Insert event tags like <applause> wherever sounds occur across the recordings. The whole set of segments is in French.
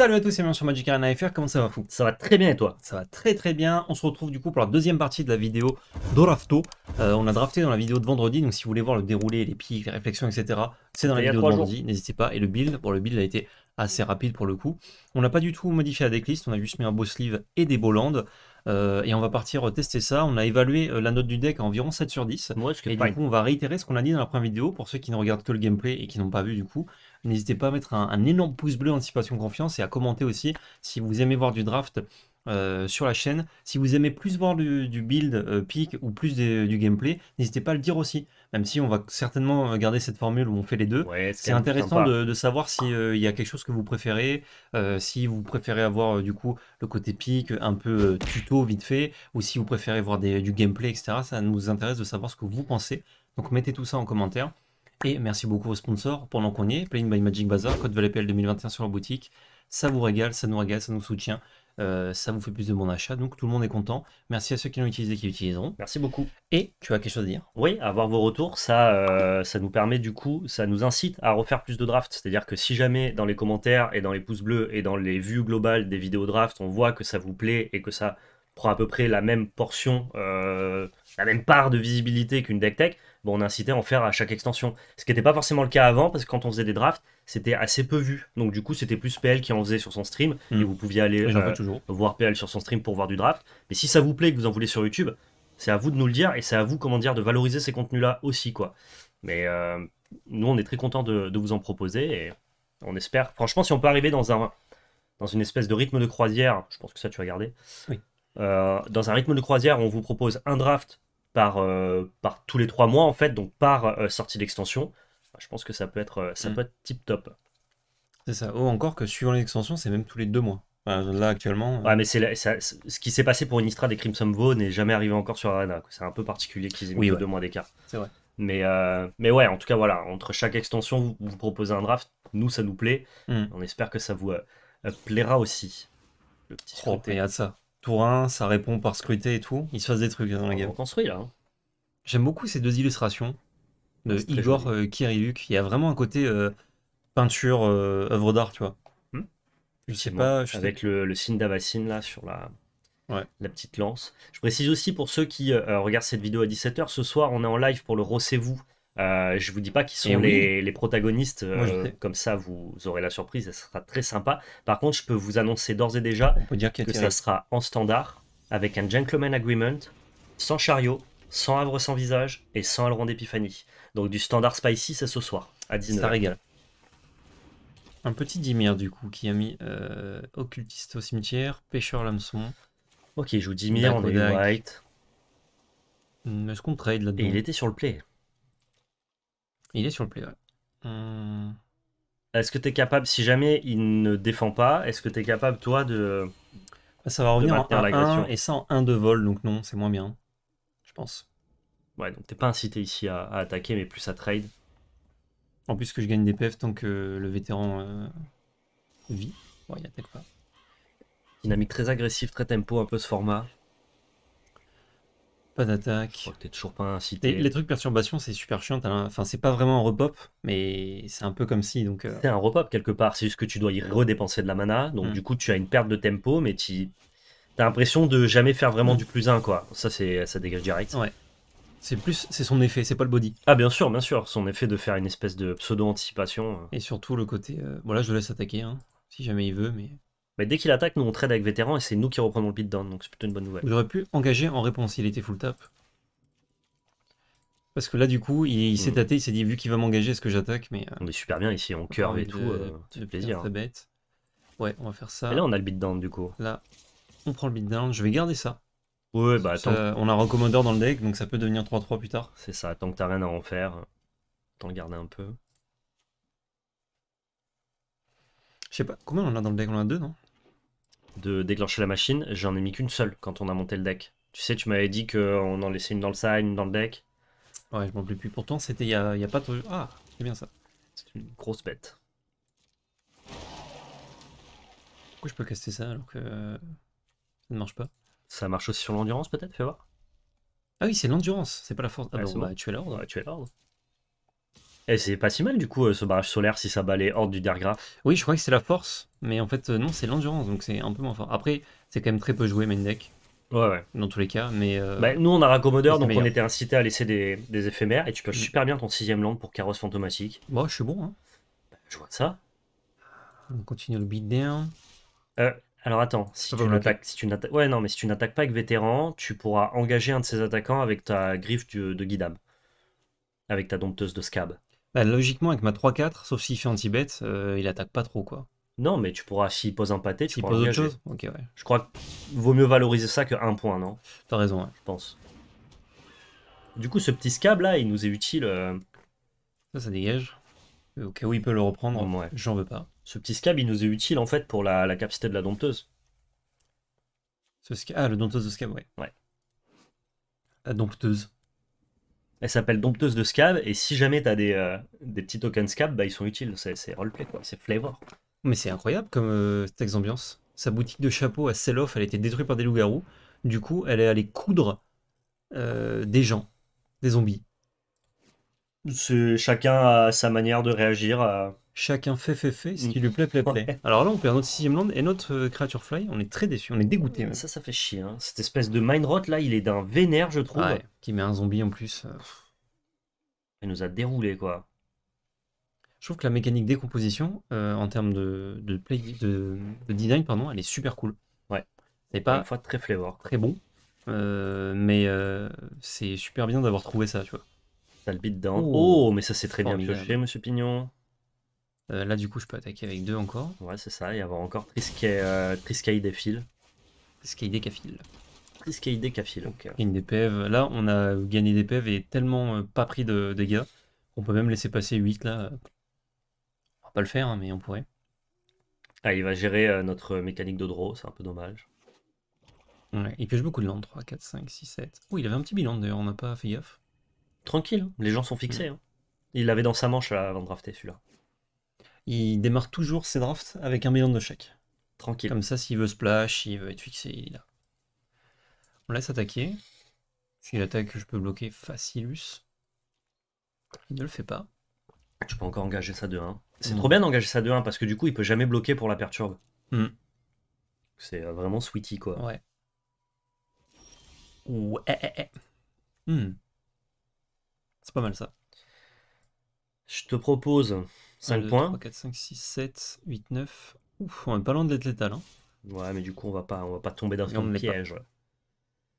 Salut à tous c'est bien sur Magic Arena FR, comment ça va fou Ça va très bien et toi Ça va très très bien, on se retrouve du coup pour la deuxième partie de la vidéo Dorafto. Euh, on a drafté dans la vidéo de vendredi, donc si vous voulez voir le déroulé, les pics, les réflexions, etc. C'est dans la vidéo de vendredi, n'hésitez pas. Et le build, bon le build a été assez rapide pour le coup. On n'a pas du tout modifié la decklist, on a juste mis un beau sleeve et des beaux Euh, et on va partir euh, tester ça. On a évalué euh, la note du deck à environ 7 sur 10. et du coup, on va réitérer ce qu'on a dit dans la première vidéo pour ceux qui ne regardent que le gameplay et qui n'ont pas vu du coup. N'hésitez pas à mettre un, énorme pouce bleu anticipation confiance et à commenter aussi si vous aimez voir du draft euh, sur la chaîne. Si vous aimez plus voir du, build peak euh, pick ou plus du gameplay, n'hésitez pas à le dire aussi. Même si on va certainement euh, garder cette formule où on fait les deux, c'est intéressant de, savoir s'il y a quelque chose que vous préférez, si vous préférez avoir du coup le côté pick un peu tuto vite fait, ou si vous préférez voir du gameplay, etc. Ça nous intéresse de savoir ce que vous pensez. Donc mettez tout ça en commentaire. Et merci beaucoup aux sponsors pendant qu'on y est. Playing by Magic Bazaar, code VLPL 2021 sur la boutique. Ça vous régale, ça nous régale, ça nous soutient. Euh, ça vous fait plus de bons achats, donc tout le monde est content. Merci à ceux qui l'ont utilisé, qui l'utiliseront. Merci beaucoup. Et tu as quelque chose à dire Oui, avoir vos retours, ça, euh, ça nous permet du coup, ça nous incite à refaire plus de drafts. C'est-à-dire que si jamais dans les commentaires et dans les pouces bleus et dans les vues globales des vidéos drafts, on voit que ça vous plaît et que ça prend à peu près la même portion, euh, la même part de visibilité qu'une deck tech, bon, on incitait à en faire à chaque extension. Ce qui n'était pas forcément le cas avant, parce que quand on faisait des drafts, c'était assez peu vu. Donc du coup, c'était plus PL qui en faisait sur son stream, et hmm. vous pouviez aller euh, voir PL sur son stream pour voir du draft. Mais si ça vous plaît, que vous en voulez sur YouTube, c'est à vous de nous le dire, et c'est à vous, comment dire, de valoriser ces contenus-là aussi, quoi. Mais euh, nous, on est très contents de, vous en proposer, et on espère, franchement, si on peut arriver dans un dans une espèce de rythme de croisière, je pense que ça, tu vas garder. Oui. Euh, dans un rythme de croisière, on vous propose un draft par, euh, par tous les trois mois, en fait, donc par euh, sortie d'extension. je pense que ça peut être, euh, ça mm. peut être tip top. C'est ça. Ou encore que suivant l'extension, c'est même tous les deux mois. là, actuellement. Ouais, mais c'est ce qui s'est passé pour Innistrad des Crimson Vaux n'est jamais arrivé encore sur Arena. C'est un peu particulier qu'ils aient mis deux mois d'écart. C'est vrai. Mais, mais ouais, en tout cas, voilà, entre chaque extension, vous, proposez un draft. Nous, ça nous plaît. Mm. On espère que ça vous plaira aussi. Le petit oh, de ça tour 1, ça répond par scruté et tout. Il se passe des trucs dans hein, la ah, game. construit là. Hein. J'aime beaucoup ces deux illustrations de Igor euh, Il y a vraiment un côté euh, peinture, euh, œuvre d'art, tu vois. Hmm. je sais pas. Avec le, le signe d'Avacine là sur la. La petite lance. Je précise aussi pour ceux qui euh, regardent cette vidéo à 17h, ce soir on est en live pour le Rossez-vous, euh, je vous dis pas qui sont les, protagonistes, euh, comme ça vous aurez la surprise, ça sera très sympa. Par contre, je peux vous annoncer d'ores et déjà que ça sera en standard, avec un gentleman agreement, sans chariot, sans havre sans visage et sans Alron d'épiphanie. Donc du standard spicy, c'est ce soir, à 19h. Ça régale. Un petit Dimir du coup qui a mis euh, occultiste au cimetière, pêcheur l'hameçon. Ok, je joue Dimir, on est white. Est-ce qu'on trade là-dedans Et il était sur le play. Il est sur le play, ouais. Hmm. Est-ce que tu es capable, si jamais il ne défend pas, est-ce que tu es capable, toi, de. Bah, ça va revenir en 1, et sans en 1 de vol, donc non, c'est moins bien. Je pense. Ouais, donc t'es pas incité ici à, attaquer, mais plus à trade. En plus que je gagne des PF tant que le vétéran euh, vit. Ouais, il attaque pas. Dynamique très agressive, très tempo, un peu ce format d'attaque. toujours pas incité. Les, trucs perturbation, c'est super chiant. Enfin, c'est pas vraiment un repop, mais c'est un peu comme si. donc. Euh. C'est un repop quelque part. C'est juste que tu dois y redépenser de la mana. Donc, hmm. du coup, tu as une perte de tempo, mais tu as l'impression de jamais faire vraiment hmm. du plus un quoi. Ça, c'est ça dégage direct. Ouais. C'est plus, c'est son effet, c'est pas le body. Ah bien sûr, bien sûr, son effet de faire une espèce de pseudo anticipation. Euh. Et surtout le côté, euh, voilà, je le laisse attaquer, hein, si jamais il veut, mais mais dès qu'il attaque, nous on trade avec vétéran et c'est nous qui reprenons le beatdown, donc c'est plutôt une bonne nouvelle. J'aurais pu engager en réponse, s'il était full tap. Parce que là, du coup, il, s'est hmm. tâté, il s'est dit, vu qu'il va m'engager, est-ce que j'attaque mais, euh, On est super bien ici, on curve et tout, euh, c'est plaisir. Hein. bête. Ouais, on va faire ça. Et là, on a le beatdown du coup. Là, on prend le beatdown, je vais garder ça. Ouais, bah attends. on a un recommandeur dans le deck, donc ça peut devenir 3-3 plus tard. C'est ça, tant que t'as rien à en faire, t'en garder un peu. Je sais pas, combien on a dans le deck On en a deux, non de déclencher la machine, j'en ai mis qu'une seule quand on a monté le deck. Tu sais, tu m'avais dit qu'on en laissait une dans le side, une dans le deck. Ouais, je m'en souviens plus. Pourtant, c'était il y, a, pas trop. Ah, c'est bien ça. C'est une grosse bête. Pourquoi je peux caster ça alors que ça ne marche pas Ça marche aussi sur l'endurance peut-être, fais voir. Ah oui, c'est l'endurance, c'est pas la force. Ah bah, bon. tu es l'ordre. tu es l'ordre. Et eh, c'est pas si mal du coup euh, ce barrage solaire si ça bat hors du Dergra. Oui, je crois que c'est la force, mais en fait euh, non, c'est l'endurance, donc c'est un peu moins fort. Après, c'est quand même très peu joué main deck. Ouais, ouais. Dans tous les cas, mais. Euh, bah, nous, on a raccommodeur, donc on était incité à laisser des, éphémères, et tu peux mm. super bien ton sixième land pour carrosse fantomatique. Bon, bah, je suis bon, hein. bah, je vois ça. On continue le beatdown. Euh, alors attends, si tu n'attaques, si ouais non, mais si tu n'attaques pas avec vétéran, tu pourras engager un de ses attaquants avec ta griffe de, de guidam, avec ta dompteuse de scab. Bah, logiquement, avec ma 3-4, sauf s'il fait anti-bet, euh, il attaque pas trop, quoi. Non, mais tu pourras, s'il pose un pâté, s'il pose autre chose Ok, ouais. Je crois qu'il vaut mieux valoriser ça que un point, non T'as raison, Je pense. Du coup, ce petit scab là, il nous est utile. Euh, ça, ça dégage. Au cas où il peut le reprendre, j'en veux pas. Ce petit scab, il nous est utile en fait pour la, capacité de la dompteuse. Ce Ah, le dompteuse de scab, Ouais. La dompteuse. Elle s'appelle Dompteuse de Scab, et si jamais t'as des, euh, des petits tokens Scab, bah, ils sont utiles. C'est roleplay, quoi. C'est flavor. Mais c'est incroyable comme euh, texte ambiance. Sa boutique de chapeaux à sell-off, elle a été détruite par des loups-garous. Du coup, elle est allée coudre euh, des gens, des zombies. Chacun a sa manière de réagir à, Chacun fait, fait, fait, ce qui lui mm. plaît, plaît, plaît. Alors là, on perd notre sixième land et notre euh, créature fly. On est très déçu, on est dégoûté. Ça, ça fait chier. Hein. Cette espèce de mind rot là, il est d'un vénère, je trouve. qui met un zombie en plus. et euh, nous a déroulé, quoi. Je trouve que la mécanique décomposition, euh, en termes de, de, de, design, pardon, elle est super cool. Ouais. C'est pas. très flavor. Très bon. mais c'est super bien d'avoir trouvé ça, tu vois. T'as le beat Oh, mais ça c'est très bien pioché, monsieur Pignon. Euh, là, du coup, je peux attaquer avec deux encore. Ouais, c'est ça. Et avoir encore Triscaïdé euh, Triscaïdé Fil. Triscaïdé Cafil. Triscaïdé a ok. Une DPV. Là, on a gagné des PV et tellement euh, pas pris de dégâts. On peut même laisser passer 8 là. On va pas le faire, hein, mais on pourrait. Ah, il va gérer euh, notre mécanique de draw, c'est un peu dommage. Ouais, il pioche beaucoup de land, 3, 4, 5, 6, 7. Oh, il avait un petit bilan d'ailleurs, on n'a pas fait gaffe. Tranquille, hein. les gens sont fixés. Hein. Il l'avait dans sa manche avant de drafter celui-là il démarre toujours ses drafts avec un million de chèques. Tranquille. Comme ça, s'il veut splash, il veut être fixé, il est là. On laisse attaquer. S'il attaque, je peux bloquer Facilus. Il ne le fait pas. Je peux encore engager ça 2-1. C'est trop mm. bien d'engager ça 2-1 parce que du coup, il peut jamais bloquer pour la perturbe. Mm. C'est euh, vraiment sweetie, quoi. Ouais. Ouais. Mm. C'est pas mal ça. Je te propose 5 points. 3, 4, 5, 6, 7, 8, 9. Ouf, on est pas loin d'être létal. Hein. Ouais, mais du coup, on va pas, on va pas tomber dans ce piège.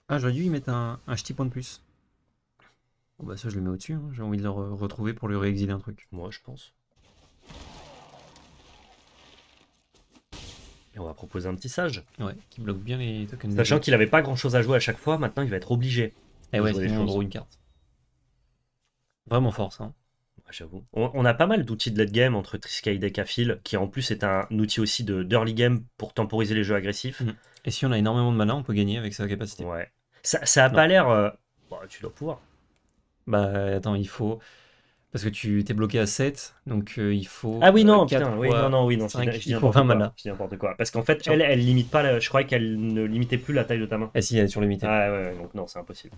Ah, j'aurais dû y mettre un, petit point de plus. Bon, bah, ça, je le mets au-dessus. Hein. J'ai envie de le retrouver pour lui réexiler un truc. Moi, je pense. Et on va proposer un petit sage. Ouais, qui bloque bien les tokens. Sachant qu'il avait pas grand chose à jouer à chaque fois, maintenant il va être obligé. Et eh ouais, c'est une carte. Vraiment fort ça. Hein. Ah, on, a pas mal d'outils de late game entre Triskai et Kafil, qui en plus est un outil aussi de early game pour temporiser les jeux agressifs. Mm. Et si on a énormément de mana, on peut gagner avec sa capacité. Ouais. Ça, ça a pas l'air. Euh, bah, tu dois pouvoir. Bah attends, il faut. Parce que tu t'es bloqué à 7, donc euh, il faut. Ah oui, non, 4, euh, putain, oui, non, non, oui, non, n'importe quoi, Parce qu'en fait, elle, elle limite pas, je croyais qu'elle ne limitait plus la taille de ta main. Ah si, elle est surlimitée. Ah ouais, ouais donc non, c'est impossible.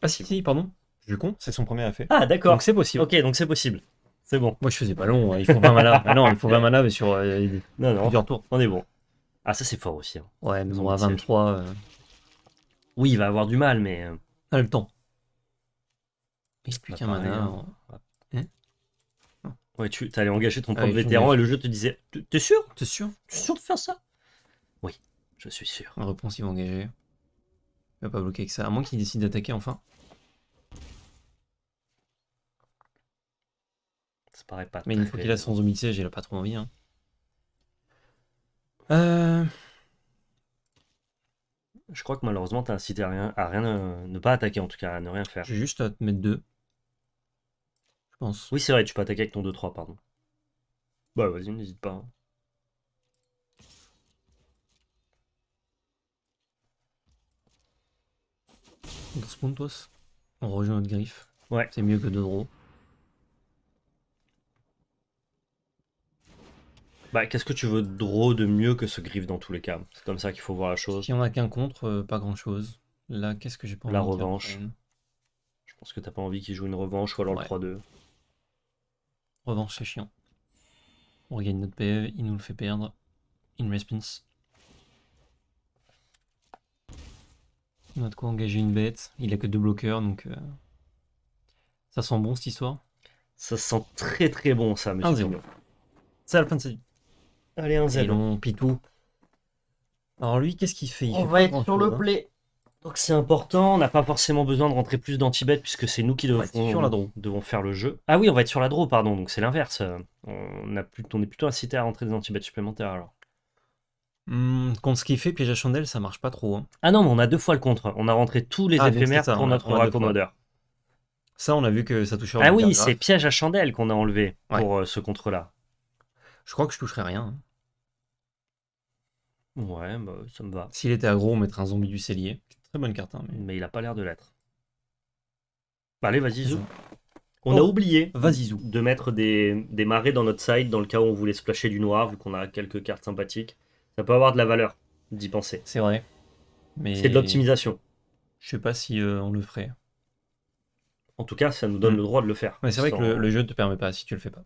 Ah si, si, pardon je con, c'est son premier effet. Ah, d'accord. Donc c'est possible. Ok, donc c'est possible. C'est bon. Moi, je faisais pas long. Hein. Il faut 20 manas. <laughs> Ah non, il faut 20 mais sur euh, Non, non, on est bon. Ah, ça c'est fort aussi. Hein. Ouais, mais on à 23, euh. Oui, il va avoir du mal, mais. En euh. ah, le temps. Explique bah, un hein. Ouais, tu t'allais engager ton ah vétéran et le jeu te disait T'es sûr T'es sûr T'es sûr de faire ça Oui, je suis sûr. En réponse, il va engager. Il va pas bloquer avec ça. À moins qu'il décide d'attaquer enfin. Mais une fois qu'il a son mixage, il a pas trop envie. Hein. Euh. Je crois que malheureusement, t'as incité à rien, à rien ne pas attaquer en tout cas, à ne rien faire. J'ai juste à te mettre 2. Je pense. Oui, c'est vrai, tu peux attaquer avec ton 2-3, pardon. Bah, vas-y, n'hésite pas. Dans hein. toi, on rejoint notre griffe. Ouais. C'est mieux que deux draws. Bah, qu'est-ce que tu veux de de mieux que ce griffe dans tous les cas C'est comme ça qu'il faut voir la chose. Si on a qu'un contre, euh, pas grand-chose. Là, qu'est-ce que j'ai pas envie La revanche. Je pense que t'as pas envie qu'il joue une revanche ou alors le 3-2. Revanche, c'est chiant. On gagne notre PE, il nous le fait perdre. In response. On a de quoi engager une bête. Il a que deux bloqueurs, donc... Euh, ça sent bon, cette histoire Ça sent très très bon, ça, monsieur. C'est à la fin de cette Allez, un Z. Pitou. Alors lui, qu'est-ce qu'il fait On va être sur le blé hein. play. Donc c'est important, on n'a pas forcément besoin de rentrer plus danti puisque c'est nous qui devons, sur devons, faire le jeu. Ah oui, on va être sur la draw, pardon, donc c'est l'inverse. On, est plutôt incité à rentrer des anti supplémentaires alors. Hmm, contre ce qu'il fait, piège à chandelle, ça marche pas trop. Hein. Ah non, mais on a deux fois le contre. On a rentré tous les ah, éphémères pour notre raccommodeur. Ça, on a vu que ça touchait. Ah oui, c'est piège à chandelle qu'on a enlevé pour euh, ce contre-là. Je crois que je toucherai rien. Hein. Ouais, bah, ça me va. S'il était aggro, on mettrait un zombie du cellier. Très bonne carte, hein, mais... il a pas l'air de l'être. Bah, allez, vas-y, zou. On a oublié oh, vas de mettre des, marées dans notre side dans le cas où on voulait splasher du noir, vu qu'on a quelques cartes sympathiques. Ça peut avoir de la valeur d'y penser. C'est vrai. Mais... C'est de l'optimisation. Je sais pas si euh, on le ferait. En tout cas, ça nous donne hmm. le droit de le faire. Mais c'est vrai que le, le jeu ne te permet pas si tu le fais pas.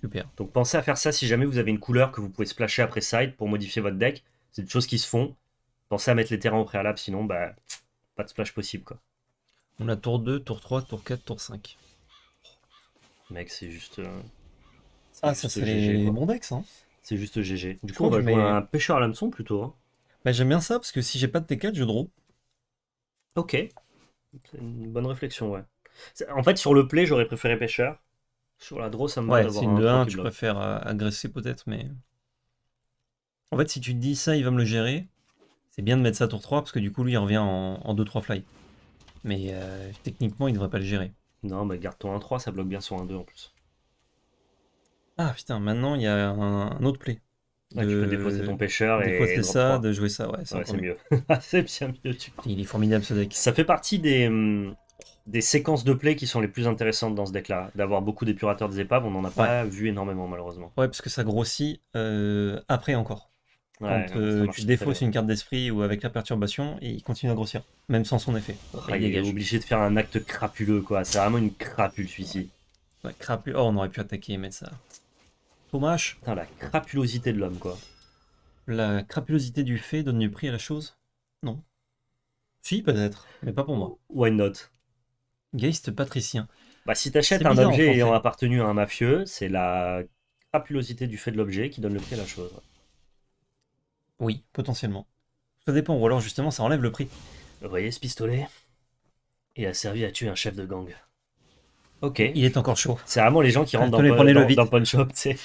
Super. Donc pensez à faire ça si jamais vous avez une couleur que vous pouvez splasher après side pour modifier votre deck. C'est des choses qui se font. Pensez à mettre les terrains au préalable, sinon bah, pas de splash possible. quoi. On a tour 2, tour 3, tour 4, tour 5. Mec, c'est juste. Euh, ah, ça, c'est mon deck, hein. C'est juste GG. Du coup, on va jouer un pêcheur à l'hameçon plutôt. Hein. Bah, j'aime bien ça parce que si j'ai pas de T4, je draw. Ok. C'est une bonne réflexion, ouais. En fait, sur le play, j'aurais préféré pêcheur. Sur la draw, ça me va Ouais, c'est une 2 1, tu préfères euh, agresser peut-être, mais. En fait, si tu te dis ça, il va me le gérer, c'est bien de mettre ça tour 3 parce que du coup, lui, il revient en, 2-3 fly. Mais euh, techniquement, il devrait pas le gérer. Non, mais bah, garde ton 1-3, ça bloque bien sur 1-2 en plus. Ah putain, maintenant, il y a un, autre play. De... Ah, tu peux déposer ton pêcheur et. Déposer ça, de jouer ça, ouais. C'est ouais, mieux. <laughs> c'est bien mieux. Tu... Il est formidable ce deck. Ça fait partie des, hum, des séquences de play qui sont les plus intéressantes dans ce deck-là. D'avoir beaucoup d'épurateurs des épaves, on n'en a pas vu énormément malheureusement. Ouais, parce que ça grossit euh, après encore. Quand euh, tu défausses une carte d'esprit ou avec la perturbation, et il continue à grossir, même sans son effet. Ah, il est obligé de faire un acte crapuleux, quoi. C'est vraiment une crapule celui-ci. crapule. Oh, on aurait pu attaquer et mettre ça. Tommage. la crapulosité de l'homme, quoi. La crapulosité du fait donne du prix à la chose Non. Si, peut-être, mais pas pour moi. Why not Geist patricien. Bah, si tu un objet ayant appartenu à un mafieux, c'est la capulosité du fait de l'objet qui donne le prix à la chose. Oui, potentiellement. Ça dépend, ou alors justement ça enlève le prix. Vous voyez ce pistolet Il a servi à tuer un chef de gang. Ok. Il est encore chaud. C'est vraiment les gens qui rentrent dans, le dans, dans, Shop, tu sais.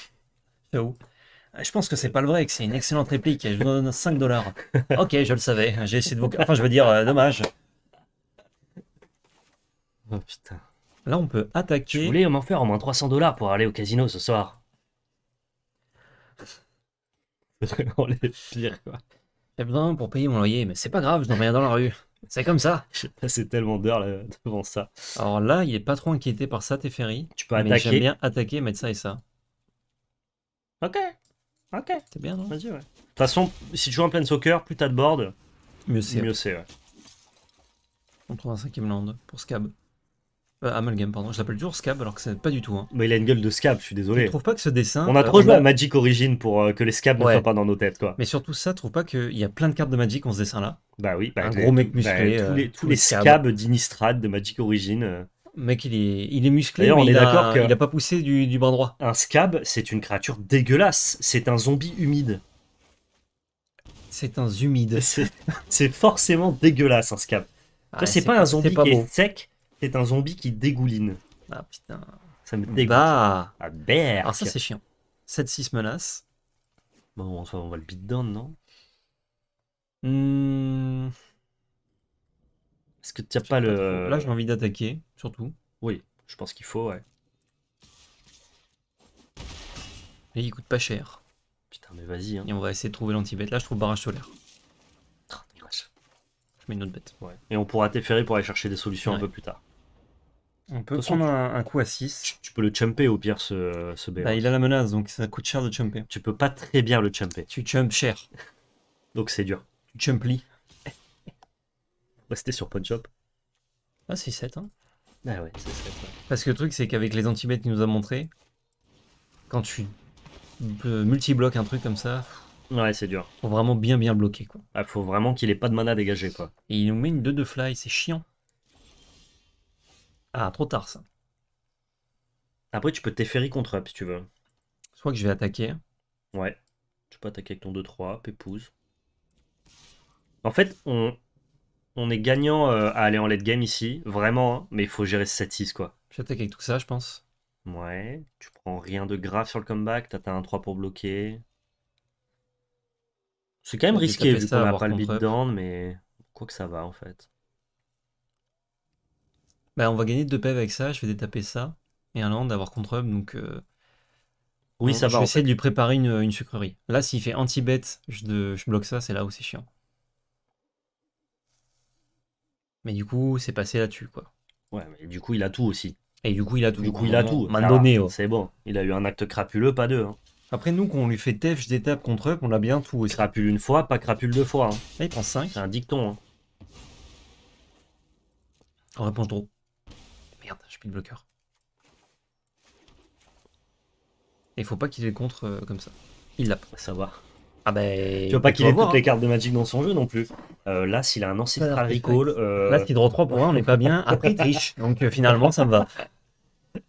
Ah, je pense que c'est pas le vrai, que c'est une excellente réplique. Je vous donne 5 dollars. <laughs> ok, je le savais. J'ai essayé de vous. Enfin, je veux dire, euh, dommage. Oh putain. Là, on peut attaquer. Je voulais m'en faire au moins 300 dollars pour aller au casino ce soir. <laughs> C'est les quoi. J'ai besoin pour payer mon loyer, mais c'est pas grave, je n'en rien dans la rue. C'est comme ça. <laughs> J'ai passé tellement d'heures devant ça. Alors là, il est pas trop inquiété par ça, Teferi. Tu peux attaquer. J'aime bien attaquer, mettre ça et ça. Ok. Ok. C'est bien, non Vas-y, ouais. De toute façon, si tu joues en plein soccer, plus t'as de board, mieux c'est. Mieux c'est, On prend un cinquième land pour Scab. Euh, Amalgam, pardon. Je l'appelle toujours Scab alors que c'est pas du tout. Hein. Mais il a une gueule de Scab, je suis désolé. Je trouve pas que ce dessin. On a euh, trop joué à Magic Origin pour euh, que les Scabs ne soient pas dans nos têtes, quoi. Mais surtout ça, trouve pas qu'il y a plein de cartes de Magic en ce dessin-là Bah oui, bah un gros mec bah, musclé. tous les, euh, Scabs d'Inistrad, de Magic Origin mec, il est, il est musclé. Mais on est d'accord. qu'il il a pas poussé du, du bras droit. Un scab, c'est une créature dégueulasse. C'est un zombie humide. C'est un humide. C'est forcément dégueulasse, un scab. Ah, c'est pas, un zombie qui est sec, un zombie qui dégouline. Ah putain. Ça me dégoûte. Bah. Ah, ça, c'est chiant. 7-6 menace Bon, on va, on va le down non hmm. Est-ce que tu as pas le. Là, j'ai envie d'attaquer, surtout. Oui, je pense qu'il faut, ouais. Et il coûte pas cher. Putain, mais vas-y. Hein. Et on va essayer de trouver l'anti-bête. Là, je trouve barrage solaire. Oh, je mets une autre bête. Et on pourra t'efférer pour aller chercher des solutions un peu plus tard. On peut prendre un, coup à 6. Tu peux le chumper au pire, ce, B. Bah, il a la menace, donc ça coûte cher de chumper. Tu peux pas très bien le chumper. Tu chumps cher. Donc c'est dur. Tu chumplis. <laughs> Rester bah, sur Punch Ah, c'est 7, hein. Ah ouais, c'est 7. Parce que le truc, c'est qu'avec les anti-bêtes qu'il nous a montré, quand tu multi-bloques un truc comme ça. Ouais, c'est dur. Faut vraiment bien bien bloquer, quoi. il ah, faut vraiment qu'il ait pas de mana dégagé, quoi. Et il nous met une 2 de fly, c'est chiant. Ah, trop tard ça. Après, tu peux Teferi contre up si tu veux. soit que je vais attaquer. Ouais. Tu peux attaquer avec ton 2-3, pépouse. En fait, on, on est gagnant euh, à aller en late game ici, vraiment, hein, mais il faut gérer 7-6 quoi. J'attaque avec tout ça, je pense. Ouais, tu prends rien de grave sur le comeback, t'as un 3 pour bloquer. C'est quand même risqué vu qu'on n'a pas le beatdown, mais quoi que ça va en fait. Bah, on va gagner 2 pèves avec ça, je vais détaper ça. Et un land d'avoir contre hub, donc. Euh, oui, ça va. Je vais essayer de lui préparer une, sucrerie. Là, s'il fait anti-bet, je, je bloque ça, c'est là où c'est chiant. Mais du coup, c'est passé là-dessus, quoi. Ouais, mais du coup, il a tout aussi. Et du coup, il a tout. Du coup, il a tout. donné, ah, oh. C'est bon. Il a eu un acte crapuleux, pas deux. Hein. Après, nous, quand on lui fait tef, d'étape contre up, on a bien tout Crapule une fois, pas crapule deux fois. Hein. il prend 5. C'est un dicton. Hein. réponse trop. Merde, j'ai bloqueur. Il faut pas qu'il ait contre euh, comme ça. Il l'a pas. savoir. Ah ben, tu veux pas qu'il ait toutes les hein. cartes de Magic dans son jeu non plus. Euh, là, s'il a un ancestral recall. Euh... Là, s'il droit 3 pour un, on n'est pas bien. Après, il triche. Donc euh, finalement, ça me va.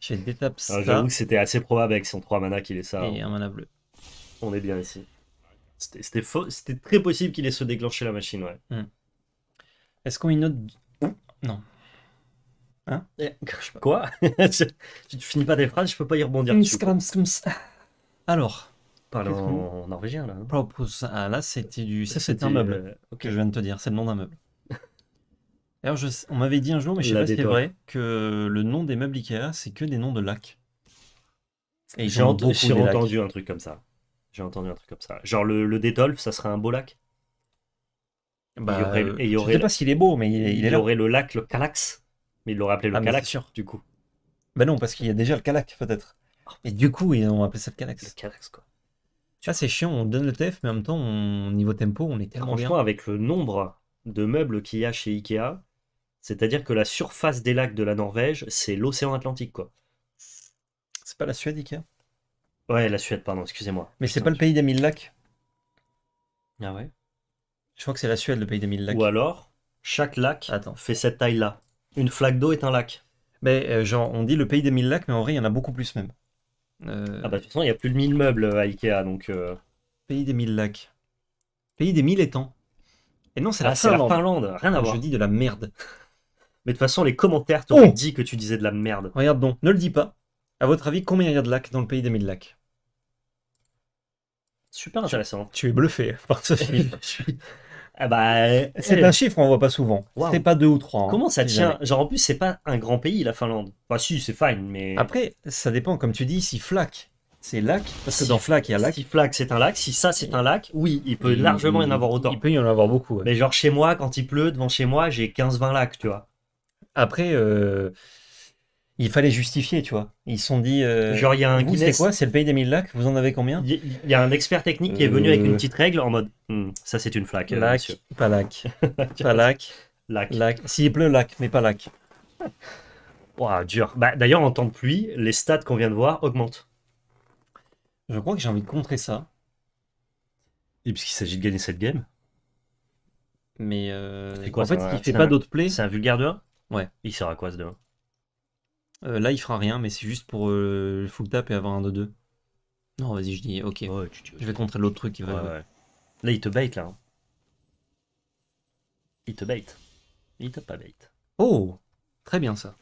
J'ai des ah, ça. J'avoue que c'était assez probable avec son 3 mana qu'il ait ça. Et un mana bleu. Hein. On est bien ici. C'était très possible qu'il ait se déclencher la machine, ouais. Hmm. Est-ce qu'on y note. Non, Hein eh, <laughs> Quoi Tu <laughs> finis pas des phrases, je peux pas y rebondir. Alors, Parlons en norvégien là. Ah, là, c'était du. Ça, c'est un meuble euh, ok. je viens de te dire. C'est le nom d'un meuble. Alors, <laughs> je... on m'avait dit un jour, mais je sais pas si c'est vrai, que le nom des meubles Ikea, c'est que des noms de lacs. Et J'ai entendu un truc comme ça. J'ai entendu un truc comme ça. Genre le, le ça serait un beau lac. Bah, il Je sais pas s'il est beau, mais il est, il aurait le lac, le Kalax mais ils l'ont appelé le ah, du coup. Ben non, parce qu'il y a déjà le calac peut-être. Oh, mais du coup, ils ont appelé ça le Calax. Le quoi. Tu vois c'est chiant, on donne le TF, mais en même temps, au niveau tempo, on est tellement Franchement, avec le nombre de meubles qu'il y a chez Ikea, c'est-à-dire que la surface des lacs de la Norvège, c'est l'océan Atlantique, quoi. C'est pas la Suède, Ikea Ouais, la Suède, pardon, excusez-moi. Mais c'est pas le pays des mille lacs Ah ouais Je crois que c'est la Suède, le pays des mille lacs. Ou alors, chaque lac Attends. fait cette taille-là. Une flaque d'eau est un lac. Mais euh, genre, on dit le pays des mille lacs, mais en vrai, il y en a beaucoup plus même. Euh, ah bah de toute façon, il y a plus de mille meubles à Ikea, donc... Euh. Pays des mille lacs. Pays des mille étangs. Et non, c'est la ah, c'est la Finlande. rien à ah, voir. Je dis de la merde. Mais de toute façon, les commentaires t'ont oh dit que tu disais de la merde. Regarde donc, ne le dis pas. À votre avis, combien il y a de lacs dans le pays des mille lacs Super intéressant. Tu es bluffé hein, par ce <laughs> film. Ah bah, c'est un chiffre on voit pas souvent. C'est pas deux ou trois. Hein, Comment ça tient Genre en plus c'est pas un grand pays la Finlande. Bah si c'est fine mais. Après ça dépend comme tu dis si Flac c'est lac parce que dans Flac il y a lac. Si Flac c'est un lac, si ça c'est un lac, oui il peut largement y en avoir autant. Il peut y en avoir beaucoup. Mais genre chez moi quand il pleut devant chez moi j'ai 15-20 lacs tu vois. Après euh, il fallait justifier, tu vois. Ils se sont dit. Euh, Genre, il y a un qui quoi C'est le pays des mille lacs Vous en avez combien Il y, a un expert technique qui est venu avec une euh. petite règle en mode hmm, ça, c'est une flaque. Euh, lac, pas lac. <laughs> pas lac. Lac. lac. S'il pleut, lac, mais pas lac. Waouh, dur. Bah, d'ailleurs, en temps de pluie, les stats qu'on vient de voir augmentent. Je crois que j'ai envie de contrer ça. Et puisqu'il s'agit de gagner cette game. Mais. Euh, quoi, en fait, il fait pas d'autres plays. C'est un vulgaire de 1 Ouais. Il sera quoi ce de euh, là, il fera rien, mais c'est juste pour euh, le full tap et avoir un 2 2. Non, vas-y, je dis ok. je vais contrer l'autre truc qui va. Ouais, Là, il te bait là. Hein. Il te bait. Il te pas bait. Oh Très bien ça.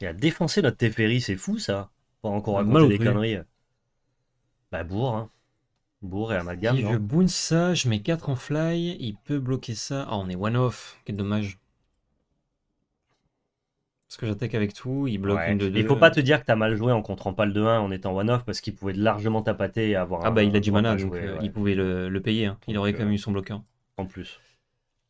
Il a défoncé notre Teferi, c'est fou ça. Pas encore raconter des conneries. Bah, bourre, hein. Bourre et amalgame. Si je hein. boon ça, je mets 4 en fly, il peut bloquer ça. Ah, on est one-off, quel dommage. Parce que j'attaque avec tout, il bloque une de deux. Il faut pas euh. te dire que t'as mal joué en contrant pas le 2-1 en étant one-off parce qu'il pouvait largement tapater et avoir. Ah bah il a du mana donc euh, il pouvait le, payer. Hein. Il aurait quand même euh, eu son bloqueur. En plus.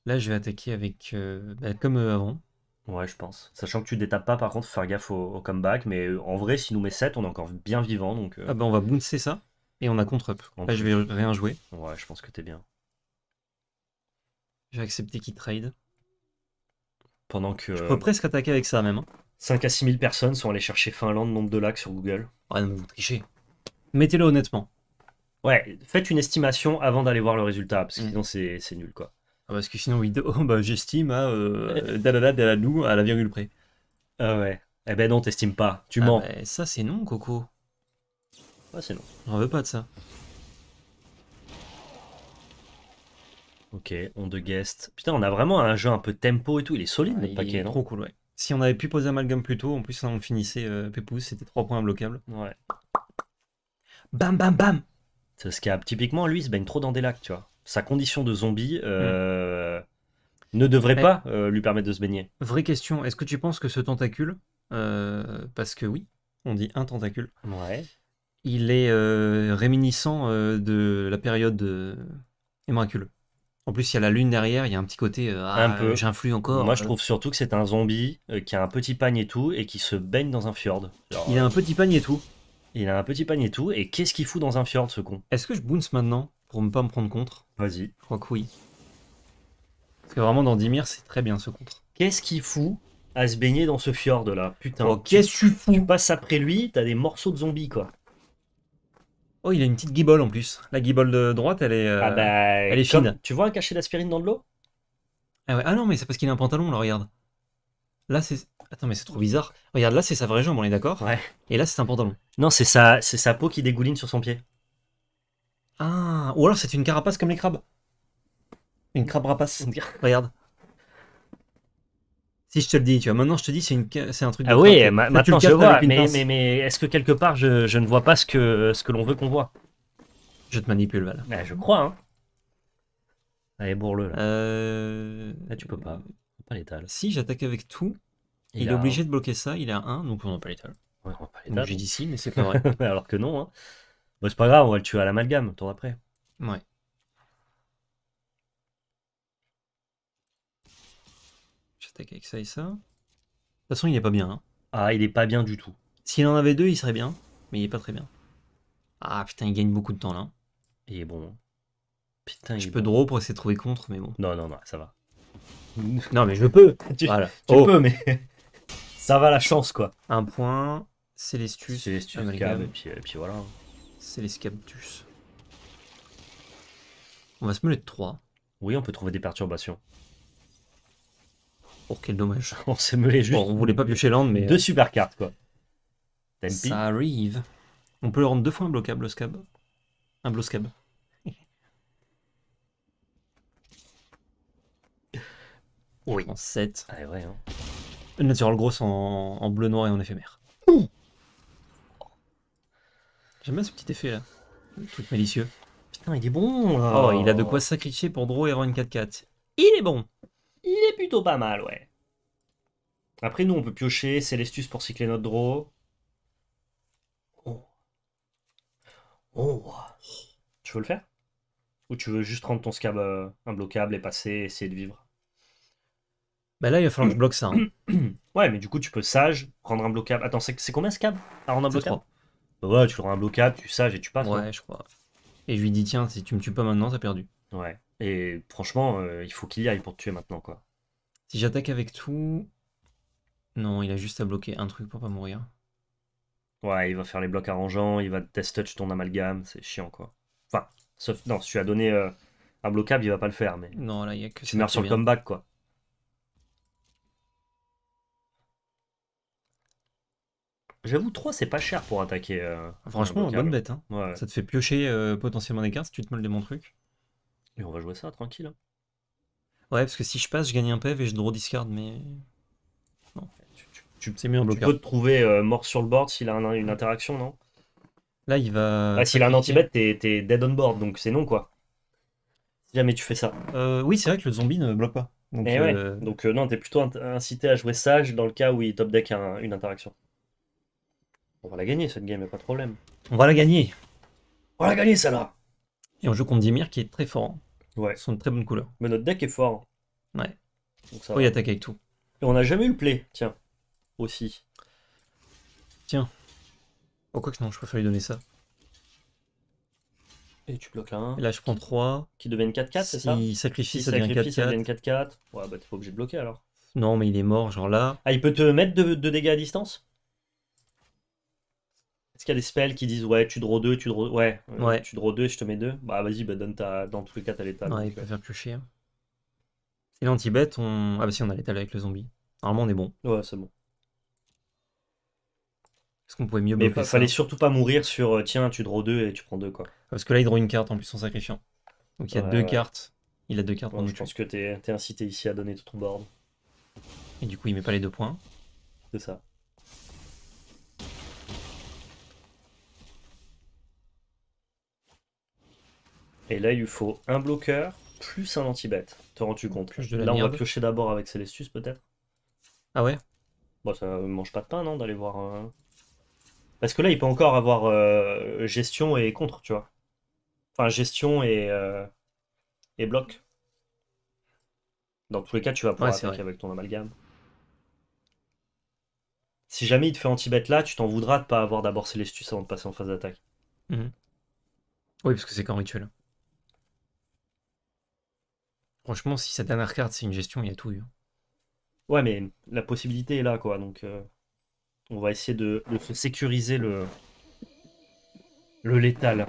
Là je vais attaquer avec bah, comme avant. Ouais je pense. Sachant que tu détapes pas par contre, faut faire gaffe au, comeback. Mais en vrai s'il nous met 7 on est encore bien vivant donc. Ah bah on va bouncer ça et on a contre-up. Là je vais rien jouer. Ouais je pense que t'es bien. Je vais accepter qu'il trade. Pendant que. Je peux euh, presque attaquer avec ça même. 5 hein. à 6 000 personnes sont allées chercher Finlande, nombre de lacs sur Google. Ah non, vous trichez. Mettez-le honnêtement. Ouais, faites une estimation avant d'aller voir le résultat, parce que mm. sinon c'est nul quoi. Ah, parce que sinon, oui, oh, bah, j'estime à euh, à la virgule près. Ah ouais. Eh ben non, t'estimes pas, tu ah mens. Bah, ça c'est non, Coco. Ah, c'est non. J'en veux pas de ça. Ok, on de guest. Putain, on a vraiment un jeu un peu tempo et tout. Il est solide le notre il Est trop cool, ouais. Si on avait pu poser Amalgam plus tôt, en plus on finissait euh, Pépou, c'était 3 points imbloquables Ouais. Bam bam bam C'est ce qu'il a. Typiquement, lui, il se baigne trop dans des lacs, tu vois. Sa condition de zombie euh, ne devrait eh. pas euh, lui permettre de se baigner. Vraie question, est-ce que tu penses que ce tentacule, parce que oui, on dit un tentacule, il est réminiscent de la période de... En plus, il y a la lune derrière, il y a un petit côté euh, ah, un peu. j'influe encore. Moi, je euh. trouve surtout que c'est un zombie euh, qui a un petit pagne et tout et qui se baigne dans un fjord. il a un petit pagne et tout. Il a un petit pagne et tout. Et qu'est-ce qu'il fout dans un fjord, ce con Est-ce que je bounce maintenant pour ne pas me prendre contre Vas-y. Je crois que oui. Parce que vraiment, dans Dimir, c'est très bien ce contre. Qu'est-ce qu'il fout à se baigner dans ce fjord là Putain. Oh, qu'est-ce que tu fous Tu passes après lui, t'as des morceaux de zombies quoi. Oh, il a une petite guibole en plus. La guibole de droite, elle est, euh, ah bah, elle est fine. Tu vois un cachet d'aspirine dans de l'eau ah, ah, non, mais c'est parce qu'il a un pantalon, là, regarde. Là, c'est. Attends, mais c'est trop bizarre. Regarde, là, c'est sa vraie jambe, on est d'accord Ouais. Et là, c'est un pantalon. Non, c'est sa... sa peau qui dégouline sur son pied. Ah, ou alors c'est une carapace comme les crabes. Une crabe rapace. regarde. Si je te le dis, tu vois, maintenant je te dis, c'est, une, c'est un truc. Ah oui, maintenant je vois, mais, mais, est-ce que quelque part je, ne vois pas ce que, ce que l'on veut qu'on voit Je te manipule, Val. Eh, je crois, hein. Allez, bourre-le, là. Euh, là, tu peux pas. Pas Si, j'attaque avec tout. Il, est obligé de bloquer ça, il a 1, donc on n'a pas l'étal. Ouais, J'ai dit si, mais c'est pas vrai. <laughs> Alors que non, hein. Bon, c'est pas grave, on va le tuer à l'amalgame, tour après. Ouais. avec ça et ça. De toute façon, il n'est pas bien. Hein. Ah, il est pas bien du tout. S'il en avait deux, il serait bien. Mais il est pas très bien. Ah putain, il gagne beaucoup de temps là. Il bon. Hein. Putain, je peux bon. pour essayer de trouver contre, mais bon. Non, non, non, ça va. <laughs> non, mais je peux. <laughs> Oh. peux, mais <laughs> ça va la chance, quoi. Un point, Célestus. Célestus, ah, et puis, et puis voilà. Hein. On va se de 3. Oui, on peut trouver des perturbations. Oh, quel dommage. <laughs> On s'est mêlé juste. Bon, on voulait pas piocher Land, mais. Deux super cartes, quoi. Ça arrive. On peut le rendre deux fois imbloquable, le scab. Un scab. <laughs> Oui. En 7. Ah, ouais, hein. Une natural grosse en, bleu noir et en éphémère. J'aime bien ce petit effet là. Le truc malicieux. Putain, il est bon là. Oh, il a de quoi sacrifier pour draw et run 4-4. Il est bon il est plutôt pas mal, ouais. Après, nous, on peut piocher Celestus pour cycler notre draw. Oh. Oh. Tu veux le faire Ou tu veux juste rendre ton scab un euh, imbloquable et passer, essayer de vivre Bah là, il va falloir que je bloque ça. Hein. <clears throat> ouais, mais du coup, tu peux sage, prendre un bloquable. Attends, c'est combien scab à rendre un bloquable. Bah ouais, tu le un bloquable, tu sages et tu passes. Hein. Ouais, je crois. Et je lui dis, tiens, si tu me tues pas maintenant, t'as perdu. Ouais. Et franchement, euh, il faut qu'il y aille pour te tuer maintenant, quoi. Si j'attaque avec tout. Non, il a juste à bloquer un truc pour pas mourir. Ouais, il va faire les blocs arrangeants, il va test touch ton amalgame, c'est chiant, quoi. Enfin, sauf. Non, si tu as donné euh, un blocable, il va pas le faire, mais. Non, là, il y a que. Tu meurs sur le comeback, quoi. J'avoue, 3 c'est pas cher pour attaquer. Euh, franchement, bonne bête. Hein. Ça te fait piocher potentiellement des cartes si tu te mal des mon truc. Et on va jouer ça tranquille. Hein. Ouais, parce que si je passe, je gagne un PEV et je draw discard, mais. Non. Tu, sais mieux bloquer. tu peux te trouver euh, mort sur le board s'il a une interaction, non Là, il va. Ah, s'il a un anti-bet, t'es, dead on board, donc c'est non, quoi. Si jamais tu fais ça. Euh, oui, c'est vrai que le zombie ne bloque pas. Donc, eh ouais. Euh, donc non, t'es plutôt incité à jouer sage dans le cas où il top deck une interaction. On va la gagner cette game, pas de problème. On va la gagner. On va la gagner celle-là. Et on joue contre Dimir qui est très fort. Ouais. Ce sont de très bonnes couleurs. Mais notre deck est fort. Hein. Ouais. Donc ça Faut oh, va. y attaquer avec tout. Et on n'a jamais eu le play, tiens. Aussi. Tiens. Oh, quoi que non, je préfère lui donner ça. Et tu bloques là, Et là, je prends 3. Qui deviennent 4-4, c'est ça Il sacrifie, ça, devient 4-4. Ouais, bah t'es pas obligé de bloquer alors. Non, mais il est mort, genre là. Ah, il peut te mettre de dégâts à distance est-ce qu'il y a des spells qui disent ouais, tu draws 2, tu draws ouais, euh, ouais. tu draws 2, je te mets 2 Bah vas-y, bah donne ta dans tous les cas t'as l'étal. Ouais, il peut faire piocher. Hein. Et là en on ah bah si on a l'étal avec le zombie. Normalement on est bon. Ouais, c'est bon. Est-ce qu'on pouvait mieux Mais fallait surtout pas mourir sur euh, tiens, tu draws 2 et tu prends 2 quoi. Parce que là il draw une carte en plus en sacrifiant. Donc il y a deux cartes. Il a deux cartes. je pense que t'es es incité ici à donner tout ton board. Et du coup il met pas les deux points. C'est ça. Et là, il lui faut un bloqueur plus un anti-bet. rends-tu compte Là, on va piocher d'abord avec Celestus, peut-être Ah ouais Bon, ça mange pas de pain, non, d'aller voir. Euh, parce que là, il peut encore avoir euh, gestion et contre, tu vois. Enfin, gestion euh, et, bloc. Dans tous les cas, tu vas pouvoir ouais, avec ton amalgame. Si jamais il te fait anti-bet là, tu t'en voudras de pas avoir d'abord Celestus avant de passer en phase d'attaque. Mhm. Oui, parce que c'est qu'en rituel. Franchement, si sa dernière carte c'est une gestion, il y a tout eu. Hein. Ouais, mais la possibilité est là, quoi. Donc, euh, on va essayer de, sécuriser le, le létal.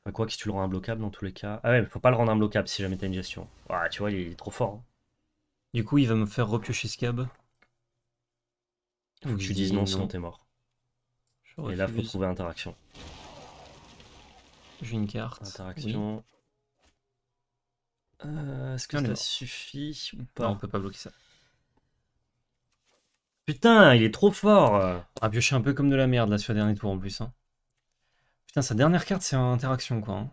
Enfin, quoi que si tu le rends imbloquable dans tous les cas. Ah ouais, mais faut pas le rendre imbloquable si jamais t'as une gestion. Ah, tu vois, il est trop fort. Hein. Du coup, il va me faire repiocher ce cab. Faut que tu dise non, sinon t'es mort. Et là, faut trouver interaction. J'ai une carte. Interaction. Euh, est-ce que ça suffit ou pas Non, on peut pas bloquer ça. Putain, il est trop fort On a ah, pioché un peu comme de la merde là sur le dernier tour en plus. Hein. Putain, sa dernière carte c'est interaction quoi. Hein.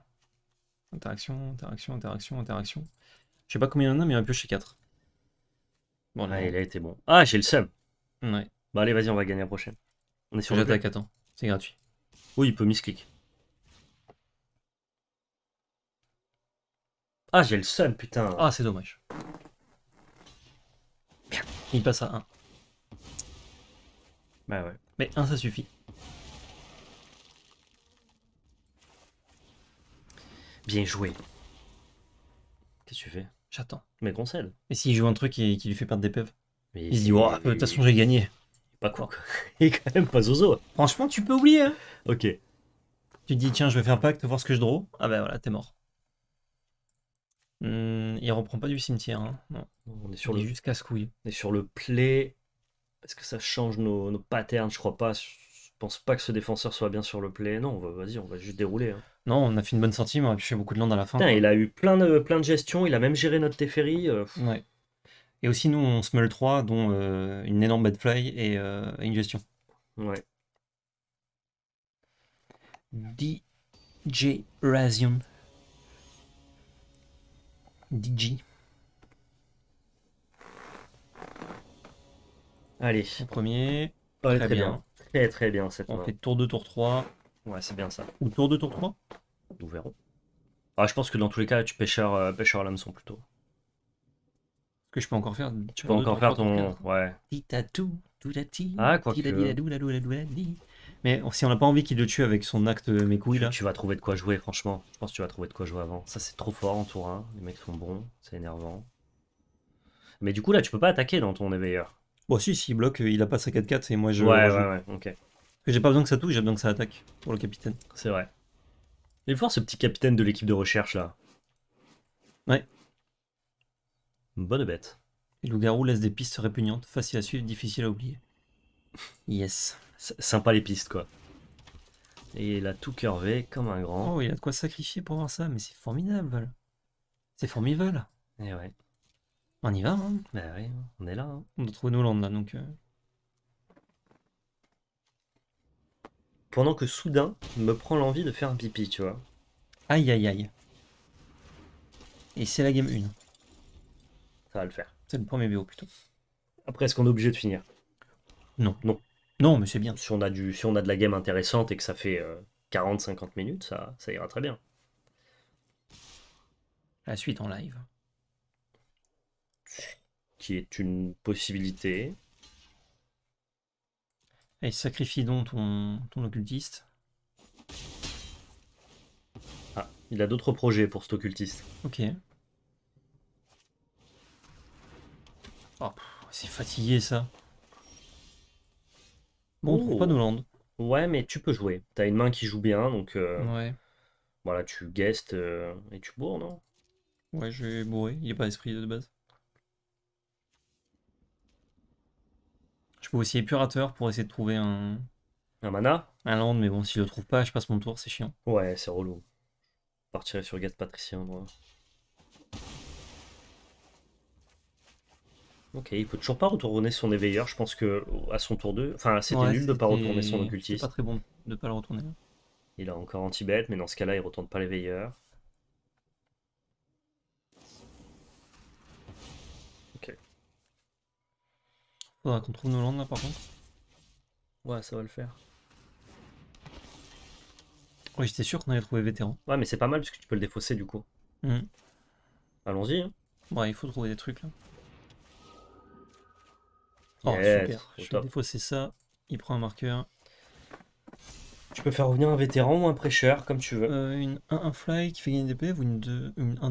Interaction, interaction, interaction, interaction. Je sais pas combien il en a, mais il a pioché 4. Bon, là, ah, il a été bon. Ah, j'ai le seum Ouais. Bah allez, vas-y, on va gagner la prochaine. On est sur J'attaque, attends. Hein. C'est gratuit. Oui, il peut misclick. Ah, j'ai le seul, putain. Ah, c'est dommage. Il passe à 1. Bah ouais. Mais 1, ça suffit. Bien joué. Qu'est-ce que tu fais J'attends. Mais qu'on cède. s'il joue un truc qui, lui fait perdre des peuves. Il se dit, oh, de toute façon, j'ai gagné. Pas quoi. <laughs> Il est quand même pas zozo. Franchement, tu peux oublier. Hein. ok. Tu te dis, tiens, je vais faire un pacte, voir ce que je draw. Ah bah voilà, t'es mort. Hmm, il reprend pas du cimetière, hein. non. On est sur le jusqu'à On est sur le play. Est-ce que ça change nos, patterns Je crois pas. Je pense pas que ce défenseur soit bien sur le play. Non, vas-y, on va juste dérouler. Hein. Non, on a fait une bonne mais on a faire beaucoup de land à la fin. il a eu plein de, plein de gestion, il a même géré notre Teferi. Euh, ouais. Et aussi, nous, on se meule 3, dont euh, une énorme bad play et euh, une gestion. Ouais. DJ Razion. DJ. Allez. premier. très, bien. Très très bien cette On fait tour de tour 3. Ouais, c'est bien ça. Ou tour de tour 3 Nous verrons. Ah, je pense que dans tous les cas, tu pêcheurs, euh, pêcheurs à l'hameçon plutôt. Est-ce que je peux encore faire Tu peux encore faire ton. Ouais. tout, Ah, quoi que... Mais si on n'a pas envie qu'il le tue avec son acte mes couilles là. Tu vas trouver de quoi jouer, franchement. Je pense que tu vas trouver de quoi jouer avant. Ça, c'est trop fort en tour 1. Hein. Les mecs sont bons, c'est énervant. Mais du coup, là, tu peux pas attaquer dans ton éveilleur. Bon, si, s'il bloque, euh, il a pas sa 4-4 et moi je. Ouais, ouais, ouais, ok. J'ai pas besoin que ça touche, j'ai besoin que ça attaque pour le capitaine. C'est vrai. Il est fort ce petit capitaine de l'équipe de recherche là. Ouais. Bonne bête. Et loup-garou laisse des pistes répugnantes, Facile à suivre, difficiles à oublier. <laughs> Yes sympa les pistes, quoi. Et il a tout curvé comme un grand. Oh, il a de quoi sacrifier pour voir ça, mais c'est formidable. C'est formidable. Et eh ouais. On y va, hein Bah ben ouais, on est là. Hein. On doit trouver nos landes, là, donc... Euh. Pendant que soudain, me prend l'envie de faire un pipi, tu vois. Aïe, aïe, aïe. Et c'est la game 1. Ça va le faire. C'est le premier BO, plutôt. Après, est-ce qu'on est obligé de finir Non. Non. Non, mais c'est bien. Si on, a du, si on a de la game intéressante et que ça fait 40-50 euh, minutes, ça, ça ira très bien. La suite en live. Qui est une possibilité. Et sacrifie donc ton, ton occultiste. Ah, il a d'autres projets pour cet occultiste. Ok. Oh, c'est fatigué ça. Bon, on trouve pas oh. land. Ouais, mais tu peux jouer. T'as une main qui joue bien, donc. Euh, ouais. Voilà, tu guestes euh, et tu bourres, non Ouais, je vais bourrer. Il n'y a pas d'esprit de base. Je peux aussi épurateur pour essayer de trouver un. Un mana Un land, mais bon, s'il je le trouve pas, je passe mon tour, c'est chiant. Ouais, c'est relou. partir sur guest Patricien, moi. Ok, il peut toujours pas retourner son éveilleur. Je pense que à son tour 2, enfin c'était nul de pas retourner son occultiste. C'est pas très bon de pas le retourner. Il a encore anti-bête, mais dans ce cas-là, il retourne pas l'éveilleur. Ok. Faudra qu'on trouve nos landes là par contre. Ouais, ça va le faire. Ouais j'étais sûr qu'on allait trouver vétéran. Ouais, mais c'est pas mal parce que tu peux le défausser du coup. Hmm. Allons-y. Hein. Ouais, il faut trouver des trucs là. Oh, super. Je fois c'est ça. Il prend un marqueur. Tu peux faire revenir un vétéran ou un prêcheur, comme tu veux. Euh, une un, fly qui fait gagner des PV ou une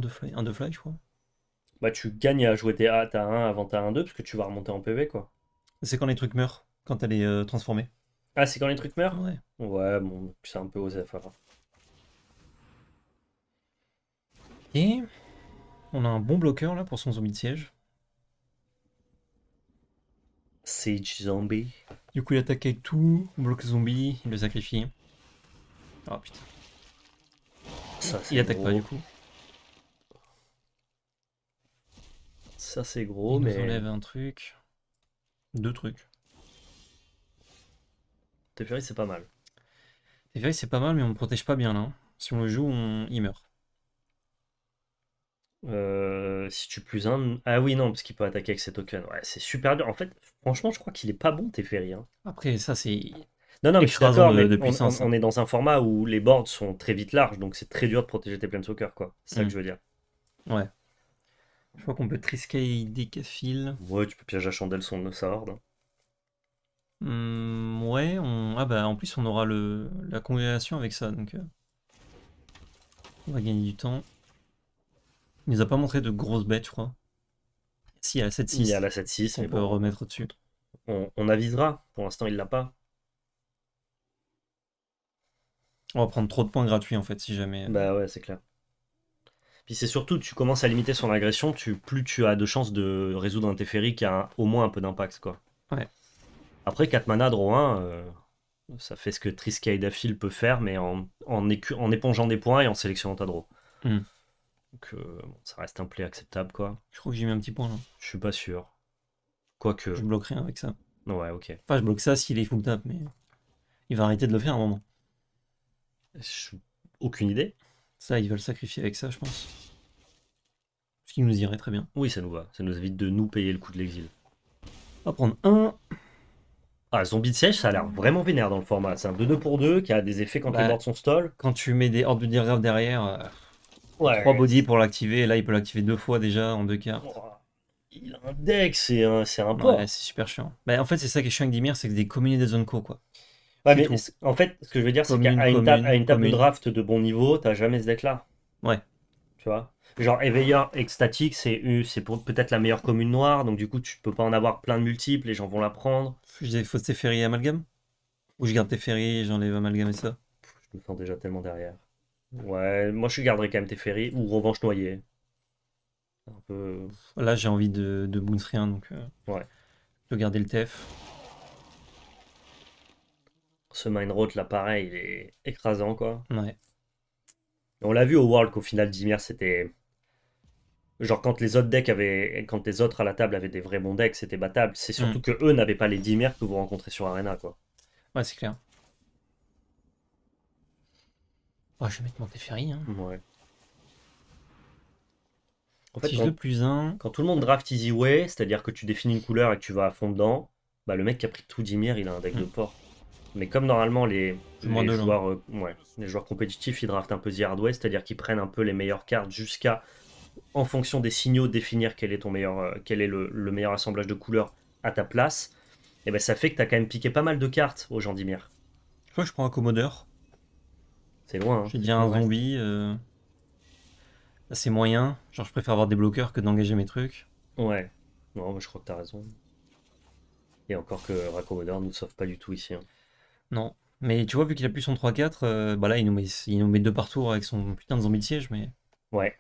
fly, un de fly, je crois. Bah tu gagnes à jouer tes A, t'as 1 avant t'as 1 2 parce que tu vas remonter en PV quoi. C'est quand les trucs meurent, quand elle est euh, transformée. Ah, c'est quand les trucs meurent Ouais. Ouais, bon, c'est un peu aux affaires. Et on a un bon bloqueur là pour son zombie de siège. Zombie. Du coup, il attaque avec tout, on bloque zombie, il le sacrifie. Oh putain. il attaque pas du coup. Ça c'est gros, mais. Il enlève un truc. Deux trucs. Teferi c'est pas mal. Teferi c'est pas mal, mais on protège pas bien là. Hein. Si on le joue, on... il meurt. Euh, si tu plus un. Ah oui, non, parce qu'il peut attaquer avec ses tokens. Ouais, c'est super dur. En fait, franchement, je crois qu'il est pas bon, Teferi. Hein. Après, ça, c'est. Non, non, mais je suis d'accord, hein. on, est dans un format où les boards sont très vite larges, donc c'est très dur de protéger tes planeswalkers, quoi. C'est ça que mm. je veux dire. Ouais. Je crois qu'on peut trisquer décafile Ouais, tu peux piéger à chandelle son de sa horde. Hein. Mm, ouais, on... ah bah, en plus, on aura le... la congrégation avec ça, donc. Euh, on va gagner du temps. Il nous a pas montré de grosses bêtes, je crois. Si, il y a la 7-6. Il la 7-6. On peut remettre dessus On, avisera. Pour l'instant, il l'a pas. On va prendre trop de points gratuits, en fait, si jamais. Euh. Bah ouais, c'est clair. Puis c'est surtout, tu commences à limiter son agression, plus tu as de chances de résoudre un Teferi qui a au moins un peu d'impact, quoi. Ouais. Après, 4 mana, draw 1, euh, ça fait ce que Triskaidafil peut faire, mais en, épongeant des points et en sélectionnant ta draw. Hmm. Donc euh, ça reste un play acceptable quoi. Je crois que j'ai mis un petit point là. Je suis pas sûr. Quoique. Je bloque rien avec ça. Ouais, ok. Enfin, je bloque ça s'il est full tap, mais il va arrêter de le faire à un moment. Aucune idée. Ça, ils veulent sacrifier avec ça, je pense. Ce qui nous irait très bien. Oui, ça nous va. Ça nous évite de nous payer le coup de l'exil. On va prendre un. Ah, zombie de siège, ça a l'air vraiment vénère dans le format. C'est un 2-2 pour 2 qui a des effets quand il bah, les son stall. Quand tu mets des hordes de derrière. Euh, Ouais. 3 body pour l'activer, là il peut l'activer deux fois déjà en deux cartes. Oh, il a un deck, c'est un, c'est un Ouais, c'est super chiant. Mais bah, en fait, c'est ça qui est chiant avec Dimir, c'est que des communes et des zones co, quoi. Ouais, mais en fait, ce que je veux dire, c'est qu'à une, une table de draft de bon niveau, t'as jamais ce deck-là. Ouais. Tu vois Genre éveilleur extatique, c'est c'est peut-être la meilleure commune noire, donc du coup tu peux pas en avoir plein de multiples, les gens vont la prendre. Je dis faut Teferi et Amalgame Ou je garde Teferi et j'enlève Amalgame et ça Je me sens déjà tellement derrière. Ouais, moi je garderais quand même Teferi ou Revanche Noyée. Euh, là j'ai envie de, de donc. Euh, ouais. De garder le TF. Ce Mindrot là pareil, il est écrasant quoi. Ouais. on l'a vu au World qu'au final Dimir c'était. Genre quand les autres decks avaient. Quand les autres à la table avaient des vrais bons decks, c'était battable. C'est surtout mm. que eux n'avaient pas les Dimir que vous rencontrez sur Arena quoi. Ouais, c'est clair. Oh, je vais mettre mon Teferi. Hein. Ouais. En fait, plus 1. Quand tout le monde draft Easy Way, c'est-à-dire que tu définis une couleur et que tu vas à fond dedans, bah, le mec qui a pris tout Dimir, il a un deck de mm. port. Mais comme normalement les, joueurs, euh, les joueurs compétitifs, ils draftent un peu The Hard Way, c'est-à-dire qu'ils prennent un peu les meilleures cartes jusqu'à, en fonction des signaux, définir quel est, ton meilleur, euh, quel est le, meilleur assemblage de couleurs à ta place. Et ben ça fait que tu as quand même piqué pas mal de cartes aux gens d'Imir. Je que je prends un Commodore. C'est loin. Hein. Je un zombie. Euh, assez moyen. Genre, je préfère avoir des bloqueurs que d'engager mes trucs. Ouais. Non, je crois que t'as raison. Et encore que raccommodeur ne nous sauve pas du tout ici. Hein. Non. Mais tu vois, vu qu'il a plus son 3-4, euh, bah là, il nous, met, il nous met deux partout avec son putain de zombie de siège, mais. Ouais.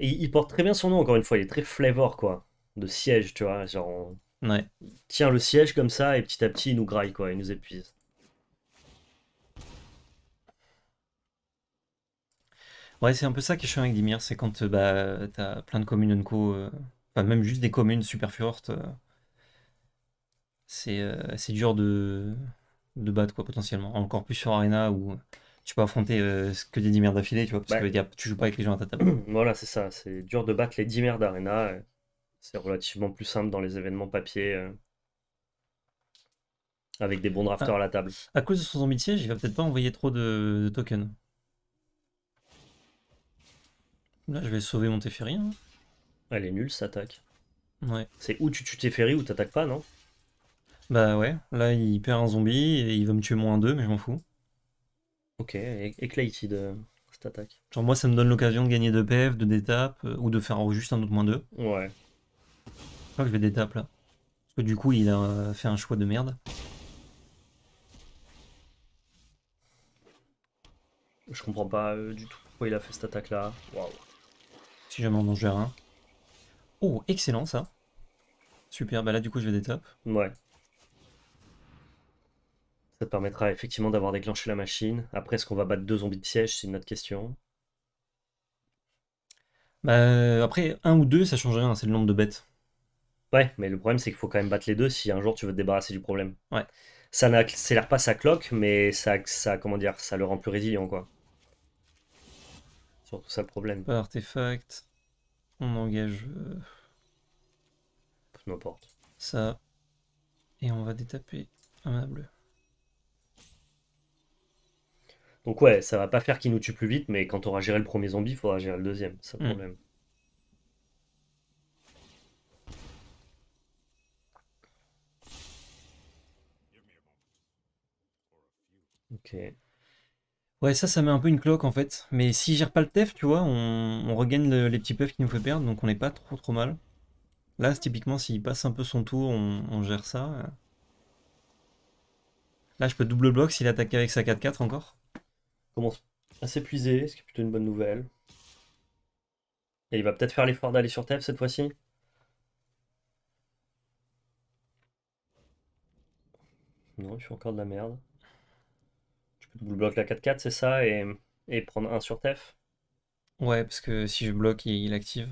Et il porte très bien son nom, encore une fois. Il est très flavor, quoi. De siège, tu vois. Genre, Ouais. tient le siège comme ça et petit à petit, il nous graille, quoi. Il nous épuise. Ouais, c'est un peu ça qui est chiant avec Dimir, c'est quand euh, bah, t'as plein de communes unco, euh, même juste des communes super fortes, euh, c'est dur de, battre quoi potentiellement. Encore plus sur Arena où tu peux affronter que des Dimir d'affilée, tu vois, parce que tu joues pas avec les gens à ta table. <clears throat> voilà, c'est ça, c'est dur de battre les Dimir d'Arena, c'est relativement plus simple dans les événements papier avec des bons drafters ah. à la table. À cause de son amitié, il va peut-être pas envoyer trop de tokens. Là, je vais sauver mon Teferi. Hein. Elle est nulle, ça attaque. Ouais. C'est ou tu tues Teferi ou t'attaques pas, non Bah ouais, là il perd un zombie et il va me tuer moins 2, mais je m'en fous. Ok, ici de euh, cette attaque. Genre moi ça me donne l'occasion de gagner 2 PF, de détape, euh, ou de faire juste un autre moins 2. Ouais. Je crois que je vais détape là. Parce que du coup il a euh, fait un choix de merde. Je comprends pas du tout pourquoi il a fait cette attaque là. Waouh. Si jamais on en gère un. Oh, excellent ça. Super, bah là du coup je vais des top. Ouais. Ça te permettra effectivement d'avoir déclenché la machine. Après, est-ce qu'on va battre deux zombies de siège C'est une autre question. Bah, euh, après, un ou deux, ça change rien, hein, c'est le nombre de bêtes. Ouais, mais le problème, c'est qu'il faut quand même battre les deux si un jour tu veux te débarrasser du problème. Ouais. Ça n'accélère pas sa cloque, mais ça, ça, comment dire, ça le rend plus résilient, quoi ça problème. Pas artefact. On engage. N'importe. Euh, ça. Et on va détaper un bleu. Donc ouais, ça va pas faire qu'il nous tue plus vite, mais quand on aura géré le premier zombie, il faudra gérer le deuxième, c'est le hmm. problème. Ok. Ouais, ça, ça met un peu une cloque en fait. Mais si gère pas le TEF, tu vois, on, regagne les petits puffs qui nous fait perdre, donc on n'est pas trop trop mal. Là, typiquement, s'il passe un peu son tour, on, gère ça. Là, je peux double bloc s'il attaque avec sa 4-4 encore. Commence à s'épuiser, ce qui est plutôt une bonne nouvelle. Et il va peut-être faire l'effort d'aller sur TEF cette fois-ci. Non, je suis encore de la merde double bloc la 4-4, c'est ça, et, prendre un sur TEF Ouais, parce que si je bloque, il, active.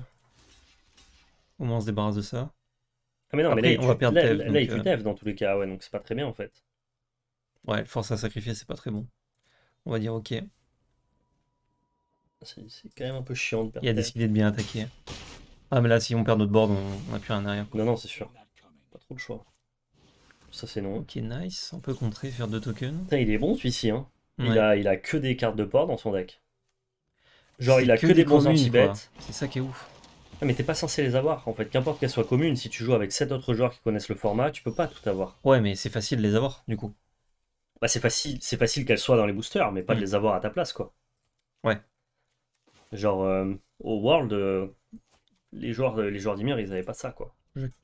Au moins, on se débarrasse de ça. Ah, mais non, mais là, on il, va perdre euh, TEF. il tue dans tous les cas, ouais, donc c'est pas très bien en fait. Ouais, force à sacrifier, c'est pas très bon. On va dire ok. C'est quand même un peu chiant de perdre. Il a décidé de bien attaquer. Ah, mais là, si on perd notre board, on n'a plus rien derrière. Non, non, c'est sûr. Pas trop le choix. Ça, c'est non. Ok, nice. On peut contrer, faire deux tokens. il est bon celui-ci. Hein. Il, a, a que des cartes de port dans son deck. Genre, il a que, des, bons anti C'est ça qui est ouf. Ah, mais t'es pas censé les avoir en fait, qu'importe qu'elles soient communes, si tu joues avec 7 autres joueurs qui connaissent le format, tu peux pas tout avoir. Ouais, mais c'est facile de les avoir du coup. Bah, c'est facile, c'est facile qu'elles soient dans les boosters, mais pas de mm. les avoir à ta place quoi. Ouais. Genre, euh, au World, euh, les joueurs, euh, les joueurs ils avaient pas ça quoi.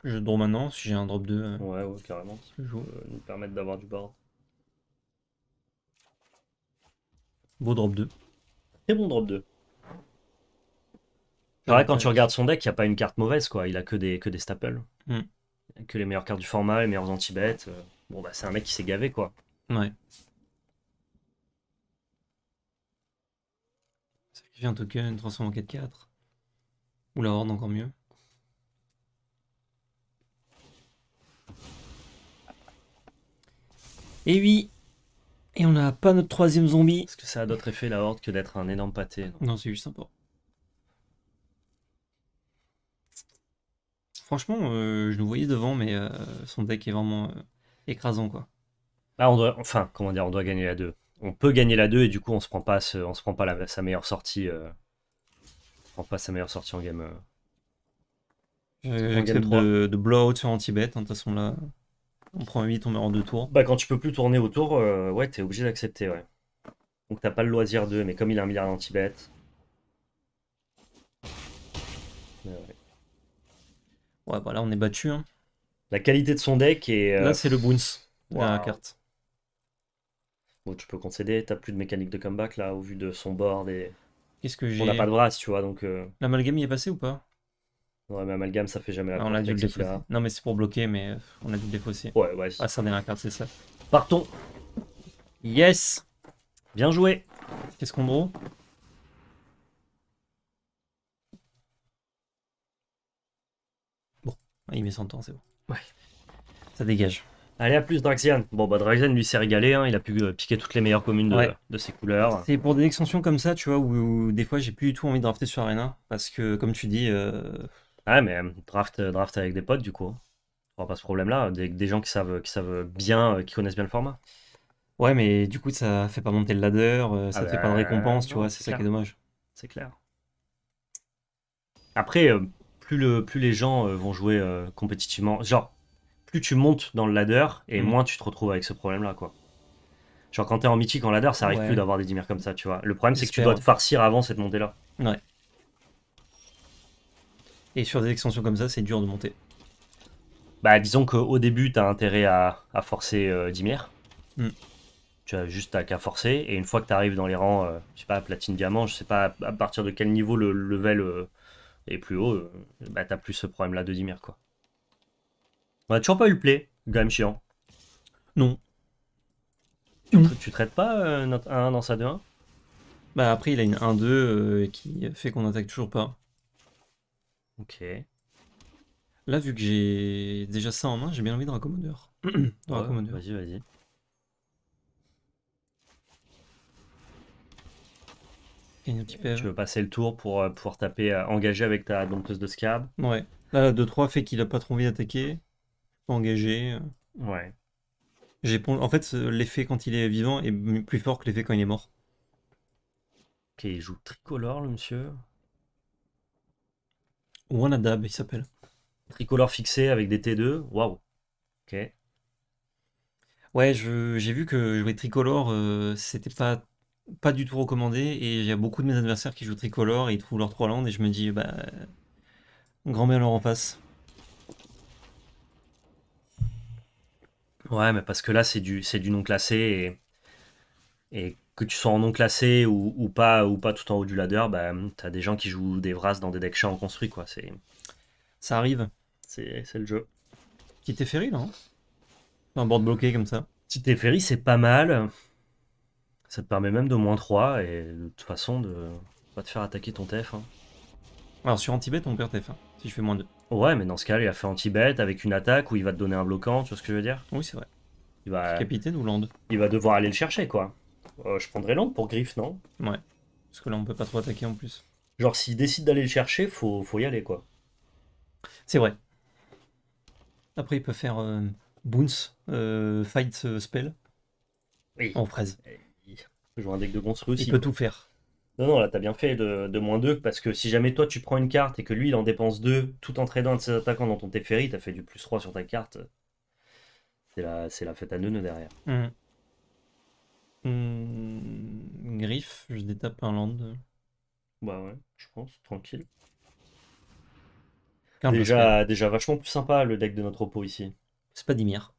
Je, drop maintenant si j'ai un drop 2. ouais, carrément. Ça nous permettent d'avoir du board. Beau drop 2. C'est bon drop 2. C'est vrai, quand tu regardes son deck, il n'y a pas une carte mauvaise, quoi. Il a que des, que des staples. Hmm. Que les meilleures cartes du format, les meilleurs anti-bêtes. Euh. Bon, bah, c'est un mec qui s'est gavé, quoi. Ouais. un token, transforme en 4-4. Ou la horde, encore mieux. Et oui, et on n'a pas notre troisième zombie. Parce que ça a d'autres effets la horde que d'être un énorme pâté. Non, c'est juste sympa. Franchement, euh, je nous voyais devant, mais euh, son deck est vraiment euh, écrasant, quoi. on doit, enfin, comment dire, on doit gagner la 2. On peut gagner la 2 et du coup, on se prend pas, on se prend pas sa meilleure sortie. on prend pas sa meilleure sortie en game. J'accepte de, de blowout sur anti-bet, hein, de toute façon là. On prend 8, on met en deux tours. Bah, quand tu peux plus tourner autour, euh, ouais, t'es obligé d'accepter, ouais. Donc t'as pas le loisir de, mais comme il a un milliard d'anti-bêtes. Ouais. voilà, bah là on est battu. Hein. La qualité de son deck est. Euh, là c'est le Boons. la carte. Bon, tu peux concéder, t'as plus de mécanique de comeback là, au vu de son board et. Qu'est-ce que j'ai On n'a pas de brasse, tu vois donc. Euh, L'amalgame y est passé ou pas Ouais, mais amalgame, ça fait jamais la carte. On a dû le défausser. Non, mais c'est pour bloquer, mais on a dû le défausser. Ouais, ouais. Ah, ça la carte, c'est ça. Partons. Yes. Bien joué. Qu'est-ce qu'on gros Bon, ah, il met son temps, c'est bon. Ouais. Ça dégage. Allez, à plus, Draxian. Bon, bah, Draxian, lui, s'est régalé. Hein. Il a pu euh, piquer toutes les meilleures communes de, ses couleurs. C'est pour des extensions comme ça, tu vois, où, des fois, j'ai plus du tout envie de drafter sur Arena. Parce que, comme tu dis, euh, Ouais, mais euh, euh, draft, avec des potes, du coup. On pas ce problème-là. Des, gens qui savent, qui savent bien, euh, qui connaissent bien le format. Ouais, mais du coup, ça fait pas monter le ladder, ça ah fait pas de récompense, bah, tu vois, c'est ça qui est dommage. C'est clair. Après, plus, le, plus les gens vont jouer compétitivement, genre, plus tu montes dans le ladder et hmm. moins tu te retrouves avec ce problème-là, quoi. Genre, quand tu es en mythique en ladder, ça arrive plus d'avoir des dimers comme ça, tu vois. Le problème, c'est que tu dois te farcir avant cette montée-là. Ouais. Et sur des extensions comme ça, c'est dur de monter. Bah, disons qu'au début, t'as intérêt à, forcer euh, Dimir. Hmm. Tu as juste qu'à forcer. Et une fois que t'arrives dans les rangs, euh, je sais pas, platine, diamant, je sais pas à, partir de quel niveau le level euh, est plus haut, bah, t'as plus ce problème-là de Dimir, quoi. On a toujours pas eu le play, quand même chiant. Non. Tu, hmm. traites pas notre 1 dans sa 2-1 Bah, après, il a une 1-2 qui fait qu'on attaque toujours pas. Ok. Là, vu que j'ai déjà ça en main, j'ai bien envie de raccommoder <clears throat> Vas-y, vas-y. Je veux passer le tour pour euh, pouvoir taper, euh, engager avec ta dompteuse de scab. Ouais. Là, 2-3 fait qu'il a pas trop envie d'attaquer. Engager. Euh. Ouais. J'ai En fait, l'effet quand il est vivant est plus fort que l'effet quand il est mort. Ok, il joue tricolore, le monsieur adab il s'appelle. Tricolore fixé avec des T2, waouh. Ok. Ouais, j'ai vu que jouer tricolore, euh, c'était pas, pas du tout recommandé. Et il y a beaucoup de mes adversaires qui jouent tricolore et ils trouvent leurs trois landes. Et je me dis, bah. grand bien leur en face. Ouais, mais parce que là, c'est du, du non classé. Et, et que tu sois en non classé ou, pas ou pas tout en haut du ladder, bah, tu as des gens qui jouent des Vras dans des decks en construit. Quoi. C'est... Ça arrive. C'est, le jeu. Petit Ferry, là. un board bloqué comme ça. Si Petit Ferry, c'est pas mal. Ça te permet même de moins 3 et de toute façon de pas te faire attaquer ton TF. Hein. Alors sur Antibet, on perd TF, hein, si je fais moins 2. Ouais, mais dans ce cas, il a fait Antibet avec une attaque où il va te donner un bloquant, tu vois ce que je veux dire Oui, c'est vrai. Il va... Capitaine ou Land Il va devoir aller le chercher, quoi. Euh, je prendrais l'ombre pour griffe, non Ouais. Parce que là, on peut pas trop attaquer en plus. Genre, s'il décide d'aller le chercher, faut, faut y aller, quoi. C'est vrai. Après, il peut faire euh, Boons, euh, Fight Spell. Oui. En fraise. Il peut jouer un deck de bon aussi. Il peut tout faire. Non, non, là, t'as bien fait de, moins 2, parce que si jamais toi, tu prends une carte et que lui, il en dépense 2, tout en traînant de ses attaquants dans ton Teferi, t'as fait du plus 3 sur ta carte. C'est la, c'est la fête à deux derrière. Mm griffe, je détape un land. Bah ouais, je pense, tranquille. déjà, déjà vachement plus sympa le deck de notre repos ici. C'est pas Dimir.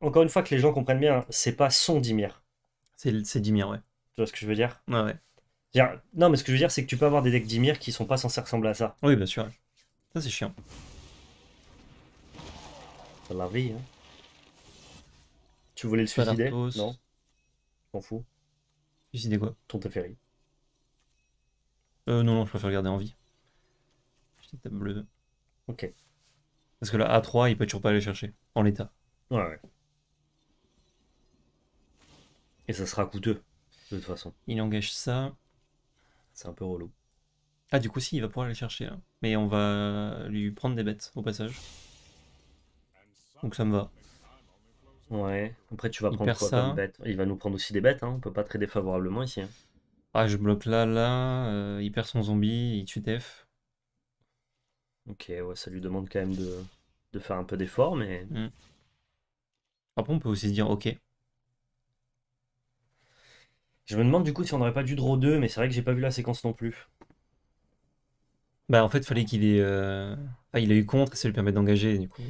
encore une fois que les gens comprennent bien, c'est pas son Dimir. C'est Dimir, ouais. Tu vois ce que je veux dire Ouais, ouais. non, mais ce que je veux dire, c'est que tu peux avoir des decks Dimir qui sont pas censés ressembler à ça. Oui, bien sûr. Ça, c'est chiant. la vie, hein. Tu voulais le suicider Non. T'en fous. Suicider quoi Ton préféré. Euh, non, non, je préfère garder en vie. bleu. Ok. Parce que là, A3, il peut toujours pas aller chercher, en l'état. Ouais, ouais. Et ça sera coûteux, de toute façon. Il engage ça. C'est un peu relou. Ah, du coup, si, il va pouvoir aller chercher, Mais on va lui prendre des bêtes, au passage. Donc ça me va. Ouais. Après, tu vas prendre quoi comme bête Il va nous prendre aussi des bêtes, hein. on peut pas très défavorablement ici. Hein. Ah, je bloque là, là. Euh, il perd son zombie, il tue Def. Ok, ouais, ça lui demande quand même de, faire un peu d'effort, mais mm. Après, on peut aussi se dire, ok. je me demande du coup si on n'aurait pas dû draw 2, mais c'est vrai que j'ai pas vu la séquence non plus. Bah, en fait, fallait qu'il ait. Euh, ah, il a eu contre et ça lui permet d'engager, du coup.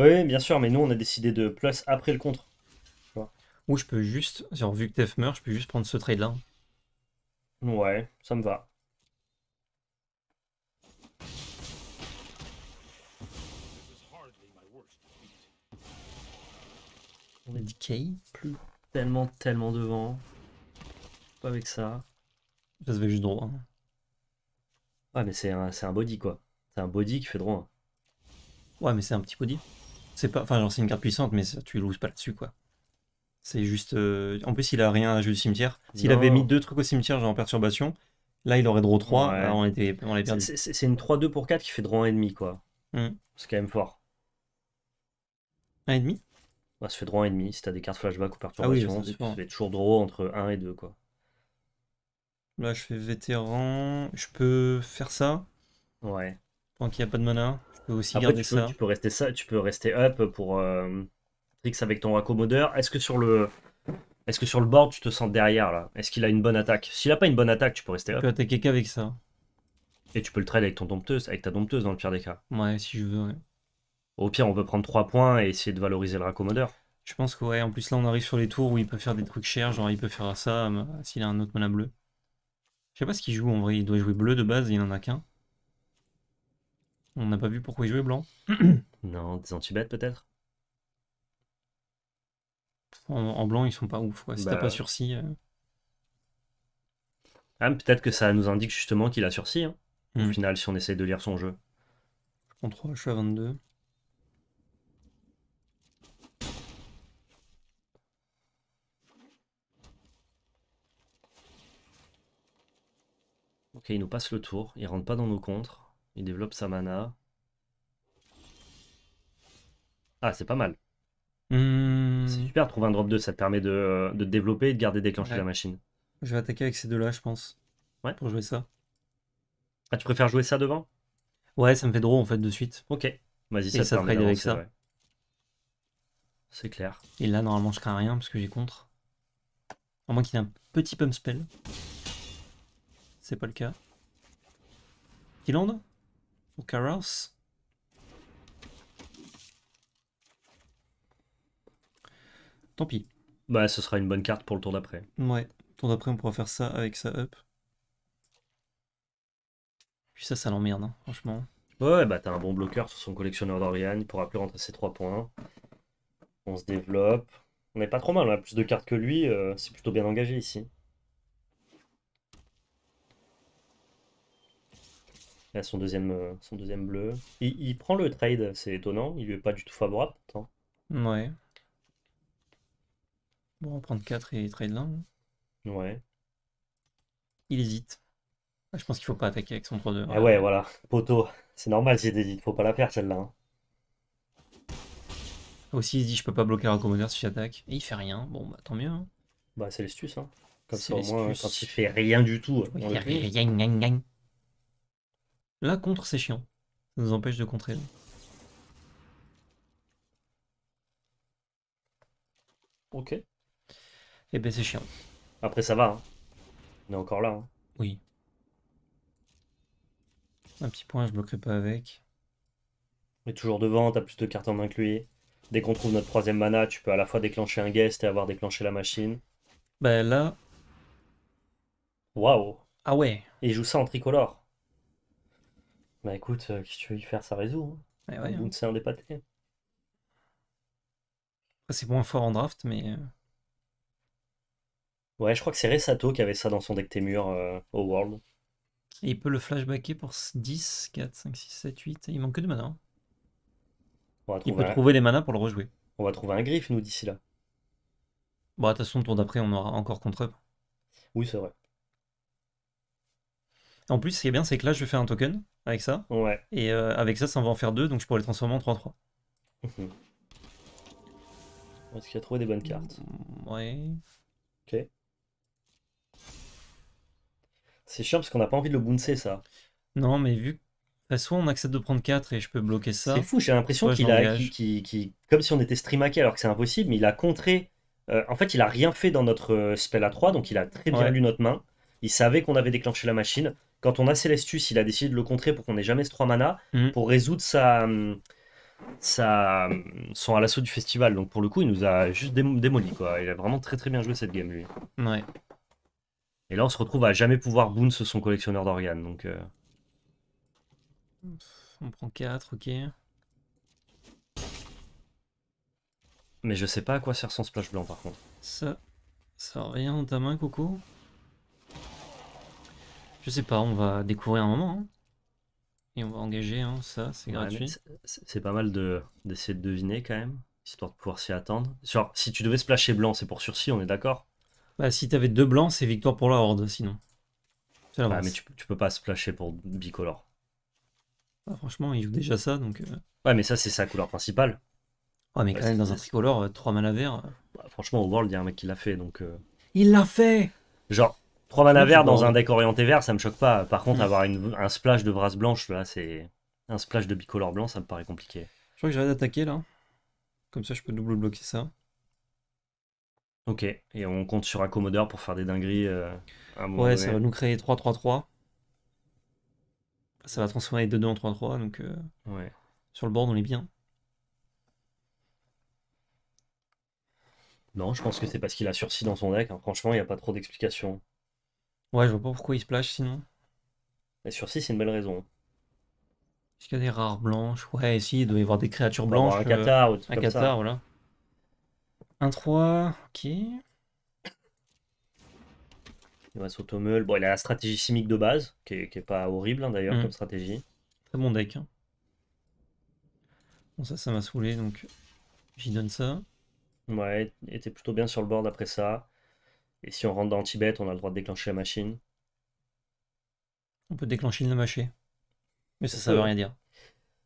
Oui, bien sûr, mais nous, on a décidé de plus après le contre. Ou je peux juste, genre, vu que Tef meurt, je peux juste prendre ce trade là. Ouais, ça me va. On est Kay Plus tellement, tellement devant. Pas avec ça. Ça se fait juste droit. Hein. Ouais, mais c'est un, un body quoi. C'est un body qui fait droit. Ouais, mais c'est un petit body. C'est pas, enfin, c'est une carte puissante, mais ça, tu loses pas là-dessus, quoi. C'est juste. Euh, en plus, il a rien à jouer au cimetière. S'il avait mis deux trucs au cimetière, genre en perturbation, là, il aurait draw 3. on était, C'est- une 3-2 pour 4 qui fait droit 1,5 quoi. Hmm. C'est quand même fort. 1,5 ça fait droit 1,5 si t'as des cartes flashback ou ah perturbation. ça fait toujours draw entre 1 et 2 quoi. Là, je fais vétéran. Je peux faire ça Ouais. tant qu'il n'y a pas de mana tu peux, rester ça, tu peux rester up pour euh, avec ton raccommodeur. Est-ce que sur le est-ce que sur le board tu te sens derrière là Est-ce qu'il a une bonne attaque S'il a pas une bonne attaque, tu peux rester up. Tu peux attaquer qu'avec ça. Et tu peux le trade avec ton dompteuse, avec ta dompteuse dans le pire des cas. Ouais, si je veux. Au pire, on peut prendre 3 points et essayer de valoriser le raccommodeur. Je pense que ouais, en plus là on arrive sur les tours où il peut faire des trucs chers, genre il peut faire ça euh, s'il a un autre mana bleu. Je sais pas ce qu'il joue en vrai, il doit jouer bleu de base, il en a qu'un. On n'a pas vu pourquoi il jouait blanc. <clears throat> non, des anti-bêtes peut-être en, blanc, ils sont pas ouf. quoi. Si t'as bah. pas sursis. Euh. Ah, peut-être que ça nous indique justement qu'il a sursis. Hein. Au hmm. final, si on essaye de lire son jeu. 3, je suis à 22. Ok, il nous passe le tour, il rentre pas dans nos contres. Il développe sa mana. Ah, c'est pas mal. Hmm. C'est super trouver un drop 2, ça te permet de, euh, développer et de garder déclencher la machine. Je vais attaquer avec ces deux-là, je pense. Ouais. Pour jouer ça. Ah, tu préfères jouer ça devant Ouais, ça me fait drôle en fait de suite. Ok. Vas-y, ça, ça avec ça. C'est clair. Et là, normalement, je crains rien parce que j'ai contre. À moins qu'il ait un petit pump spell. C'est pas le cas. lande ou Caros Tant pis. Bah, ce sera une bonne carte pour le tour d'après. Ouais, tour d'après, on pourra faire ça avec sa up. Puis ça, ça l'emmerde, hein, franchement. Ouais, bah t'as un bon bloqueur sur son collectionneur d'Orian, il pourra plus rentrer ses 3 points. On se développe. On n'est pas trop mal, on a plus de cartes que lui, euh, c'est plutôt bien engagé ici. Il son deuxième, euh, son deuxième bleu. Il, prend le trade, c'est étonnant. Il lui est pas du tout favorable, pourtant. Ouais. Bon, on prend 4 et trade l'un. Ouais. Il hésite. Ah, je pense qu'il faut pas attaquer avec son 3-2. Ah eh ouais, voilà. Poteau. C'est normal s'il hésite. Faut pas la faire, celle-là. Hein. Aussi, il dit je peux pas bloquer un commandeur si j'attaque. Et il fait rien. Bon, bah tant mieux. Hein. Bah, c'est l'astuce. Hein. Comme ça, au moins, quand il fait rien du tout. Euh, il rien, rien. Là, contre, c'est chiant. Ça nous empêche de contrer. Ok. Et eh ben, c'est chiant. Après, ça va. Hein. On est encore là. Hein. Oui. Un petit point, je bloquerai pas avec. On est toujours devant, t'as plus de cartes en lui. Dès qu'on trouve notre troisième mana, tu peux à la fois déclencher un guest et avoir déclenché la machine. Bah là. Waouh! Ah ouais! Et il joue ça en tricolore. Bah écoute, si euh, qu'est-ce que tu veux y faire, ça résout. Hein. Eh ouais, Donc hein. c'est un des C'est moins fort en draft, mais. Euh. Ouais, je crois que c'est Resato qui avait ça dans son deck Témur euh, au World. Et il peut le flashbacker pour 10, 4, 5, 6, 7, 8. Il manque que de mana. Hein. Il peut trouver les manas pour le rejouer. on va trouver un griffe, nous, d'ici là. Bon, bah, de toute façon, le tour d'après, on aura encore contre up. Oui, c'est vrai. En plus, ce qui est bien, c'est que là, je vais faire un token avec ça. Ouais. Et euh, avec ça, ça va en faire deux, donc je pourrais le transformer en 3-3. <laughs> Est-ce qu'il a trouvé des bonnes cartes mm, Ouais. Ok. C'est chiant parce qu'on n'a pas envie de le bouncer, ça. Non, mais vu que soit on accepte de prendre 4 et je peux bloquer ça. C'est fou, j'ai l'impression qu'il a. comme si on était streamaké alors que c'est impossible, mais il a contré. Euh, en fait, il a rien fait dans notre euh, spell à 3, donc il a très bien lu notre main. Il savait qu'on avait déclenché la machine quand on a Celestus, il a décidé de le contrer pour qu'on ait jamais ce 3 mana, mhm. pour résoudre sa, sa, son à l'assaut du festival. Donc pour le coup, il nous a juste démoli. Quoi. Il a vraiment très très bien joué cette game, lui. Ouais. Et là, on se retrouve à jamais pouvoir boons son collectionneur d'organes. Donc, euh. On prend 4, ok. Mais je sais pas à quoi sert son splash blanc par contre. Ça, ça rien dans ta main, coucou. Je sais pas, on va découvrir un moment. Hein. Et on va engager, hein, ça, c'est gratuit. C'est pas mal de d'essayer de, deviner quand même, histoire de pouvoir s'y attendre. Genre, si tu devais splasher blanc, c'est pour sursis, on est d'accord Bah, si avais deux blancs, c'est victoire pour la Horde, sinon. Bah, mais tu, peux pas splasher pour bicolore. Bah, franchement, il joue déjà ça, donc. Euh. Ouais, mais ça, c'est sa couleur principale. Ouais, mais quand même, dans un tricolore, euh, trois mal euh. Bah, franchement, au World, il a un mec qui l'a fait, donc. Il l'a fait Genre, 3 mana verts dans un deck orienté vert, ça me choque pas. Par contre, avoir un splash de brasse blanche, là, c'est. Un splash de bicolore blanc, ça me paraît compliqué. Je crois que j'arrête d'attaquer là. Comme ça, je peux double bloquer ça. Ok, et on compte sur un pour faire des dingueries. Euh, à un ouais, ça va nous créer 3-3-3. Ça va transformer les 2-2 en 3-3, donc euh, ouais. sur le board, on est bien. Non, je pense que c'est parce qu'il a sursis dans son deck. Hein. Franchement, il n'y a pas trop d'explications. Ouais, je vois pas pourquoi il se plage sinon. Sur 6, c'est une belle raison. Est-ce qu'il y a des rares blanches Ouais, si, il doit y avoir des créatures blanches. Un euh, ou un 1-3, ok. Il va sauter Bon, il a la stratégie chimique de base, qui est, pas horrible hein, d'ailleurs mm. comme stratégie. Très bon deck. Hein. Bon, ça, ça m'a saoulé, donc j'y donne ça. Ouais, il était plutôt bien sur le board après ça. Et si on rentre dans Tibet, on a le droit de déclencher la machine. On peut déclencher le mâcher. Mais ça, ça, veut rien dire.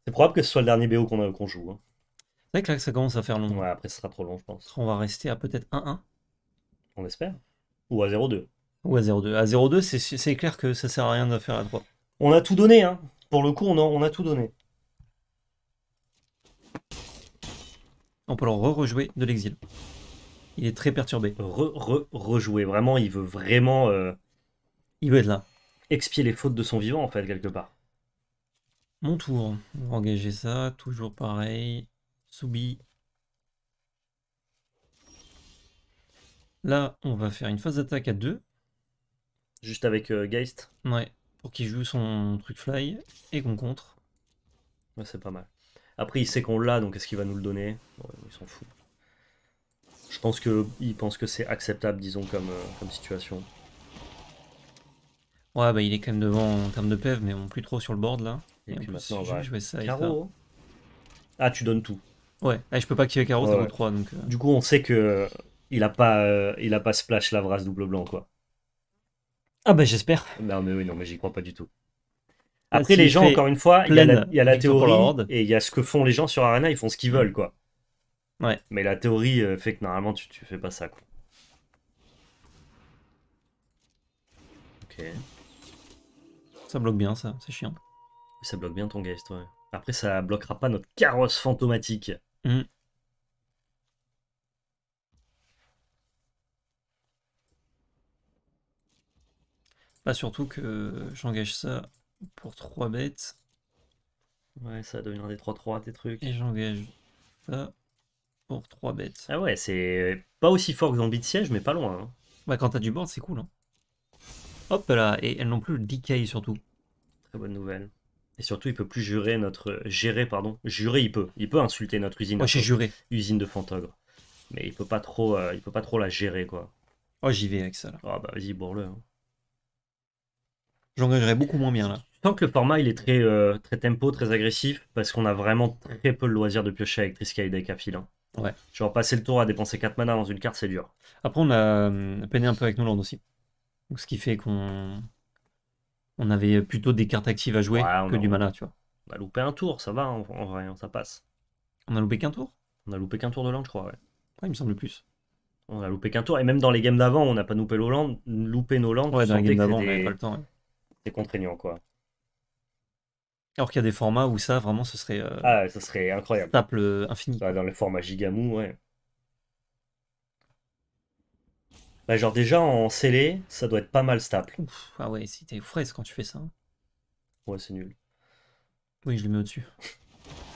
C'est probable que ce soit le dernier BO qu'on joue. Hein. C'est vrai que là, ça commence à faire long. Ouais, après, ce sera trop long, je pense. On va rester à peut-être 1-1. On espère. Ou à 0-2. Ou à 0-2. À 0-2, c'est clair que ça sert à rien de faire à droite. On a tout donné, hein. Pour le coup, on a, on a tout donné. On peut alors re-rejouer de l'exil. Il est très perturbé. Re, re, rejouer, vraiment, il veut vraiment. Euh, il veut être là. Expier les fautes de son vivant, en fait, quelque part. Mon tour. On va engager ça, toujours pareil. Soubi. Là, on va faire une phase d'attaque à deux. Juste avec euh, Geist Ouais, pour qu'il joue son truc fly et qu'on contre. Ouais, c'est pas mal. Après, il sait qu'on l'a, donc est-ce qu'il va nous le donner ouais, Il s'en fout. Je pense il pense que c'est acceptable, disons, euh, comme, situation. Ouais, bah il est quand même devant en termes de PEV, mais on plus trop sur le board là. Et, puis Ah, tu donnes tout. Ouais, ah, je peux pas activer carreau, ça vaut 3. Donc, euh. Du coup, on sait que euh, il a pas, il a pas splash la double blanc, quoi. Ah, bah j'espère. Non, mais oui, non, mais j'y crois pas du tout. Bah, Après, les gens, encore une fois, il a la, y a la théorie et il y a ce que font les gens sur Arena, ils font ce qu'ils veulent, quoi. Ouais. Mais la théorie euh, fait que normalement tu, tu fais pas ça. Quoi. Ok. Ça bloque bien ça, c'est chiant. Ça bloque bien ton guest, ouais. Après, ça bloquera pas notre carrosse fantomatique. pas mm. Bah surtout que j'engage ça pour 3 bêtes. Ouais, ça deviendra des 3-3 tes trucs. Et j'engage ça 3 bêtes. Ah ouais, c'est pas aussi fort que Zombie de Siège, mais pas loin. Hein. Bah, quand t'as du board, c'est cool. Hein. Hop là, et elles n'ont plus le decay surtout. Très bonne nouvelle. Et surtout, il peut plus jurer notre. Gérer, pardon. Jurer, il peut. Il peut insulter notre usine. Moi, j'ai juré. Usine de Fantogre. Mais il peut pas trop, euh, il peut pas trop la gérer, quoi. Oh, j'y vais avec ça, oh, bah, vas-y, bourre-le. Hein. beaucoup moins bien, là. Tant que le format, il est très, euh, très tempo, très agressif, parce qu'on a vraiment très peu le loisir de piocher avec Triskaidek et fil. Ouais. Tu passer le tour à dépenser 4 mana dans une carte, c'est dur. Après, on a euh, peiné un peu avec Noland aussi. ce qui fait qu'on on avait plutôt des cartes actives à jouer que du mana, tu vois. On a loupé un tour, ça va en, hein, ça passe. On a loupé qu'un tour On a loupé qu'un tour de land, je crois, ouais. Ouais, il me semble plus. On a loupé qu'un tour, et même dans les games d'avant, on n'a pas loupé nos loupé Noland. Ouais, dans on pas le temps. C'est contraignant, quoi. Alors qu'il y a des formats où ça, vraiment, ce serait. Euh, ah, ça serait incroyable. staple infini. dans le format Gigamou, ouais. Bah, genre, déjà en scellé, ça doit être pas mal staple. ah ouais, si t'es fraise quand tu fais ça. Hein. Ouais, c'est nul. Oui, je le mets au-dessus.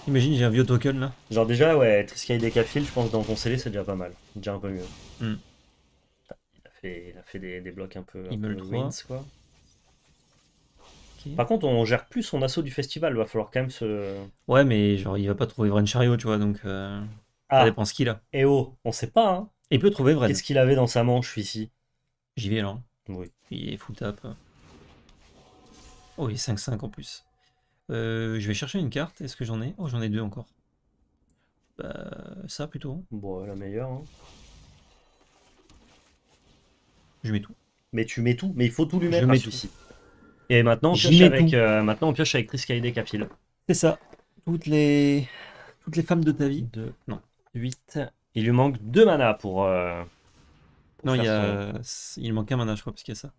Imagine, j'ai un vieux token là. Genre, déjà, ouais, Triskai Decafil, je pense, dans ton scellé, c'est déjà pas mal. Déjà un peu mieux. Hmm. Il a fait, des, blocs un peu. Il wins, quoi. Par contre, on gère plus son assaut du festival. Il va falloir quand même se. Ouais, mais genre, il va pas trouver Vren Chariot, tu vois, donc. Euh, ça ah. dépend ce qu'il a. Eh oh, on sait pas, hein. Il peut trouver Vren. Qu'est-ce qu'il avait dans sa manche ici J'y vais là. Oui. Il est full tap. Oh, il est 5-5 en plus. Euh, je vais chercher une carte. Est-ce que j'en ai Oh, j'en ai deux encore. Bah, ça plutôt. Hein. Bon, la meilleure. Hein. Je mets tout. Mais tu mets tout, mais il faut tout lui mettre. Je hein, mets tout. Et euh, maintenant on, pioche avec, maintenant, on pioche avec Chris Capil. C'est ça. Toutes les... Toutes les femmes de ta vie. Non, 8. Il lui manque 2 mana euh, pour. non, il, il manque un mana, je crois, parce qu'il y a ça.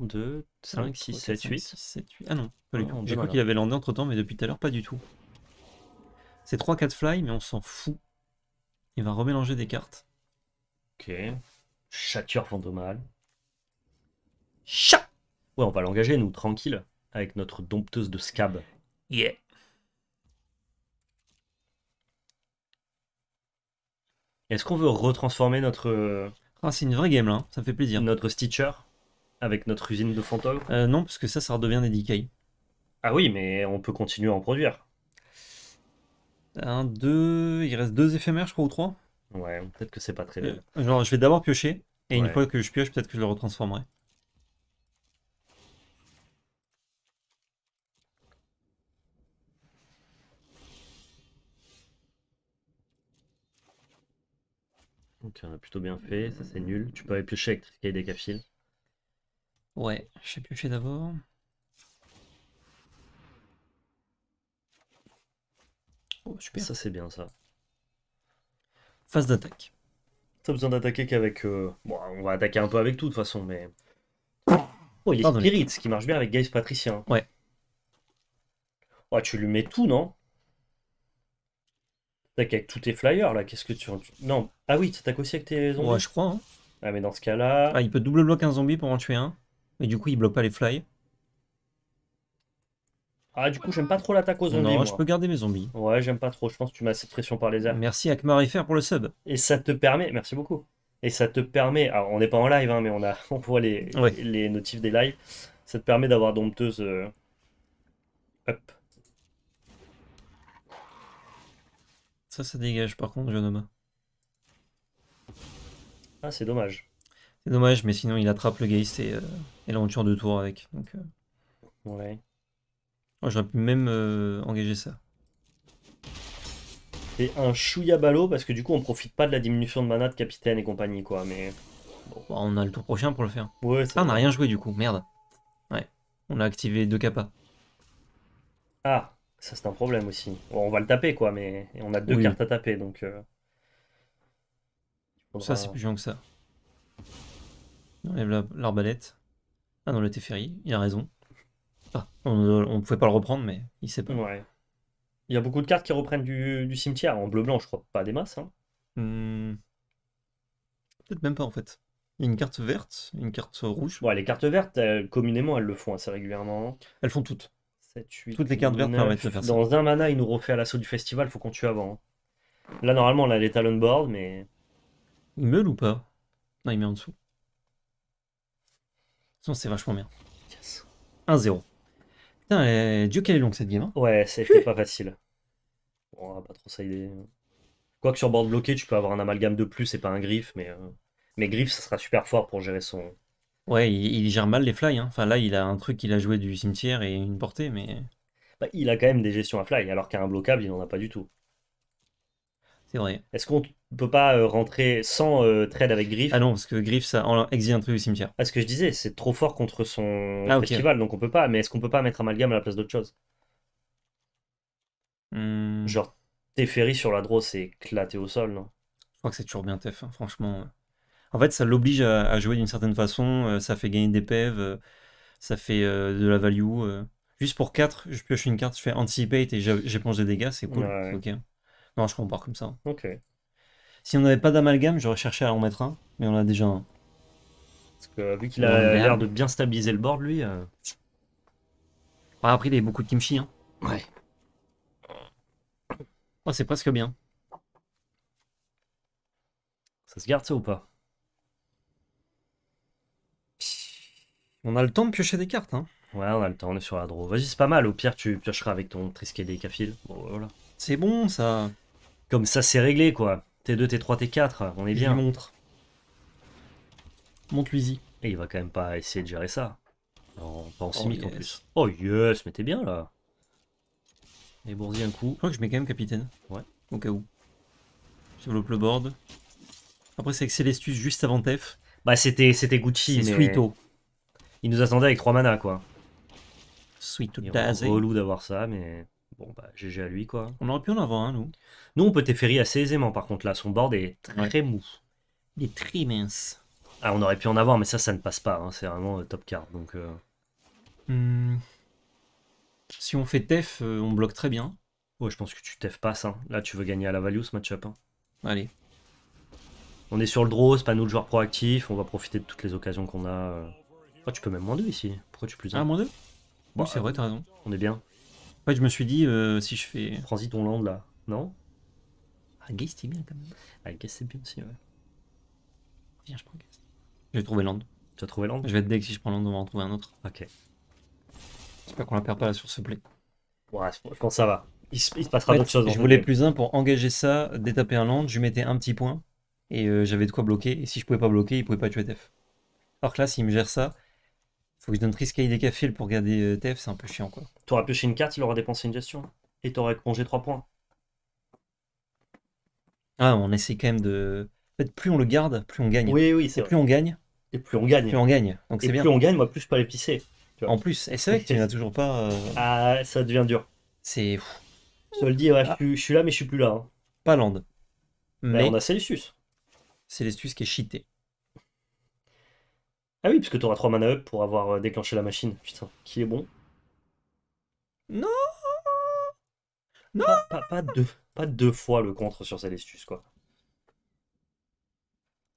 2, 5, 6, 7, 8. Ah non, j'ai cru qu'il avait landé entre temps, mais depuis tout à l'heure, pas du tout. C'est 3-4 fly, mais on s'en fout. Il va remélanger des cartes. Ok. Chature fantomale. Chat Ouais, on va l'engager, nous, tranquille, avec notre dompteuse de scab. Yeah. Est-ce qu'on veut retransformer notre. Ah, c'est une vraie game là, hein. ça me fait plaisir. Notre Stitcher avec notre usine de fantômes euh, Non, parce que ça, ça redevient des Ah oui, mais on peut continuer à en produire. Un, deux, il reste deux éphémères, je crois, ou trois. Ouais, peut-être que c'est pas très euh, bien. genre, je vais d'abord piocher, et une fois que je pioche, peut-être que je le retransformerai. Donc a euh, plutôt bien fait, ça c'est nul. Tu peux aller piocher avec des cafines. Ouais, je vais piocher d'abord. Oh, super. Ça c'est bien ça. Phase d'attaque. T'as besoin d'attaquer qu'avec... Euh... Bon, on va attaquer un peu avec tout de toute façon, mais... Oh, il y a Spirit, ce qui marche bien avec Guys Patricien. Ouais. Ouais, oh, tu lui mets tout, non T'as qu'avec tous tes flyers là, qu'est-ce que tu. Non, ah oui, t'attaques aussi avec tes zombies Ouais, je crois. Hein. Ah, mais dans ce cas-là. Ah, il peut double bloquer un zombie pour en tuer un, mais du coup, il bloque pas les fly. Ah, du coup, j'aime pas trop l'attaque aux zombies. Non, moi. je peux garder mes zombies. Ouais, j'aime pas trop. Je pense que tu m'as assez de pression par les airs. Merci à pour le sub. Et ça te permet. Merci beaucoup. Et ça te permet. Alors, on n'est pas en live, hein, mais on, a... <laughs> on voit les... les notifs des lives. Ça te permet d'avoir Dompteuse. Hop. Euh, Ça, ça dégage par contre, jeune homme. Ah, c'est dommage. C'est dommage, mais sinon il attrape le Geist et, euh, et tour de avec. Donc, euh. Ouais. Oh, j'aurais pu même euh, engager ça. C'est un chouïa ballot parce que du coup on profite pas de la diminution de mana de capitaine et compagnie quoi, mais. Bon, bah, on a le tour prochain pour le faire. Ouais, ça ah, on a rien joué du coup, merde. Ouais, on a activé deux capas. Ah, ça, c'est un problème aussi. on va le taper, quoi, mais on a deux cartes à taper, donc. Euh, ça, c'est plus chiant que ça. On enlève l'arbalète. Ah non, le Teferi, il a raison. Ah, on ne pouvait pas le reprendre, mais il sait pas. Il y a beaucoup de cartes qui reprennent du, cimetière. En bleu-blanc, je crois pas des masses. Hein. Hmm. Peut-être même pas, en fait. Il y a une carte verte, une carte rouge. Ouais, les cartes vertes, communément, elles le font assez régulièrement. Hein. Elles font toutes. Toutes les cartes vertes permettent de faire ça. Dans un mana, il nous refait à l'assaut du festival, faut qu'on tue avant. Hein. Là, normalement, on a les talon board, mais. Il meule ou pas Non, il met en dessous. Sinon, c'est vachement bien. 1-0. Putain, Dieu, quelle est longue cette game. Hein ouais, c'était pas facile. on va pas trop ça Quoique sur board bloqué, tu peux avoir un amalgame de plus et pas un griffe, mais. Euh, mais griffe, ça sera super fort pour gérer son Ouais, il, gère mal les fly. Hein. Enfin, là, il a un truc qu'il a joué du cimetière et une portée, mais. Bah, il a quand même des gestions à fly, alors qu'un blocable, il n'en a pas du tout. C'est vrai. Est-ce qu'on peut pas euh, rentrer sans euh, trade avec Griff Ah non, parce que Griff, ça en un truc du cimetière. Ah, ce que je disais, c'est trop fort contre son ah, festival, donc on peut pas. Mais est-ce qu'on peut pas mettre Amalgam à la place d'autre chose hmm. Genre, Teferi sur la draw, c'est éclaté au sol, non Je crois que c'est toujours bien Tef, hein, franchement. Euh. En fait, ça l'oblige à, jouer d'une certaine façon, euh, ça fait gagner des PEV, euh, ça fait euh, de la value. Juste pour 4, je pioche une carte, je fais anticipate et j'éponge des dégâts, c'est cool. Ok. Non, je pas comme ça. Si on n'avait pas d'amalgame, j'aurais cherché à en mettre un, mais on a déjà un. Parce que vu qu'il a l'air de bien stabiliser le board, lui. après, il a beaucoup de kimchi. Hein. Ouais. c'est presque bien. Ça se garde ça ou pas On a le temps de piocher des cartes, hein. Ouais, on a le temps, on est sur la draw. Vas-y, c'est pas mal. Au pire, tu piocheras avec ton trisquet des cafiles. Bon, voilà. C'est bon, ça. Comme ça, c'est réglé, quoi. T2, T3, T4, on est bien. montre. Monte y Et il va quand même pas essayer de gérer ça. pas en oh, simic en plus. Oh yes, mais t'es bien là. Et Bourdi un coup. Je crois que je mets quand même capitaine. Ouais. Au cas où. Je le board. Après, c'est avec Célestus juste avant Tef. Bah, c'était Gucci. C'est mais il nous attendait avec 3 mana quoi. Sweet tout relou d'avoir ça, mais bon, bah, GG à lui, quoi. On aurait pu en avoir hein, nous. Nous, on peut Teferi assez aisément, par contre, là, son board est très mou. Il est très mince. Ah, on aurait pu en avoir, mais ça, ça ne passe pas. Hein. C'est vraiment euh, top card, donc... Euh. Hmm. Si on fait Tef, euh, on bloque très bien. Ouais, je pense que tu Tef pas Hein. Là, tu veux gagner à la value, ce match hein. Allez. On est sur le draw, c'est pas nous le joueur proactif. On va profiter de toutes les occasions qu'on a. Oh, tu peux même moins 2 ici. Pourquoi tu plus 1 Ah, moins 2 Bon, c'est vrai, t'as raison. On est bien. Ouais, je me suis dit, euh, si je fais. Prends-y ton land là, non Ah, Geist, c'est bien quand même. Ah, Geist, c'est bien aussi, ouais. Viens, je prends Je vais trouver land. Tu as trouvé land Je vais être deck si je prends land, on va en trouver un autre. Ok. J'espère qu'on la perd pas là sur ce play. Ouais, je pense ça va. Il se, passera d'autres choses. Je voulais plus un pour engager ça, détaper un land, je lui mettais un petit point et euh, j'avais de quoi bloquer. Et si je pouvais pas bloquer, il pouvait pas tuer Def. Alors que là, s'il me gère ça, faut que je donne Triscaille des cafés pour garder euh, TF, c'est un peu chiant quoi. T'auras pioché une carte, il aura dépensé une gestion. Et t'aurais congé 3 points. Ah, on essaie quand même de. En fait, plus on le garde, plus on gagne. Oui, oui, c'est Plus on gagne. Et plus on gagne. Plus on gagne. Donc c'est bien. Plus on gagne, moi, plus je peux aller En plus, et eh, c'est vrai que tu n'as toujours pas. Euh, ah, ça devient dur. C'est. Je te le dis, ah. je, suis, là, mais je suis plus là. Hein. Pas land. Bah, mais on a Celestius. Celestius qui est cheaté. Ah oui, puisque que t'auras 3 mana up pour avoir euh, déclenché la machine. Putain, qui est bon Non Non pas, deux, fois le contre sur Celestus, quoi.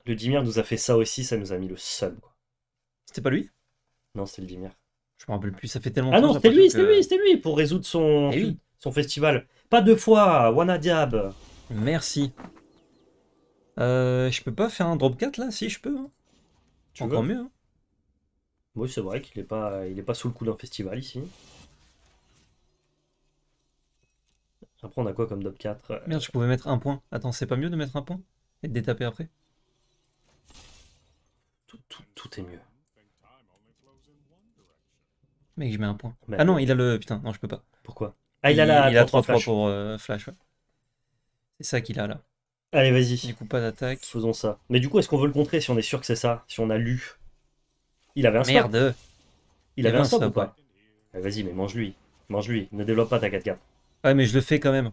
Le Dimir nous a fait ça aussi, ça nous a mis le seul, quoi. C'était pas lui Non, c'était le Dimir. Je me rappelle plus, ça fait tellement Ah non, c'était lui, c'était lui, c'était lui, pour résoudre son, eh son festival. Pas deux fois, Wana Diab Merci. Euh, je peux pas faire un drop 4 là Si, je peux. Hein. Tu Encore mieux. Hein. Oui, c'est vrai qu'il n'est pas, il est pas sous le coup d'un festival ici. Après, on a quoi comme DOP 4 Merde, je pouvais mettre un point. Attends, c'est pas mieux de mettre un point Et de détaper après tout, est mieux. Mec, je mets un point. ah non, il a le. Putain, non, je peux pas. Pourquoi Ah, il, a la. Il a 3 fois pour euh, Flash, C'est ça qu'il a là. Allez, vas-y. Du coup, pas d'attaque. Faisons ça. Mais du coup, est-ce qu'on veut le contrer si on est sûr que c'est ça Si on a lu il avait un sort. Merde. Il, avait un sort, ou pas eh, Vas-y, mais mange-lui. Mange-lui. Ne développe pas ta 4 4 Ouais, mais je le fais quand même.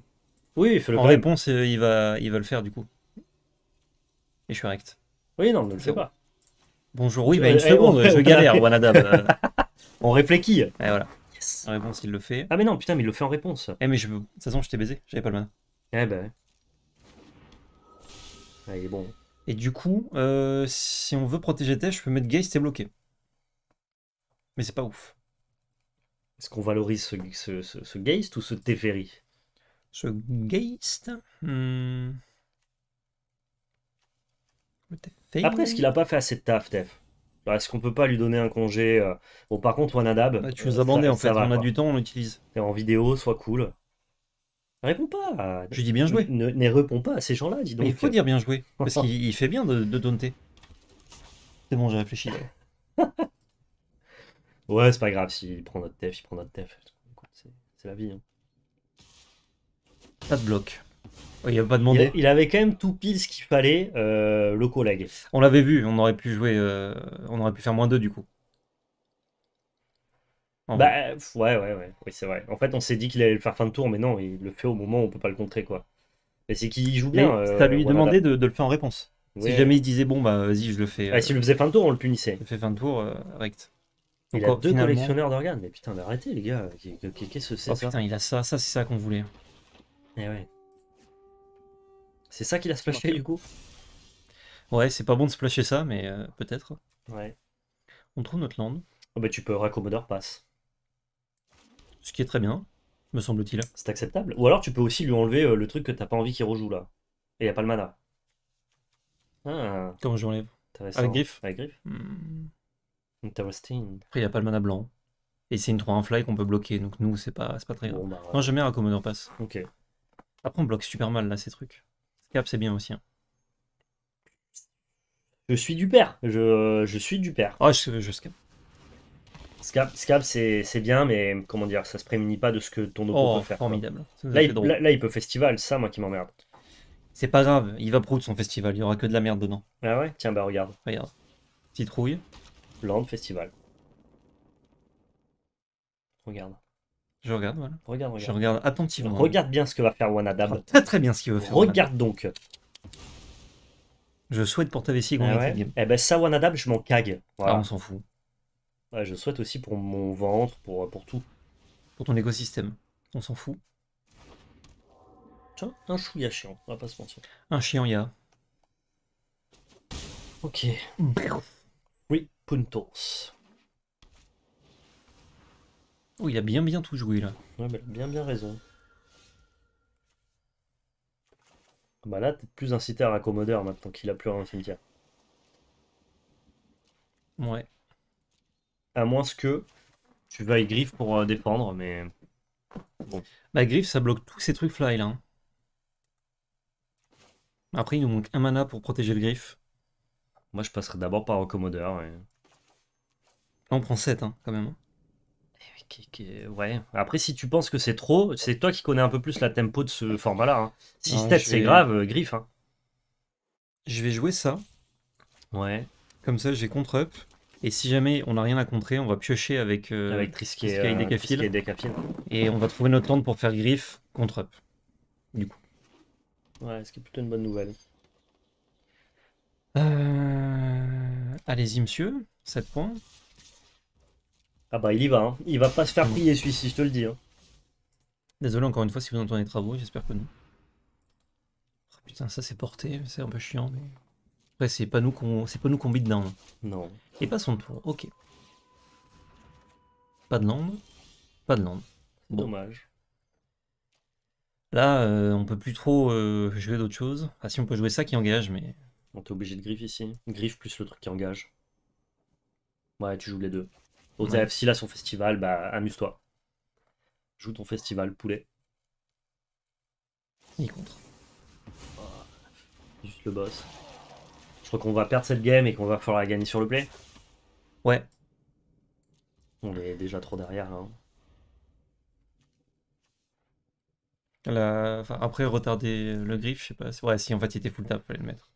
Oui, fais-le En réponse, euh, il va, il le faire du coup. Et je suis rect. Oui, non, ne le fais pas. Bonjour, oui, bah euh, une euh, seconde, je <laughs> galère, Wanadab. <laughs> on réfléchit. Et eh, voilà. En réponse, il le fait. Ah, mais non, putain, mais il le fait en réponse. Eh, mais je... de toute façon, je t'ai baisé, j'avais pas le mana. Eh ben. Ah, est bon. Et du coup, si on veut protéger Tesh je peux mettre Geist et bloqué mais c'est pas ouf. Est-ce qu'on valorise ce, Geist ou ce Teferi Ce Geist hmm. Après, est-ce qu'il a pas fait assez de taf, Tef bah, Est-ce qu'on peut pas lui donner un congé euh, Bon, par contre, Wanadab. Bah, tu nous as euh, en fait, on a du temps, on l'utilise. En vidéo, soit cool. Réponds pas. Je dis bien joué. Ne, réponds pas à ces gens-là, dis donc. il faut dire bien joué, parce <laughs> qu'il fait bien de, de C'est bon, j'ai réfléchi. <laughs> Ouais, c'est pas grave, s'il prend notre def, il prend notre def, C'est la vie. Hein. Pas de bloc. Oh, il a pas demandé. Il, avait quand même tout pile ce qu'il fallait, euh, le collègue. On l'avait vu, on aurait pu jouer, euh, on aurait pu faire moins deux du coup. bah ouais, ouais, ouais, oui, c'est vrai. En fait, on s'est dit qu'il allait le faire fin de tour, mais non, il le fait au moment où on peut pas le contrer quoi. Mais c'est qu'il joue bien. C'est euh, à lui demander de, le faire en réponse. Si jamais il disait bon bah vas-y je le fais. Ah, si le faisait fin de tour, on le punissait. Il fait fin de tour, rect. Il Encore a deux collectionneurs d'organes, mais putain, arrêtez les gars, qu'est-ce que c'est Oh ça putain, il a ça, ça c'est ça qu'on voulait. Eh ouais. C'est ça qu'il a splashé du coup Ouais, c'est pas bon de splasher ça, mais euh, peut-être. Ouais. On trouve notre land. Oh bah tu peux raccommodeur passe. Ce qui est très bien, me semble-t-il. C'est acceptable. Ou alors tu peux aussi lui enlever euh, le truc que t'as pas envie qu'il rejoue là. Et y a pas le mana. Ah. Comment je l'enlève Avec griffe griffe hmm. Après, il y a pas le mana blanc. Et c'est une 3 1 fly qu'on peut bloquer, donc nous, c'est pas, pas très grave. Bah, moi, j'aime bien la Commodore Pass. Ok. Après, on bloque super mal là ces trucs. Cap, c'est bien aussi. Hein. Je suis du père. Je, je suis du père. Ah, je, je scap. Scap, c'est bien, mais comment dire, ça se prémunit pas de ce que ton docteur oh, peut faire. Formidable. Là il, peut festival, ça, moi qui m'emmerde. C'est pas grave, il va prout son festival, il y aura que de la merde dedans. Ah ouais Tiens, bah regarde. Regarde. Citrouille, Land Festival. Regarde. Je regarde, voilà. Regarde, Je regarde attentivement. Regarde bien ce que va faire Wanadab. Ah, très très bien ce qu'il veut faire. Regarde donc. Je souhaite pour ta qu'on ah ouais. Eh ben ça Wanadab, je m'en cague. Ah, on s'en fout. je souhaite aussi pour mon ventre, pour, euh, pour tout. Pour ton écosystème. On s'en fout. Tiens, un chouïa chiant, on va pas se mentir. Un chiant, y'a. Ok. Oui. Puntos. Oh, il a bien bien tout joué là. Ouais, bien bien raison. Ah bah là, t'es plus incité à raccommoder maintenant qu'il a plus rien au cimetière. Ouais. À moins que tu vas griffe pour euh, défendre, mais. Bon. Bah, griffe, ça bloque tous ces trucs fly là. Hein. Après, il nous manque un mana pour protéger le griffe. Moi, je passerai d'abord par raccommoder Et on prend 7 hein, quand même. Hein. Eh ouais. Après, si tu penses que c'est trop, c'est toi qui connais un peu plus la tempo de ce format-là. Hein. Si c'est grave, euh, griffe. Je vais jouer ça. Ouais. Comme ça, j'ai contre-up. Et si jamais on n'a rien à contrer, on va piocher avec, euh, Trisky et, euh, et on va trouver notre tente pour faire griffe contre-up. Du coup. Ouais, ce qui est plutôt une bonne nouvelle. Euh, allez-y, monsieur. 7 points. Ah bah il y va, hein. il va pas se faire mmh. prier celui-ci, je te le dis. Hein. Désolé encore une fois si vous entendez les travaux, j'espère que non. Ah, putain, ça c'est porté, c'est un peu chiant, mais... Après c'est pas nous qu'on c'est pas nous qu'on down. Non. Et pas son tour, ok. Pas de land, pas de land. Dommage. Là, euh, on peut plus trop euh, jouer d'autres choses. Ah si, on peut jouer ça qui engage, mais... On t'est obligé de griffe ici. Griffe plus le truc qui engage. Ouais, tu joues les deux. Au ouais. si là son festival, bah amuse-toi. Joue ton festival, poulet. Il contre. juste le boss. Je crois qu'on va perdre cette game et qu'on va falloir la gagner sur le play. Ouais. On est déjà trop derrière là. Hein. après, retarder le griffe, je sais pas. Ouais, si en fait il était full tap, fallait le mettre.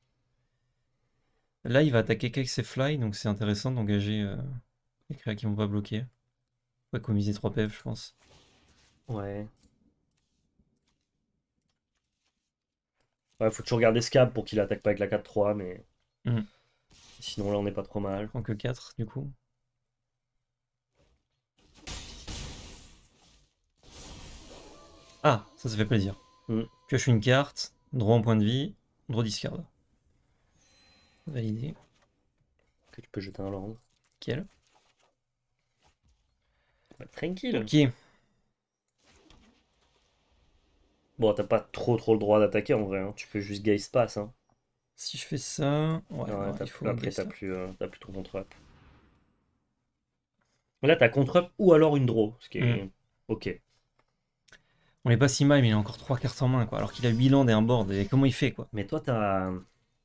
Là, il va attaquer avec ses fly, donc c'est intéressant d'engager. Euh, les créas qui vont pas bloquer. Ouais, commiser 3 PF, je pense. Ouais. Ouais, faut toujours garder ce cap pour qu'il attaque pas avec la 4-3, mais. Mm. Sinon, là, on n'est pas trop mal. Je que 4, du coup. Ah, ça, ça fait plaisir. Pioche mm. une carte, droit en point de vie, droit discard. Validé. Que tu peux jeter un land. Quel tranquille. Ok. Bon, t'as pas trop trop le droit d'attaquer en vrai. Hein. Tu peux juste guys pass. Hein. Si je fais ça, après euh, t'as plus, trop plus, contre-up. Là t'as contre-up ou alors une draw, ce qui est hmm. ok. On est pas si mal, mais il a encore 3 cartes en main, quoi. Alors qu'il a 8 landes et un board, et comment il fait, quoi Mais toi t'as.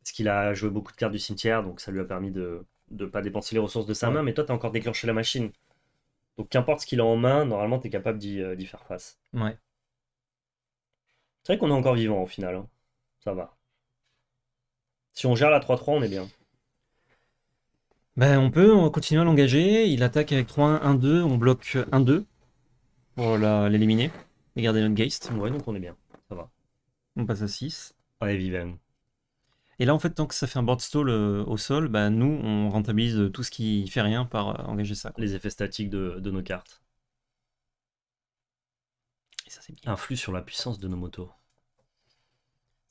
Parce qu'il a joué beaucoup de cartes du cimetière, donc ça lui a permis de ne pas dépenser les ressources de sa main, mais toi t'as encore déclenché la machine. Donc qu'importe ce qu'il a en main, normalement tu es capable euh, d'y faire face. Ouais. C'est vrai qu'on est encore vivant au final. Hein. Ça va. Si on gère la 3-3, on est bien. Ben, on peut on continuer à l'engager. Il attaque avec 3-1, 1-2. On bloque 1-2 pour l'éliminer et garder notre Geist. Ouais, donc on est bien. Ça va. On passe à 6. Allez, Viven. Et là, en fait, tant que ça fait un board stall euh, au sol, ben nous, on rentabilise tout ce qui fait rien par euh, engager ça. Les effets statiques de, nos cartes. Et ça, c'est bien. Influe sur la puissance de nos motos.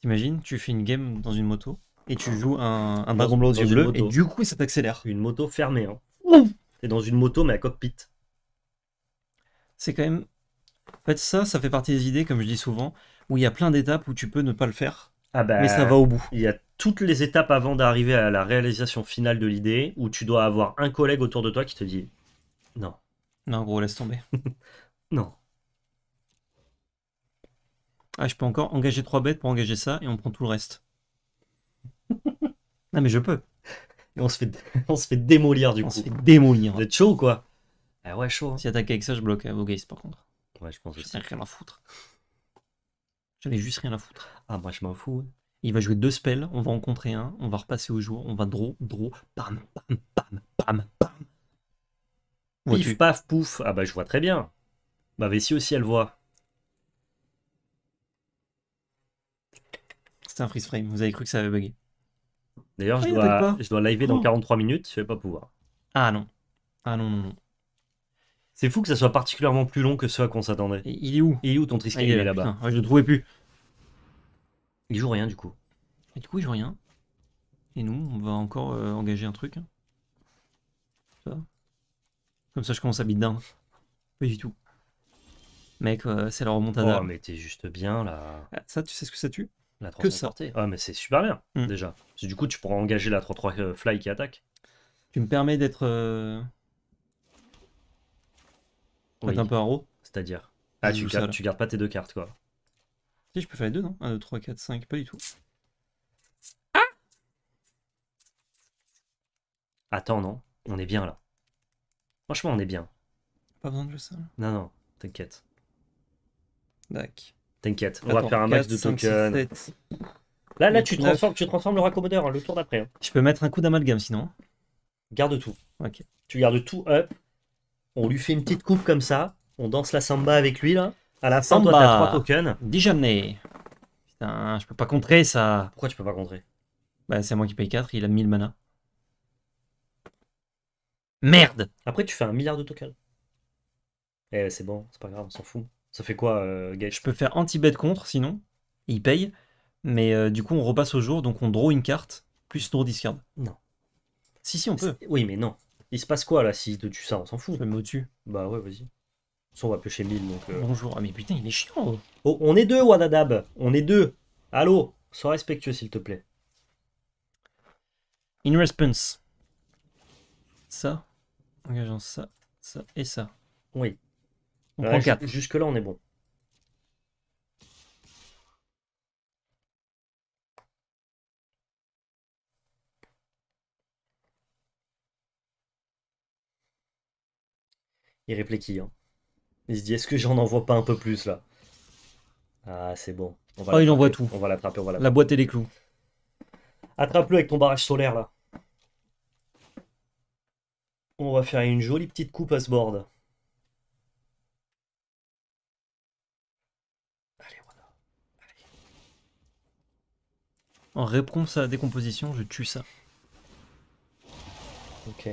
T'imagines, tu fais une game dans une moto et tu ah. joues un, un dragon blanc aux et du coup, ça t'accélère. Une moto fermée. Hein. T'es dans une moto, mais à cockpit. C'est quand même. En fait, ça, ça fait partie des idées, comme je dis souvent, où il y a plein d'étapes où tu peux ne pas le faire, Ah bah, mais ça va au bout. Il y a toutes les étapes avant d'arriver à la réalisation finale de l'idée, où tu dois avoir un collègue autour de toi qui te dit non. Non, gros, laisse tomber. <laughs> non. Ah, je peux encore engager trois bêtes pour engager ça et on prend tout le reste. <laughs> non, mais je peux. Et on se fait, <laughs> on se fait démolir du coup. On se fait démolir. Vous êtes chaud ou quoi Ah ouais, chaud. Hein. Si attaque avec ça, je bloque vos euh, gays, par contre. Ouais, je pense aussi. Rien à foutre. J'avais juste rien à foutre. Ah, moi, je m'en fous. Il va jouer deux spells, on va rencontrer un, on va repasser au jour, on va draw, draw, pam, pam, pam, pam, pam. Pif, paf, pouf. Ah bah je vois très bien. Bah Vessie aussi elle voit. C'est un freeze frame, vous avez cru que ça avait bugué. D'ailleurs, ah, je, dois, je dois dans 43 minutes, je vais pas pouvoir. Ah non. Ah non, non, non. C'est fou que ça soit particulièrement plus long que ce à qu'on s'attendait. Il est où Il est où ton Triskel ah, là-bas. Ah, je le trouvais plus. Il joue rien du coup. Et du coup, il joue rien. Et nous, on va encore euh, engager un truc. Ça. Comme ça, je commence à bid down. Pas du tout. Mec, euh, c'est la remontada. Oh, mais t'es juste bien là. Ah, ça, tu sais ce que ça tue La 3 que oh, mais c'est super bien hmm. déjà. Parce du coup, tu pourras engager la 3-3 euh, fly qui attaque. Tu me permets d'être. un peu haut, C'est-à-dire. Ah, tu gardes pas tes deux cartes quoi. Si, je peux faire les deux, non 1, 2, 3, 4, 5, pas du tout. Ah Attends, non On est bien là. Franchement, on est bien. Pas besoin de jouer ça. Non, non, t'inquiète. D'accord. T'inquiète, on va faire un max de 5, tokens. là, là, tu transformes, tu transformes le raccommodeur hein, le tour d'après. Hein. Je peux mettre un coup d'amalgame sinon. Garde tout. Ok. Tu gardes tout up. On lui fait une petite coupe comme ça. On danse la samba avec lui là. À la fin, Samba. toi, t'as 3 tokens. Dijamné. Putain, je peux pas contrer ça. Pourquoi tu peux pas contrer Bah, c'est moi qui paye 4, il a 1000 mana. Merde Après, tu fais un milliard de tokens. Eh, bah, c'est bon, c'est pas grave, on s'en fout. Ça fait quoi, euh, Je peux faire anti-bet contre, sinon. Il paye. Mais euh, du coup, on repasse au jour, donc on draw une carte, plus draw discard. Non. Si, si, on peut. Oui, mais non. Il se passe quoi, là, si tu ça On s'en fout. Je me au-dessus. Bah ouais, vas-y. On va piocher 1000 donc. Euh. Bonjour. Ah, mais putain, il est chiant. Oh, on est deux, Wadadab On est deux. Allô Sois respectueux, s'il te plaît. In response. Ça. Engageant ça, ça et ça. Oui. On euh, prend 4. Jusque-là, on est bon. Il réfléchit. Hein. Il se dit, est-ce que j'en envoie pas un peu plus là Ah, c'est bon. On ah, il envoie tout. On va l'attraper, La boîte et les clous. Attrape-le avec ton barrage solaire là. On va faire une jolie petite coupe à ce board. Allez, voilà. Allez. En réponse à la décomposition, je tue ça. Ok.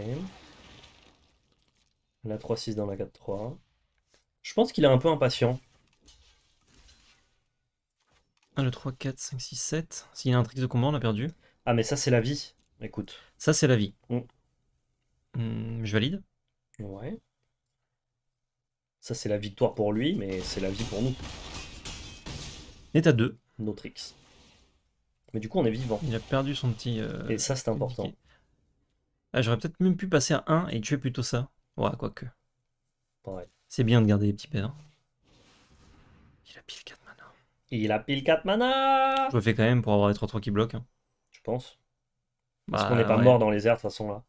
La 3-6 dans la 4-3. Je pense qu'il est un peu impatient. 1, 2, 3, 4, 5, 6, 7. S'il a un trick de combat, on a perdu. Ah, mais ça, c'est la vie. Écoute. Ça, c'est la vie. Mm. Hmm, je valide. Ouais. Ça, c'est la victoire pour lui, mais c'est la vie pour nous. Et à 2. Notre tricks. Mais du coup, on est vivant. Il a perdu son petit. Euh, et ça, c'est important. Ah, J'aurais peut-être même pu passer à 1 et tuer plutôt ça. Ouais, quoique. Ouais. C'est bien de garder les petits pères. Il a pile 4 mana. Il a pile 4 mana Je le fais quand même pour avoir les 3-3 qui bloquent. Je hein. pense. Parce bah, qu'on n'est pas mort dans les airs de toute façon là.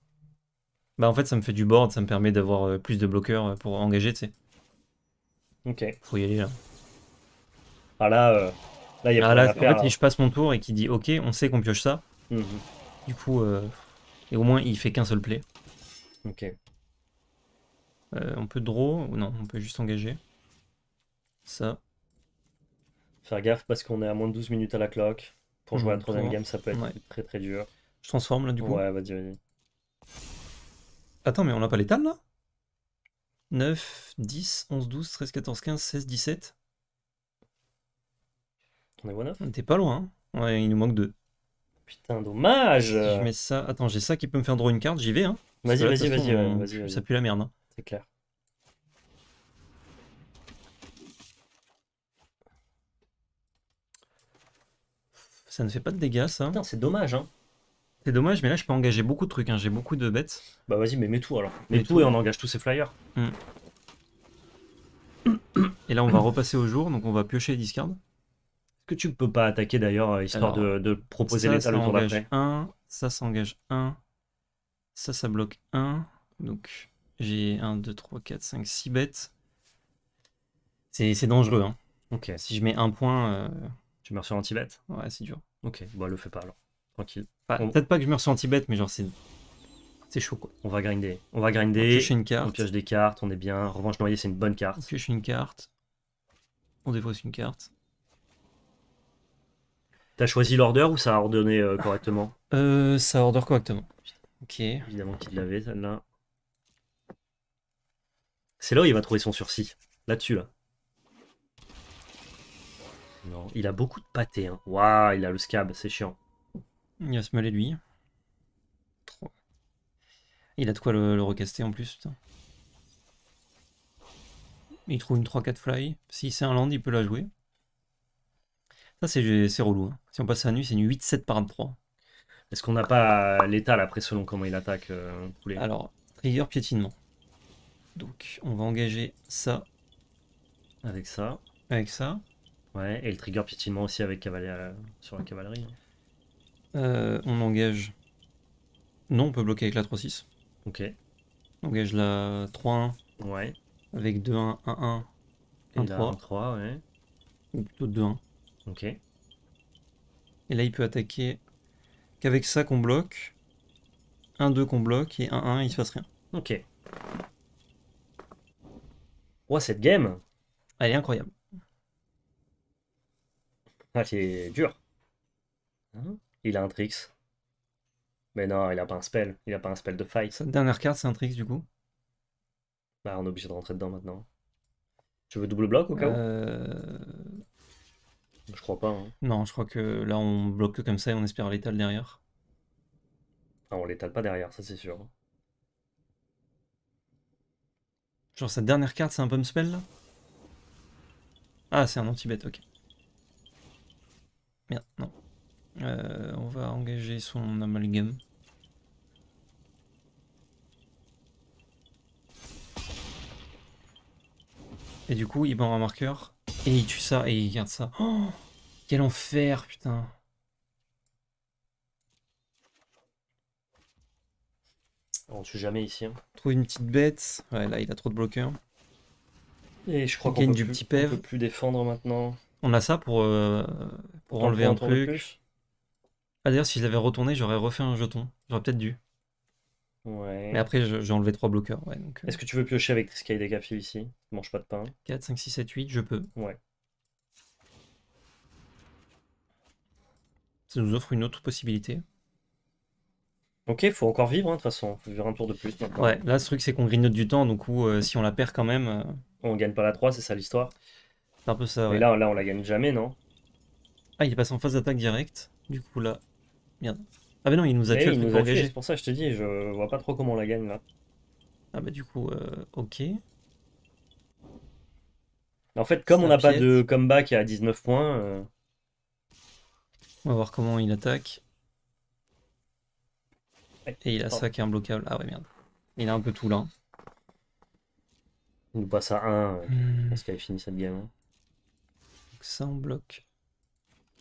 Bah en fait ça me fait du board, ça me permet d'avoir euh, plus de bloqueurs euh, pour engager, tu sais. Ok. Faut y aller là. Ah là, euh, là il y a ah, pas là, En fait, là. je passe mon tour et qui dit ok, on sait qu'on pioche ça. Mhm. Du coup, euh, et au moins il fait qu'un seul play. Ok. Euh, on peut draw ou non, on peut juste engager. Ça. Faire gaffe parce qu'on est à moins de 12 minutes à la cloque. Pour jouer à la troisième game, ça peut être très très dur. Je transforme là du coup Ouais, vas-y, vas-y. Attends, mais on n'a pas l'étal là 9, 10, 11, 12, 13, 14, 15, 16, 17. On est 9 On pas loin. Hein. Ouais, il nous manque 2. Putain, dommage Je mets ça. Attends, j'ai ça qui peut me faire draw une carte, j'y vais. Hein. Vas-y, vas-y, vas-y. Ça pue la merde. Hein c'est clair. Ça ne fait pas de dégâts, ça. c'est dommage, hein. C'est dommage, mais là je peux engager beaucoup de trucs, hein. j'ai beaucoup de bêtes. Bah vas-y, mais mets tout alors. Mets, tout, et on engage tous ces flyers. Hmm. Et là, on va repasser au jour, donc on va piocher les discards. Que tu peux pas attaquer d'ailleurs, euh, histoire de, proposer les le tour d'après. Ça s'engage un. ça s'engage 1, ça ça bloque 1, donc j'ai 1, 2, 3, 4, 5, 6 bêtes. C'est dangereux. Hein. Ok. Si je mets un point. Euh... Tu meurs sur anti bet Ouais, c'est dur. Ok, bon, le fais pas alors. Tranquille. Peut-être pas que je meurs sur anti bet mais genre, c'est. C'est chaud quoi. On va grinder. On va grinder. On pioche une carte. pioche des cartes, on est bien. Revanche noyée, c'est une bonne carte. On pioche une carte. On défausse une carte. T'as choisi l'ordre ou ça a ordonné euh, correctement euh, Ça ordonné correctement. Ok. Évidemment qu'il l'avait, celle-là. C'est là où il va trouver son sursis. Là-dessus, là. Non, il a beaucoup de pâté. Hein. Waouh, il a le scab, c'est chiant. Il va se mal lui. Il a de quoi le, recaster en plus, Il trouve une 3-4 fly. Si c'est un land, il peut la jouer. Ça, c'est relou. Hein. Si on passe à nuit, c'est une 8-7 par 3. Est-ce qu'on n'a pas l'étal après selon comment il attaque euh, Alors, trigger piétinement. Donc on va engager ça avec ça. Avec ça. Ouais, et le trigger piétinement aussi avec cavalerie, sur la cavalerie. Euh, on engage. Non, on peut bloquer avec la 3-6. Ok. On engage la 3-1. Ouais. Avec 2-1, 1-1. 1-3. 3 ouais. Ou plutôt 2-1. Ok. Et là, il peut attaquer qu'avec ça qu'on bloque. 1-2 qu'on bloque et 1-1, il se passe rien. Ok. Ouah, cette game, elle est incroyable. Ah, c'est est dur. Hein il a un tricks. Mais non, il a pas un spell. Il a pas un spell de fight. Cette dernière carte, c'est un tricks du coup. Bah, on est obligé de rentrer dedans maintenant. Tu veux double bloc au cas euh... Je crois pas. Hein. Non, je crois que là, on bloque comme ça et on espère l'étale derrière. Ah, on l'étale pas derrière, ça c'est sûr. Genre sa dernière carte, c'est un pomme spell là Ah, c'est un anti-bet, ok. Bien, non. Euh, on va engager son amalgame. Et du coup, il prend un marqueur. Et il tue ça et il garde ça. Oh, quel enfer, putain. On tue jamais ici. Hein. Trouve une petite bête. Ouais, là, il a trop de bloqueurs. Et je crois qu'on peut, du plus, plus défendre maintenant. On a ça pour, euh, pour enlever un truc. Ah d'ailleurs, si je l'avais retourné, j'aurais refait un jeton. J'aurais peut-être dû. Ouais. Mais après, j'ai enlevé trois bloqueurs. Euh. Est-ce que tu veux piocher avec Sky des ici mange pas de pain. 4, 5, 6, 7, 8, je peux. Ouais. Ça nous offre une autre possibilité. Ok, faut encore vivre, hein, de toute façon. Faut vivre un tour de plus. maintenant. Ouais, là, ce truc, c'est qu'on grignote du temps, donc où, euh, si on la perd quand même. Euh, on gagne pas la 3, c'est ça l'histoire. C'est un peu ça, ouais. Mais là, là, on la gagne jamais, non Ah, il passe en phase d'attaque directe. Du coup, là. Merde. Ah, mais non, il nous a eh, tué, Il nous a c'est pour ça je te dis, je vois pas trop comment on la gagne là. Ah, bah du coup, euh, ok. En fait, comme on n'a pas de comeback à 19 points, On va voir comment il attaque. Et il a oh. ça qui est imbloquable. Ah ouais, merde. Il a un peu tout là. Il nous passe à 1 mmh. parce qu'elle fini cette game. Donc ça, on bloque.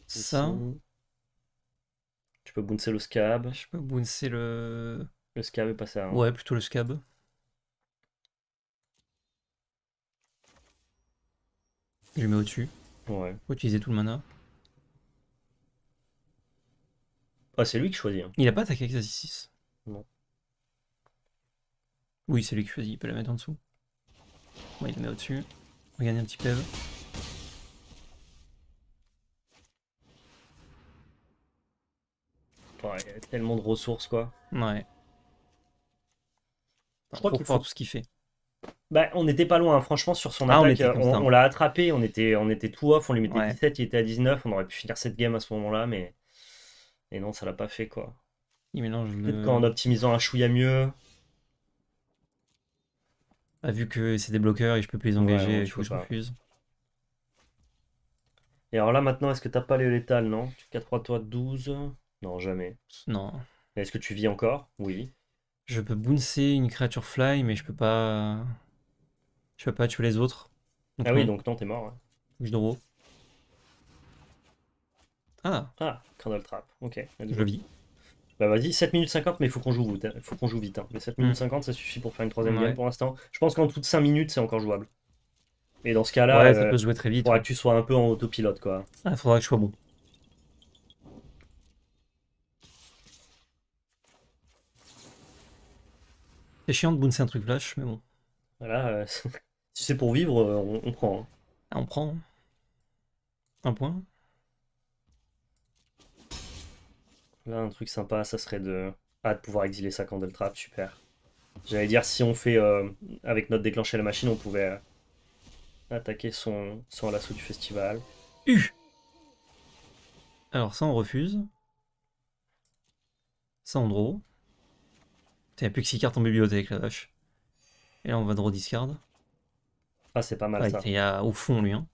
Ça. Tu peux bouncer le scab. Je peux bouncer le. Le scab et passer à 1. Ouais, plutôt le scab. Je le mets au-dessus. Ouais. Faut utiliser tout le mana. Ah, c'est lui qui choisit. Hein. Il n'a pas attaqué avec 6 Non. Oui, c'est lui qui choisit, il peut la mettre en dessous. Ouais il la met au-dessus. On gagne un petit peu. Ouais, il y a tellement de ressources, quoi. Ouais. Je crois qu'il faut- tout ce qu'il fait. Bah, on n'était pas loin, hein. franchement, sur son ah, on attaque, on, l'a attrapé, on était, on était tout off, on lui mettait 17, il était à 19, on aurait pu finir cette game à ce moment-là, mais et non, ça l'a pas fait, quoi. Il mélange le... Quand en optimisant un chouïa mieux. Ah, vu que c'est des bloqueurs et je peux plus les engager, il faut que je refuse. Et alors là, maintenant, est-ce que t'as pas les létales, non 4-3, toi, 12 Non, jamais. Non. Est-ce que tu vis encore Oui. Je peux bouncer une créature fly, mais je peux pas. Je peux pas tuer les autres. ah oui, donc non, t'es mort. Je draw. Ah. Ah, Cradle Trap. Ok. Je vis. Bah vas-y, 7 minutes 50, mais il faut qu'on joue, hein. faut qu'on joue vite. Hein. Mais 7 minutes 50, hmm. ça suffit pour faire une troisième game pour l'instant. Je pense qu'en toute 5 minutes, c'est encore jouable. Et dans ce cas-là, ça euh, peut jouer très vite. Faudra que tu sois un peu en autopilote, quoi. Ah, faudra que je sois bon. C'est chiant de bouncer un truc flash, mais bon. Voilà, euh, <laughs> si c'est pour vivre, euh, on, prend. Hein. Ah, on prend. Un point. un truc sympa, ça serait de... Ah, de pouvoir exiler sa candle trap, super. J'allais dire, si on fait... Euh, avec notre déclencher la machine, on pouvait euh, attaquer son, son l'assaut du festival. U Alors ça, on refuse. Ça, on draw. Il plus que 6 cartes en bibliothèque, la vache. Et là, on va draw discard. Ah, c'est pas mal, ah, ça. Il y a euh, au fond, lui. Hein.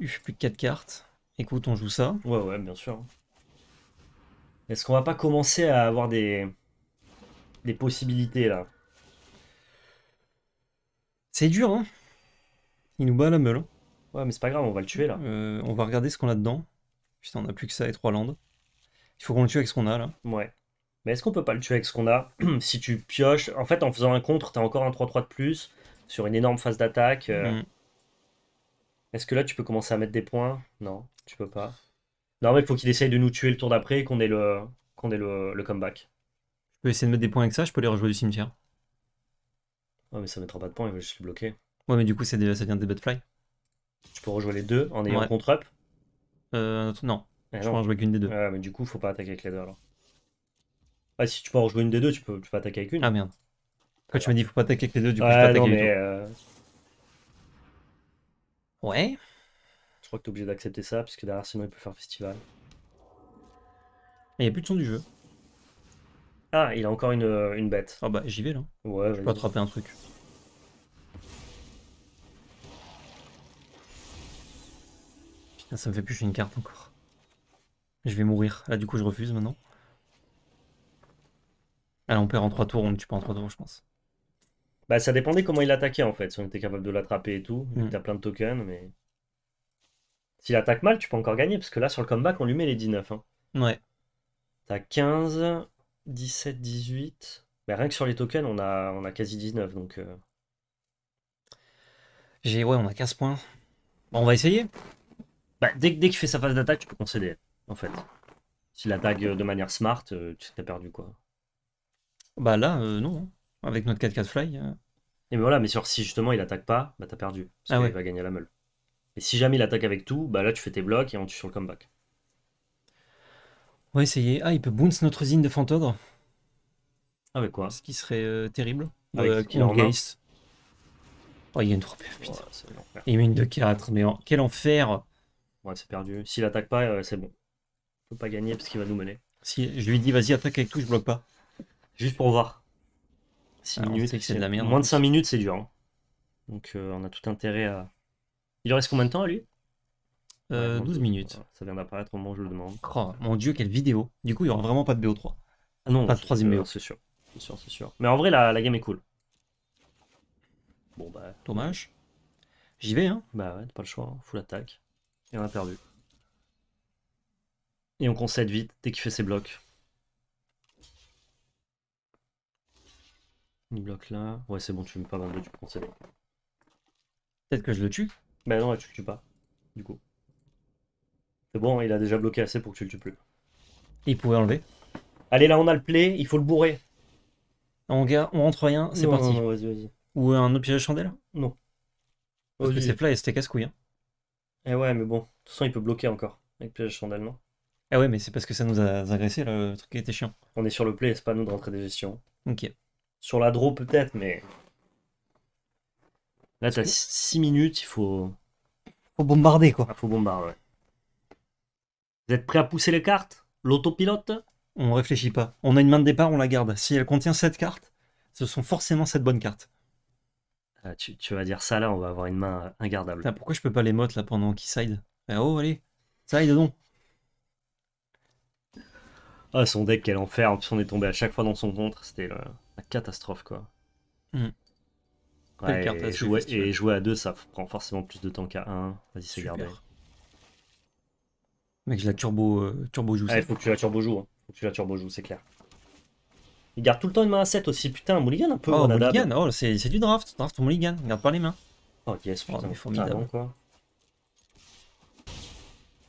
U, plus que 4 cartes. Écoute, on joue ça. Ouais, ouais, bien sûr. Est-ce qu'on va pas commencer à avoir des, des possibilités là C'est dur, hein Il nous bat la meule. Hein ouais, mais c'est pas grave, on va le tuer là. Euh, on va regarder ce qu'on a dedans. Putain, on a plus que ça et trois landes. Il faut qu'on le tue avec ce qu'on a là. Ouais. Mais est-ce qu'on peut pas le tuer avec ce qu'on a <clears throat> Si tu pioches, en fait, en faisant un contre, t'as encore un 3-3 de plus sur une énorme phase d'attaque. Euh. Mm. Est-ce que là, tu peux commencer à mettre des points Non, tu peux pas. Non, mais faut qu'il essaye de nous tuer le tour d'après et qu'on ait le, qu'on ait le, le comeback. Je peux essayer de mettre des points avec ça, je peux les rejouer du cimetière. Ouais, mais ça mettra pas de points, il va juste bloquer. Ouais, mais du coup, ça devient des fly. Tu peux rejouer les deux en ayant contre-up Euh, non, ah je ne peux en jouer qu'une des deux. Ouais, mais du coup, faut pas attaquer avec les deux alors. Ouais ah, si tu peux en rejouer une des deux, tu peux, tu peux attaquer avec une. Ah merde. Quand tu m'as dit faut pas attaquer avec les deux, du coup je peux attaquer non, mais, euh, Ouais. Je crois que t'es obligé d'accepter ça, puisque derrière, sinon, il peut faire festival. il n'y a plus de son du jeu. Ah, il a encore une, euh, bête. Ah bah, j'y vais là. Ouais, Je peux attraper un truc. Putain, ça me fait plus une carte encore. Je vais mourir. Là, du coup, je refuse maintenant. Allez ah, on perd en 3 tours, on ne tue pas en 3 tours, je pense. Bah, ça dépendait comment il attaquait en fait, si on était capable de l'attraper et tout. Hmm. Il a plein de tokens, mais. S'il attaque mal, tu peux encore gagner, parce que là, sur le comeback, on lui met les 19. Hein. Ouais. T'as 15, 17, 18. Mais rien que sur les tokens, on a, on a quasi 19. Donc. Euh. J'ai, ouais, on a 15 points. Bon, on va essayer. Bah, dès, dès qu'il fait sa phase d'attaque, tu peux concéder, en fait. S'il attaque euh, de manière smart, euh, tu t'es perdu, quoi. Bah là, non. Hein. Avec notre 4-4 fly. Et ben voilà, mais sur si justement il attaque pas, bah t'as perdu. Parce ah va gagner la meule. Et si jamais il attaque avec tout, bah là tu fais tes blocs et on tue sur le comeback. On va essayer. Ah, il peut bounce notre usine de fantogre. Avec ah, quoi Ce qui serait euh, terrible. Ah, avec euh, Oh, il y a une 3 PF, il met une 2 4, mais quel enfer Ouais, c'est perdu. S'il attaque pas, euh, c'est bon. Il peut pas gagner parce qu'il va nous mener. Si je lui dis, vas-y, attaque avec tout, je bloque pas. Juste pour voir. 6 ah, minutes, c'est de la merde. Moins de 5 minutes, c'est dur. Hein. Donc, on a tout intérêt à il reste combien de temps à lui 12 euh, minutes. Ça vient d'apparaître au moment où je le demande. Oh, mon dieu, quelle vidéo. Du coup, il n'y aura vraiment pas de BO3. Ah non, pas de troisième euh, BO. C'est sûr. C'est sûr, c'est sûr. Mais en vrai, la, game est cool. Bon, bah. Dommage. J'y vais, hein. Bah ouais, pas le choix. Hein. Full attaque. Et on a perdu. Et on concède vite dès qu'il fait ses blocs. Il bloque là. Ouais, c'est bon, tu me pas de, tu peux Peut-être que je le tue mais bah non, tu le tues pas, du coup. C'est bon, il a déjà bloqué assez pour que tu le tues plus. Il pouvait enlever. Allez, là, on a le play, il faut le bourrer. On, gars, on rentre rien, c'est parti. Non, Ou un autre piège de chandelle Non. Parce que c'est plat et c'était casse-couille. Hein. Eh ouais, mais bon, de toute façon, il peut bloquer encore avec piège de chandelle, non Eh ouais, mais c'est parce que ça nous a agressé, le truc était chiant. On est sur le play, c'est pas nous de rentrer des gestions. Ok. Sur la draw, peut-être, mais Là, t'as 6 minutes, il faut. Faut bombarder, quoi. Ah, faut bombarder, ouais. Vous êtes prêt à pousser les cartes L'autopilote On réfléchit pas. On a une main de départ, on la garde. Si elle contient 7 cartes, ce sont forcément 7 bonnes cartes. Ah, tu, vas dire ça là, on va avoir une main ingardable. pourquoi je peux pas les mottes là pendant qu'ils side ah, Oh, allez, side non. Ah, son deck, quel enfer. En plus, on est tombé à chaque fois dans son contre. C'était euh, la, catastrophe, quoi. Hmm et, jouer, à deux, ça prend forcément plus de temps qu'à un. Vas-y, c'est garder. Mec, je la turbo, euh, turbo joue. Ouais, faut que tu la turbo joues. Hein. Faut que tu la turbo joue c'est clair. Il garde tout le temps une main à 7 aussi. Putain, un mulligan un peu. Oh, mulligan, oh, c'est du draft. Draft pour mulligan. Garde pas les mains. Oh, yes, oh, putain, oh, mais formidable. quoi.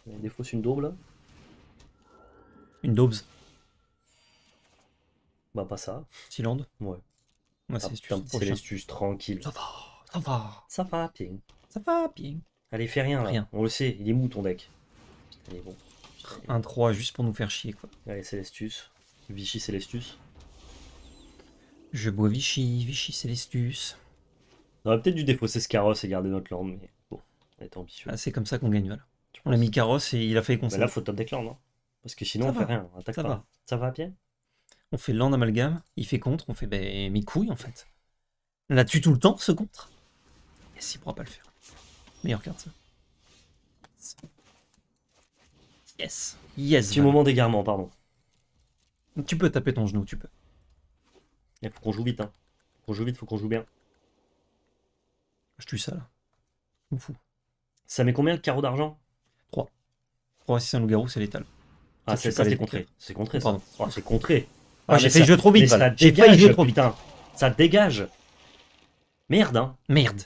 Il défausse une daube là. Une daube Bah, pas ça. Siland Ouais. Moi c'est l'astuce tranquille. Ça va, ça va. Ça va, ping. Ça va, ping. Allez, fais rien là. On le sait, il est mou ton deck. Un 3 juste pour nous faire chier quoi. Allez, Celestus. Vichy Celestus. Je bois Vichy, Vichy Celestus. On aurait peut-être dû défausser ce carrosse et garder notre Lord, mais bon, on est ambitieux. Ah, c'est comme ça qu'on gagne, voilà. On a mis carrosse et il a fait qu'on bah Là, faut top deck Lord. Hein. Parce que sinon, on va. fait rien, on attaque ça pas. Ça va, bien on fait land amalgame, il fait contre, on fait ben, mes couilles en fait. On la tue tout le temps ce contre. Et il pourra pas le faire. Meilleure carte ça. Yes. Yes. Petit moment d'égarement, pardon. Tu peux taper ton genou, tu peux. Il faut qu'on joue vite, hein. Faut qu'on joue vite, faut qu'on joue bien. Je tue ça là. Je Ça met combien de carreaux d'argent 3. 3 si c'est un loup-garou, c'est létal. Ah, c'est ça, c'est contré. C'est contré, ça. Oh, c'est contré. Ah, ah j'ai fait le jeu trop vite. J'ai failli jeu trop vite. Ça dégage. Merde, hein. Merde.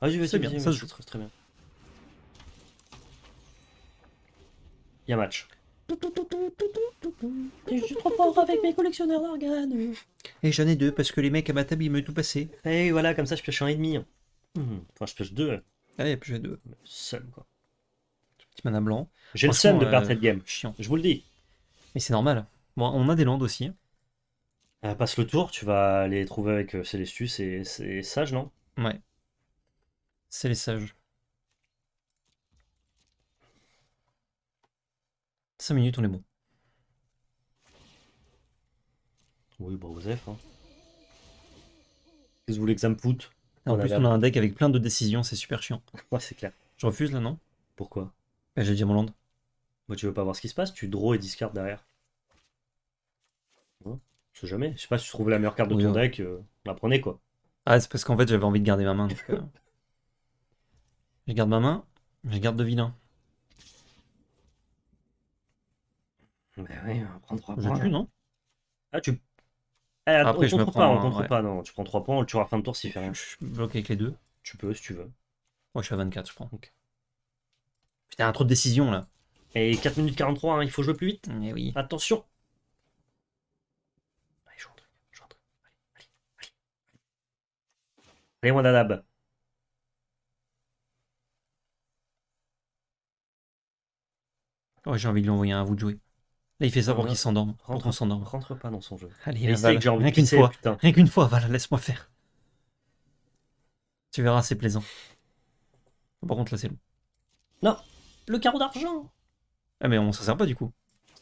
Ah, je vais c'est bien, ça se joue très, très bien. Il y a match. Et je trop fort avec mes collectionneurs d'organes. Et j'en ai deux parce que les mecs à ma table ils me tout passé. Et voilà, comme ça je pioche un et demi. Hein. Hmm, enfin, je pioche deux. Allez, ah, pioche deux. Seul quoi. Petit mana blanc. J'ai le seum de perdre cette euh, game. Chiant. Je vous le dis. Mais c'est normal. Bon, on a des landes aussi. Hein. Euh, passe le tour, tu vas les trouver avec euh, Celestus et, c'est Sage, non Ouais. C'est les sages. 5 minutes, on est bon. Oui, bravo Zef. Hein. Qu'est-ce que vous voulez que En plus, on a un deck avec plein de décisions, c'est super chiant. ouais, c'est clair. Je refuse là, non Pourquoi bah, J'ai dit mon land. Moi, tu veux pas voir ce qui se passe Tu draw et discard derrière. Je hein, sais jamais. Je sais pas si tu trouves la meilleure carte de ton hein. deck, euh, la prenait quoi. Ah, c'est parce qu'en fait j'avais envie de garder ma main. Euh. je garde ma main, je garde de vilain. Bah oui, on va prendre 3 points. non Ah, tu. Eh, Après, on je prends pas, on contre pas, non. Tu prends 3 points, tu auras fin de tour s'il fait rien. Je suis bloqué avec les deux. Tu peux si tu veux. Moi je suis à 24, je prends. Putain, un trop de décision là. Et 4 minutes 43, hein, il faut jouer plus vite. Mais eh oui. Attention Oh, j'ai envie de l'envoyer un à vous de jouer. Là, il fait ça pour qu'il s'endorme. Rentre, s'endorme. Rentre pas dans son jeu. Allez, ah, il Rien qu'une fois. Putain. Rien qu'une fois, voilà, laisse-moi faire. Tu verras, c'est plaisant. Par contre, là, c'est long. Non, le carreau d'argent. Ah, mais on s'en sert pas du coup.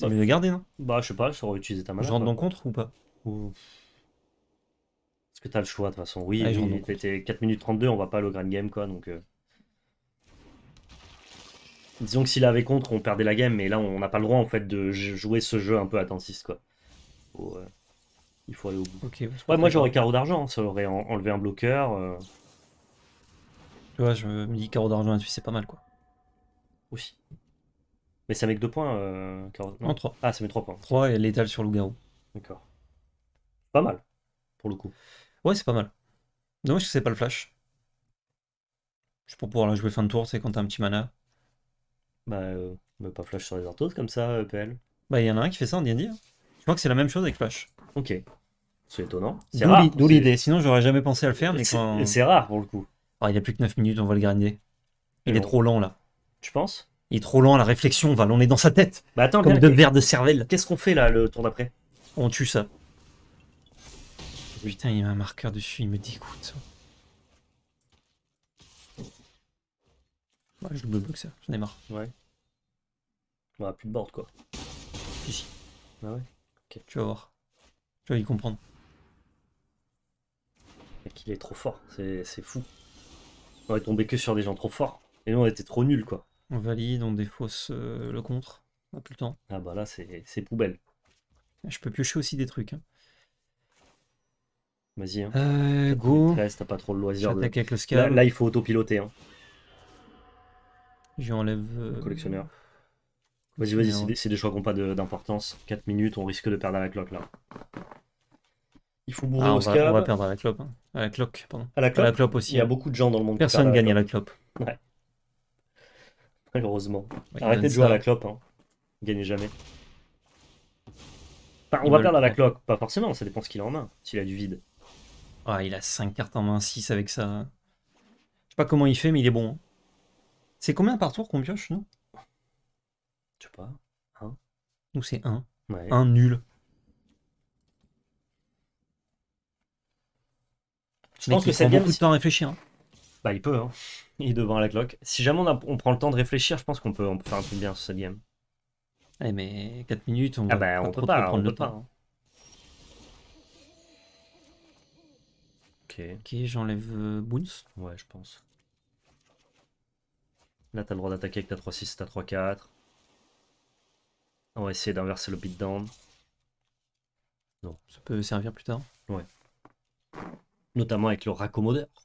on envie garder, non Bah, je sais pas, je vais utilisé ta main. Je rentre dans contre ou pas ou t'as le choix de toute façon Oui, 4 ah, minutes 32, on va pas le grand game quoi. Donc, euh. Disons que s'il avait contre, on perdait la game, mais là on n'a pas le droit en fait de jouer ce jeu un peu attentiste quoi. 6 euh, Il faut aller au bout. ouais, moi j'aurais carreau d'argent, hein, ça aurait enlevé un bloqueur. Euh. je me dis carreau d'argent dessus, c'est pas mal quoi. Aussi. Mais ça met que 2 points. carreau... Non, 3. Ah, ça met 3 points. 3 et l'étal sur le garou D'accord. Pas mal, pour le coup. Ouais, c'est pas mal. Dommage que c'est pas le flash. Je pour pouvoir la jouer fin de tour, c'est quand t'as un petit mana. Bah, euh, bah pas flash sur les artos comme ça, EPL. Euh, bah, il y en a un qui fait ça en D&D. dire. Hein. Je crois que c'est la même chose avec flash. Ok. C'est étonnant. C'est D'où l'idée. Sinon, j'aurais jamais pensé à le faire. mais C'est rare pour le coup. Il ah, il a plus que 9 minutes, on va le grinder. Il est trop lent là. Tu penses Il est trop lent, la réflexion, va. on est dans sa tête. Bah attends, comme deux verres de cervelle. Qu'est-ce qu'on fait là le tour d'après On tue ça. Putain, il y a un marqueur dessus, il me dégoûte. je double bloque ça, j'en ai marre. Ouais. On bah, a plus de board quoi. Ici. Ah ouais Ok. Tu vas voir. Tu vas y comprendre. Il qu'il est trop fort, c'est fou. On est tombé que sur des gens trop forts. Et nous on était trop nuls quoi. On valide, on défausse euh, le contre. On plus le temps. Ah bah là c'est poubelle. Je peux piocher aussi des trucs. Hein. Vas-y. Hein. Euh, go. t'as pas trop le loisir. De... là, il faut autopiloter. Hein. J'enlève. Euh... Collectionneur. Vas-y, vas-y, c'est des, choix qui n'ont pas d'importance. 4 minutes, on risque de perdre à la cloque là. Il faut bourrer ah, on va perdre à la clope. Hein. À la cloque, pardon. À la aussi. Il y a hein. beaucoup de gens dans le monde Personne qui gagne à la clope. Ouais. Malheureusement. Arrêtez de jouer à la clope. Hein. Gagnez jamais. on va perdre à la cloque, pas forcément, ça dépend ce qu'il a en main. s'il a du vide. Ah, il a 5 cartes en main, 6 avec ça. Je sais pas comment il fait, mais il est bon. Hein. C'est combien par tour qu'on pioche, non Je sais pas. 1. Nous, c'est 1. Ouais. nul. Je pense que ça prend beaucoup de temps à réfléchir. Hein. Bah, il peut, hein. Il est devant à la cloque. Si jamais on, prend le temps de réfléchir, je pense qu'on peut, faire un truc bien sur cette game. Eh mais 4 minutes, on ah bah, on peut pas, prendre on le peut Pas, hein. Ok. j'enlève euh, Boons. Ouais, je pense. Là, t'as le droit d'attaquer avec ta 3-6, ta 3-4. On va essayer d'inverser le beatdown. Non. Ça peut servir plus tard. Ouais. Notamment avec le raccommodeur. Là,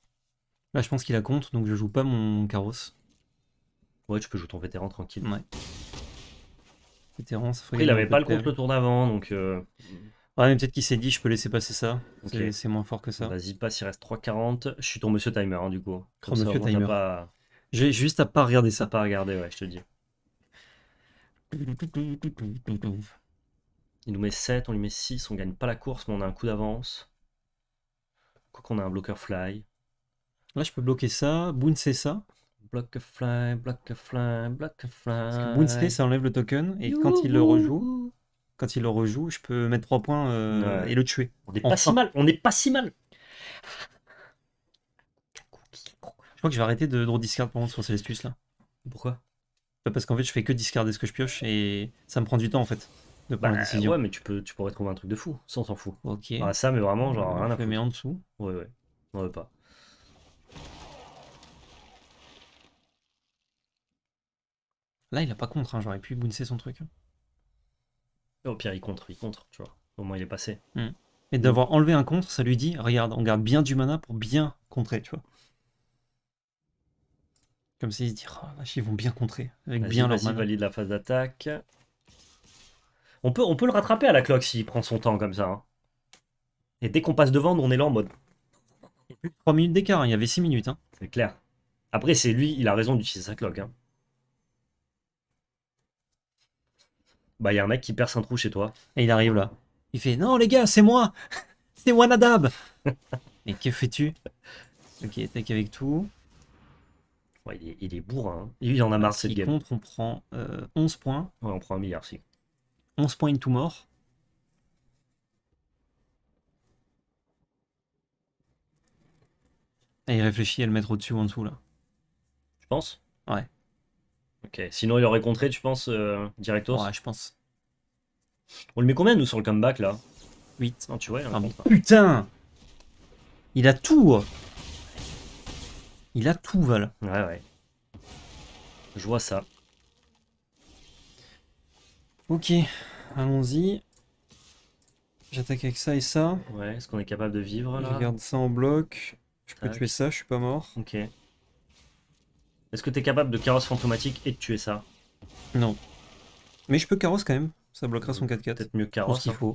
bah, je pense qu'il a compte, donc je joue pas mon carrosse. Ouais, tu peux jouer ton vétéran tranquille. Ouais. Vétéran, ça ferait Il avait pas le contre le tour d'avant, donc. Euh, Ouais, mais peut-être qu'il s'est dit, je peux laisser passer ça. Ok C'est moins fort que ça. Vas-y, passe, il reste 3,40. Je suis ton monsieur timer, hein, du coup. Comme monsieur timer. J'ai juste à pas regarder ça. pas regarder, ouais, je te dis. Il nous met 7, on lui met 6, on gagne pas la course, mais on a un coup d'avance. Quoi qu'on a un blocker fly. Là, je peux bloquer ça. Boone c'est ça. Block fly, block fly, block fly. Parce que ça enlève le token. Et quand il le rejoue, quand il le rejoue, je peux mettre 3 points euh, et le tuer. On n'est pas si mal, on n'est pas si mal. Je crois que je vais arrêter de draw discard pendant contre sur Celestius là. Pourquoi bah, Parce qu'en fait je fais que discarder ce que je pioche et ça me prend du temps en fait de prendre bah, décision. Ouais mais tu peux tu pourrais trouver un truc de fou, Sans s'en fout. Ok. Ah, ça mais vraiment genre rien à Mais en dessous. Ouais ouais. On veut pas. Là il a pas contre, hein, j'aurais pu bouncer son truc. Hein. Au pire, il contre, il contre, tu vois. Au moins, il est passé. Mm. Et d'avoir mm. enlevé un contre, ça lui dit, regarde, on garde bien du mana pour bien contrer, tu vois. Comme s'il se dit, oh, ils vont bien contrer. Avec bien leur mana. valide la phase d'attaque. On peut, on peut le rattraper à la cloque s'il prend son temps comme ça. Hein. Et dès qu'on passe devant, on est là en mode. 3 minutes d'écart, hein, il y avait 6 minutes. Hein. C'est clair. Après, c'est lui, il a raison d'utiliser sa cloque. bah y a un mec qui perce un trou chez toi. Et il arrive là. Il fait non les gars, c'est moi, <laughs> c'est Wanadab. Et <laughs> que fais-tu Ok, tac avec tout. il, est, bourrin. Hein. Il en a marre bah, cette game. contre, on prend 11 euh, points. Ouais, on prend un milliard si. 11 points tout mort. Et ah, il réfléchit à le mettre au-dessus ou en dessous là. Je pense Ouais. Ok, sinon il aurait contré, tu penses, euh, directos Ouais, je pense. On le met combien, nous, sur le comeback, là 8. Non, tu vois, ah Putain Il a tout hein. Il a tout, Val. Ouais, ouais. Je vois ça. Ok, allons-y. J'attaque avec ça et ça. Ouais, est-ce qu'on est capable de vivre, là Je garde ça en bloc. Je peux tuer ça, je suis pas mort. Ok. Est-ce que t'es capable de carrosse fantomatique et de tuer ça Non. Mais je peux carrosse quand même. Ça bloquera son 4x4. Peut-être mieux carrosse. qu'il hein. faut.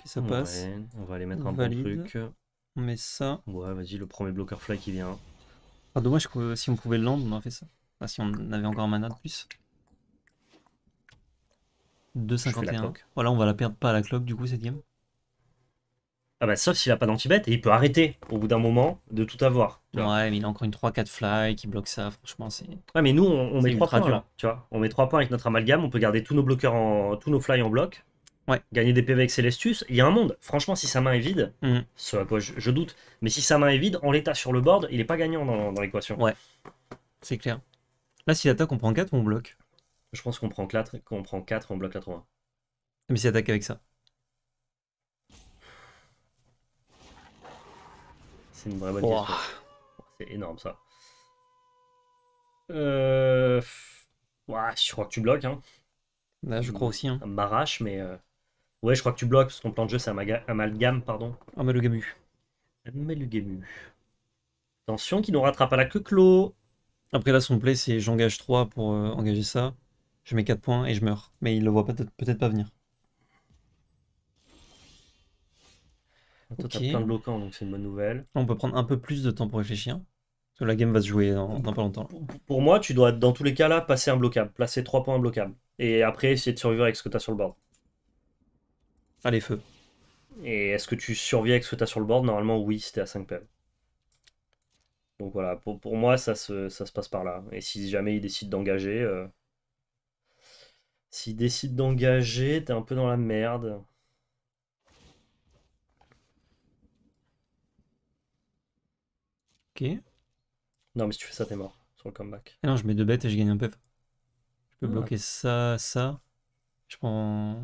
Ok, ça passe. on va aller mettre un peu bon truc. On met ça. Ouais, vas-y, le premier blocker fly qui vient. Ah, dommage que si on pouvait le land, on aurait fait ça. Ah, si on avait encore un mana de plus. 2,51. Voilà, on va la perdre pas à la cloque du coup cette game. Ah bah sauf s'il a pas danti et il peut arrêter au bout d'un moment de tout avoir. Ouais, mais il a encore une 3-4 fly qui bloque ça, franchement c'est. Ouais, mais nous on, met 3 points tu vois. On met 3 points avec notre amalgame, on peut garder tous nos bloqueurs en tous nos fly en bloc. Ouais. Gagner des PV avec Celestus, il y a un monde. Franchement, si sa main est vide, mhm. ce à quoi je, doute, mais si sa main est vide, en l'état sur le board, il est pas gagnant dans, l'équation. Ouais. C'est clair. Là, s'il attaque, on prend 4 ou on bloque Je pense qu'on prend 4, qu'on prend 4, on bloque la 3 Mais s'il attaque avec ça. C'est une vraie bonne C'est énorme ça. Euh, je crois que tu bloques. Hein. Là, je crois aussi. Hein. M'arrache, mais. Euh, ouais, je crois que tu bloques parce que ton plan de jeu c'est Amalgame, pardon. Amalgamu. Amalgamu. Attention, qu'il nous rattrape à la queue clos. Après là, son play c'est j'engage 3 pour euh, engager ça. Je mets 4 points et je meurs. Mais il le voit peut-être pas venir. Toi, t'as plein de donc c'est une bonne nouvelle. On peut prendre un peu plus de temps pour réfléchir. Parce que la game va se jouer dans, pas longtemps. Pour, moi, tu dois, dans tous les cas là, passer un blocable, placer 3 points blocable Et après, essayer de survivre avec ce que t'as sur le board. Allez, feu. Et est-ce que tu survis avec ce que t'as sur le board Normalement, oui, c'était à 5 PM. Donc voilà, pour, moi, ça se, ça se, passe par là. Et si jamais il décide d'engager. Euh, s'il décide d'engager, t'es un peu dans la merde. Non, mais si tu fais ça, t'es mort sur le comeback. Et ah non, je mets deux bêtes et je gagne un pev Je peux ah. bloquer ça, ça. Je prends.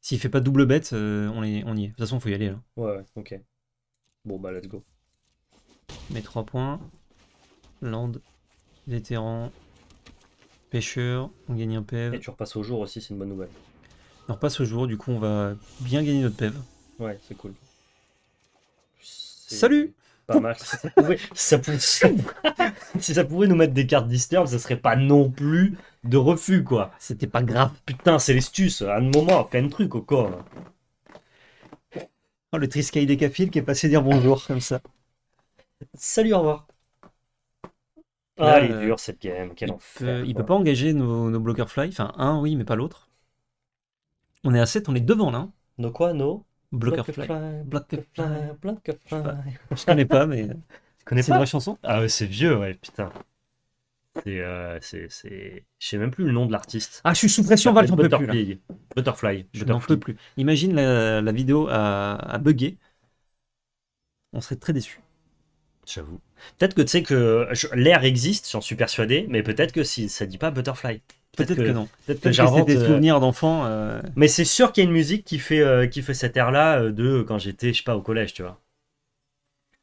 S'il fait pas double bête, euh, on, est, on y est. De toute façon, faut y aller là. Ouais, ok. Bon, bah, let's go. Mes trois points. Land, vétéran, pêcheur, on gagne un PEV. Et tu repasses au jour aussi, c'est une bonne nouvelle. On repasse au jour, du coup, on va bien gagner notre PEV. Ouais, c'est cool. Salut si ça, pouvait, ça pouvait, nous mettre des cartes disturb, ça serait pas non plus de refus, quoi. C'était pas grave. Putain, c'est à un moment, fais un truc, au corps. Oh, le Triscaï des qui est passé dire bonjour, comme ça. Salut, au revoir. Euh, ah, elle est dure cette game, quel il enfer. Peut, il peut pas engager nos, nos fly, enfin un oui, mais pas l'autre. On est à 7, on est devant là. Hein. Nos quoi, nos Blockerfly. Blockerfly, Blockerfly. Je connais pas, mais. Euh, <laughs> tu connais pas une vraie chanson Ah, ouais, c'est vieux, ouais, putain. C'est, euh, Je sais même plus le nom de l'artiste. Ah, je suis sous pression, Val, j'en peux plus. Butterfly. Je n'en peux plus. Imagine la, vidéo a, On serait très déçus. J'avoue. Peut-être que tu sais que l'air existe, j'en suis persuadé, mais peut-être que si ça dit pas Butterfly. Peut-être que, non. Peut-être que, des euh, souvenirs d'enfant. Euh. Mais c'est sûr qu'il y a une musique qui fait, euh, qui fait cette air-là de quand j'étais, je sais pas, au collège, tu vois.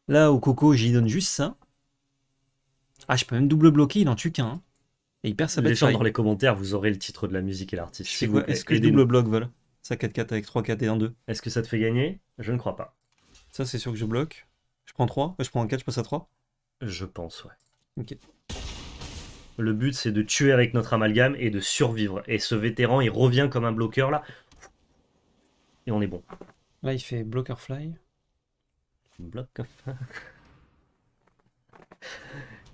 Là, au coco, j'y donne juste ça. Ah, je peux même double bloquer, il en tue qu'un. Hein. Et il perd sa bête. Les gens dans les commentaires, vous aurez le titre de la musique et l'artiste. Est-ce que je double bloque voilà Ça 4-4 avec 3-4 et 1-2. Est-ce que ça te fait gagner Je ne crois pas. Ça, c'est sûr que je bloque. Je prends 3, je prends un 4, je passe à 3 Je pense, ouais. Ok. Le but, c'est de tuer avec notre amalgame et de survivre. Et ce vétéran, il revient comme un bloqueur, là. Et on est bon. Là, il fait blocker fly. Bloqueur fly.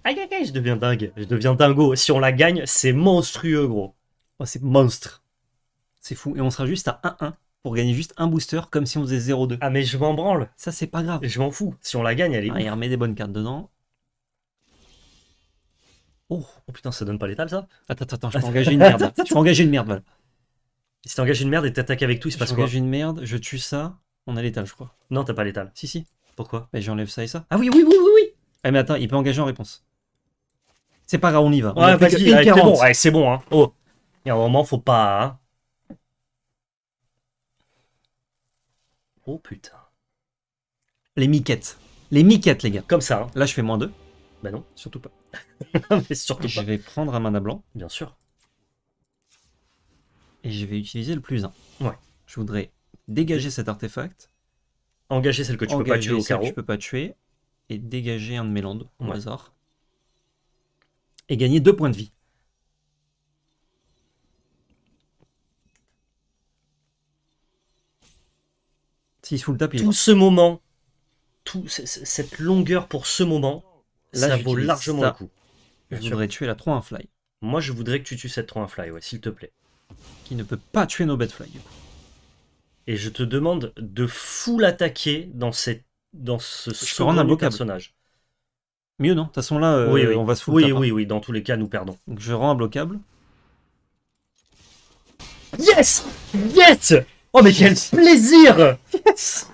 Aïe, aïe, aïe, je deviens dingue. Je deviens dingo. Si on la gagne, c'est monstrueux, gros. Oh, c'est monstre. C'est fou. Et on sera juste à 1-1 pour gagner juste un booster, comme si on faisait 0-2. Ah, mais je m'en branle. Ça, c'est pas grave. Je m'en fous. Si on la gagne, allez. est. Ah, il remet des bonnes cartes dedans. Oh, oh, putain, ça donne pas l'étal ça Attends, attends, je ah, peux <laughs> engager une merde. Tu peux engager une merde, Val. Si t'engages une merde et t'attaques avec tout, il se passe quoi J'engage une merde, je tue ça, on a l'étal, je crois. Non, t'as pas l'étal. Si, si. Pourquoi Mais j'enlève ça et ça. Ah oui, oui, oui, oui, oui Ah, mais attends, il peut engager en réponse. C'est pas grave, on y va. ouais, vas-y, c'est bon, c'est bon, hein. Oh Il y a un moment, faut pas. Hein. Oh putain. Les miquettes. Les miquettes, les gars. Comme ça. Hein. Là, je fais moins 2. Bah non. Surtout pas. <laughs> Je vais prendre un mana blanc, bien sûr. Et je vais utiliser le plus 1. Ouais. Je voudrais dégager cet artefact. Engager celle que tu peux pas tuer peux pas tuer. Et dégager un de mes landes au hasard. Et gagner 2 points de vie. Si sous le tapis. Tout ce moment, tout cette longueur pour ce moment, ça vaut largement le coup. Je voudrais tuer la 3 fly. Moi, je voudrais que tu tues cette 3 fly, ouais, s'il te plaît. Qui ne peut pas tuer nos bêtes fly, Et je te demande de full attaquer dans, cette... dans ce second personnage. Mieux, non De toute façon, là, euh, on va se foutre. Oui, oui, oui, dans tous les cas, nous perdons. Donc, je rends un blocable. Yes Yes Oh, mais quel plaisir Yes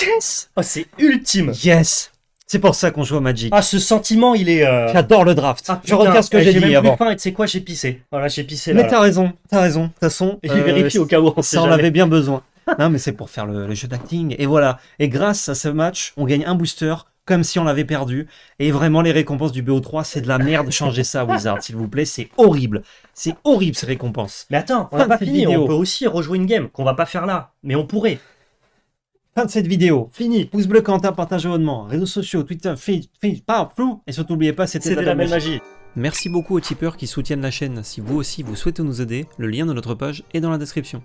Yes Oh, c'est ultime Yes c'est pour ça qu'on joue au Magic. Ah, ce sentiment, il est. Euh, J'adore le draft. Ah, je regarde ce que eh, j'ai dit même avant. Plus et tu sais quoi, j'ai pissé. Voilà, j'ai pissé. Là, mais t'as raison, t'as raison. De toute façon, et j'ai euh, vérifié au cas où on Ça, on avait bien besoin. <laughs> non, mais c'est pour faire le, jeu d'acting. Et voilà. Et grâce à ce match, on gagne un booster comme si on l'avait perdu. Et vraiment, les récompenses du BO3, c'est de la merde. Changez ça, Wizard, s'il vous plaît. C'est horrible. C'est horrible, ces récompenses. Mais attends, on n'a pas fini. On peut aussi rejouer une game qu'on va pas faire là. Mais on pourrait. Fin de cette vidéo. Fini. Pouce bleu, Quentin, partage abonnement. Réseaux sociaux, Twitter, feed, pas flou. Et surtout, n'oubliez pas, c'était la, la magie. magie. Merci beaucoup aux tipeurs qui soutiennent la chaîne. Si vous aussi vous souhaitez nous aider, le lien de notre page est dans la description.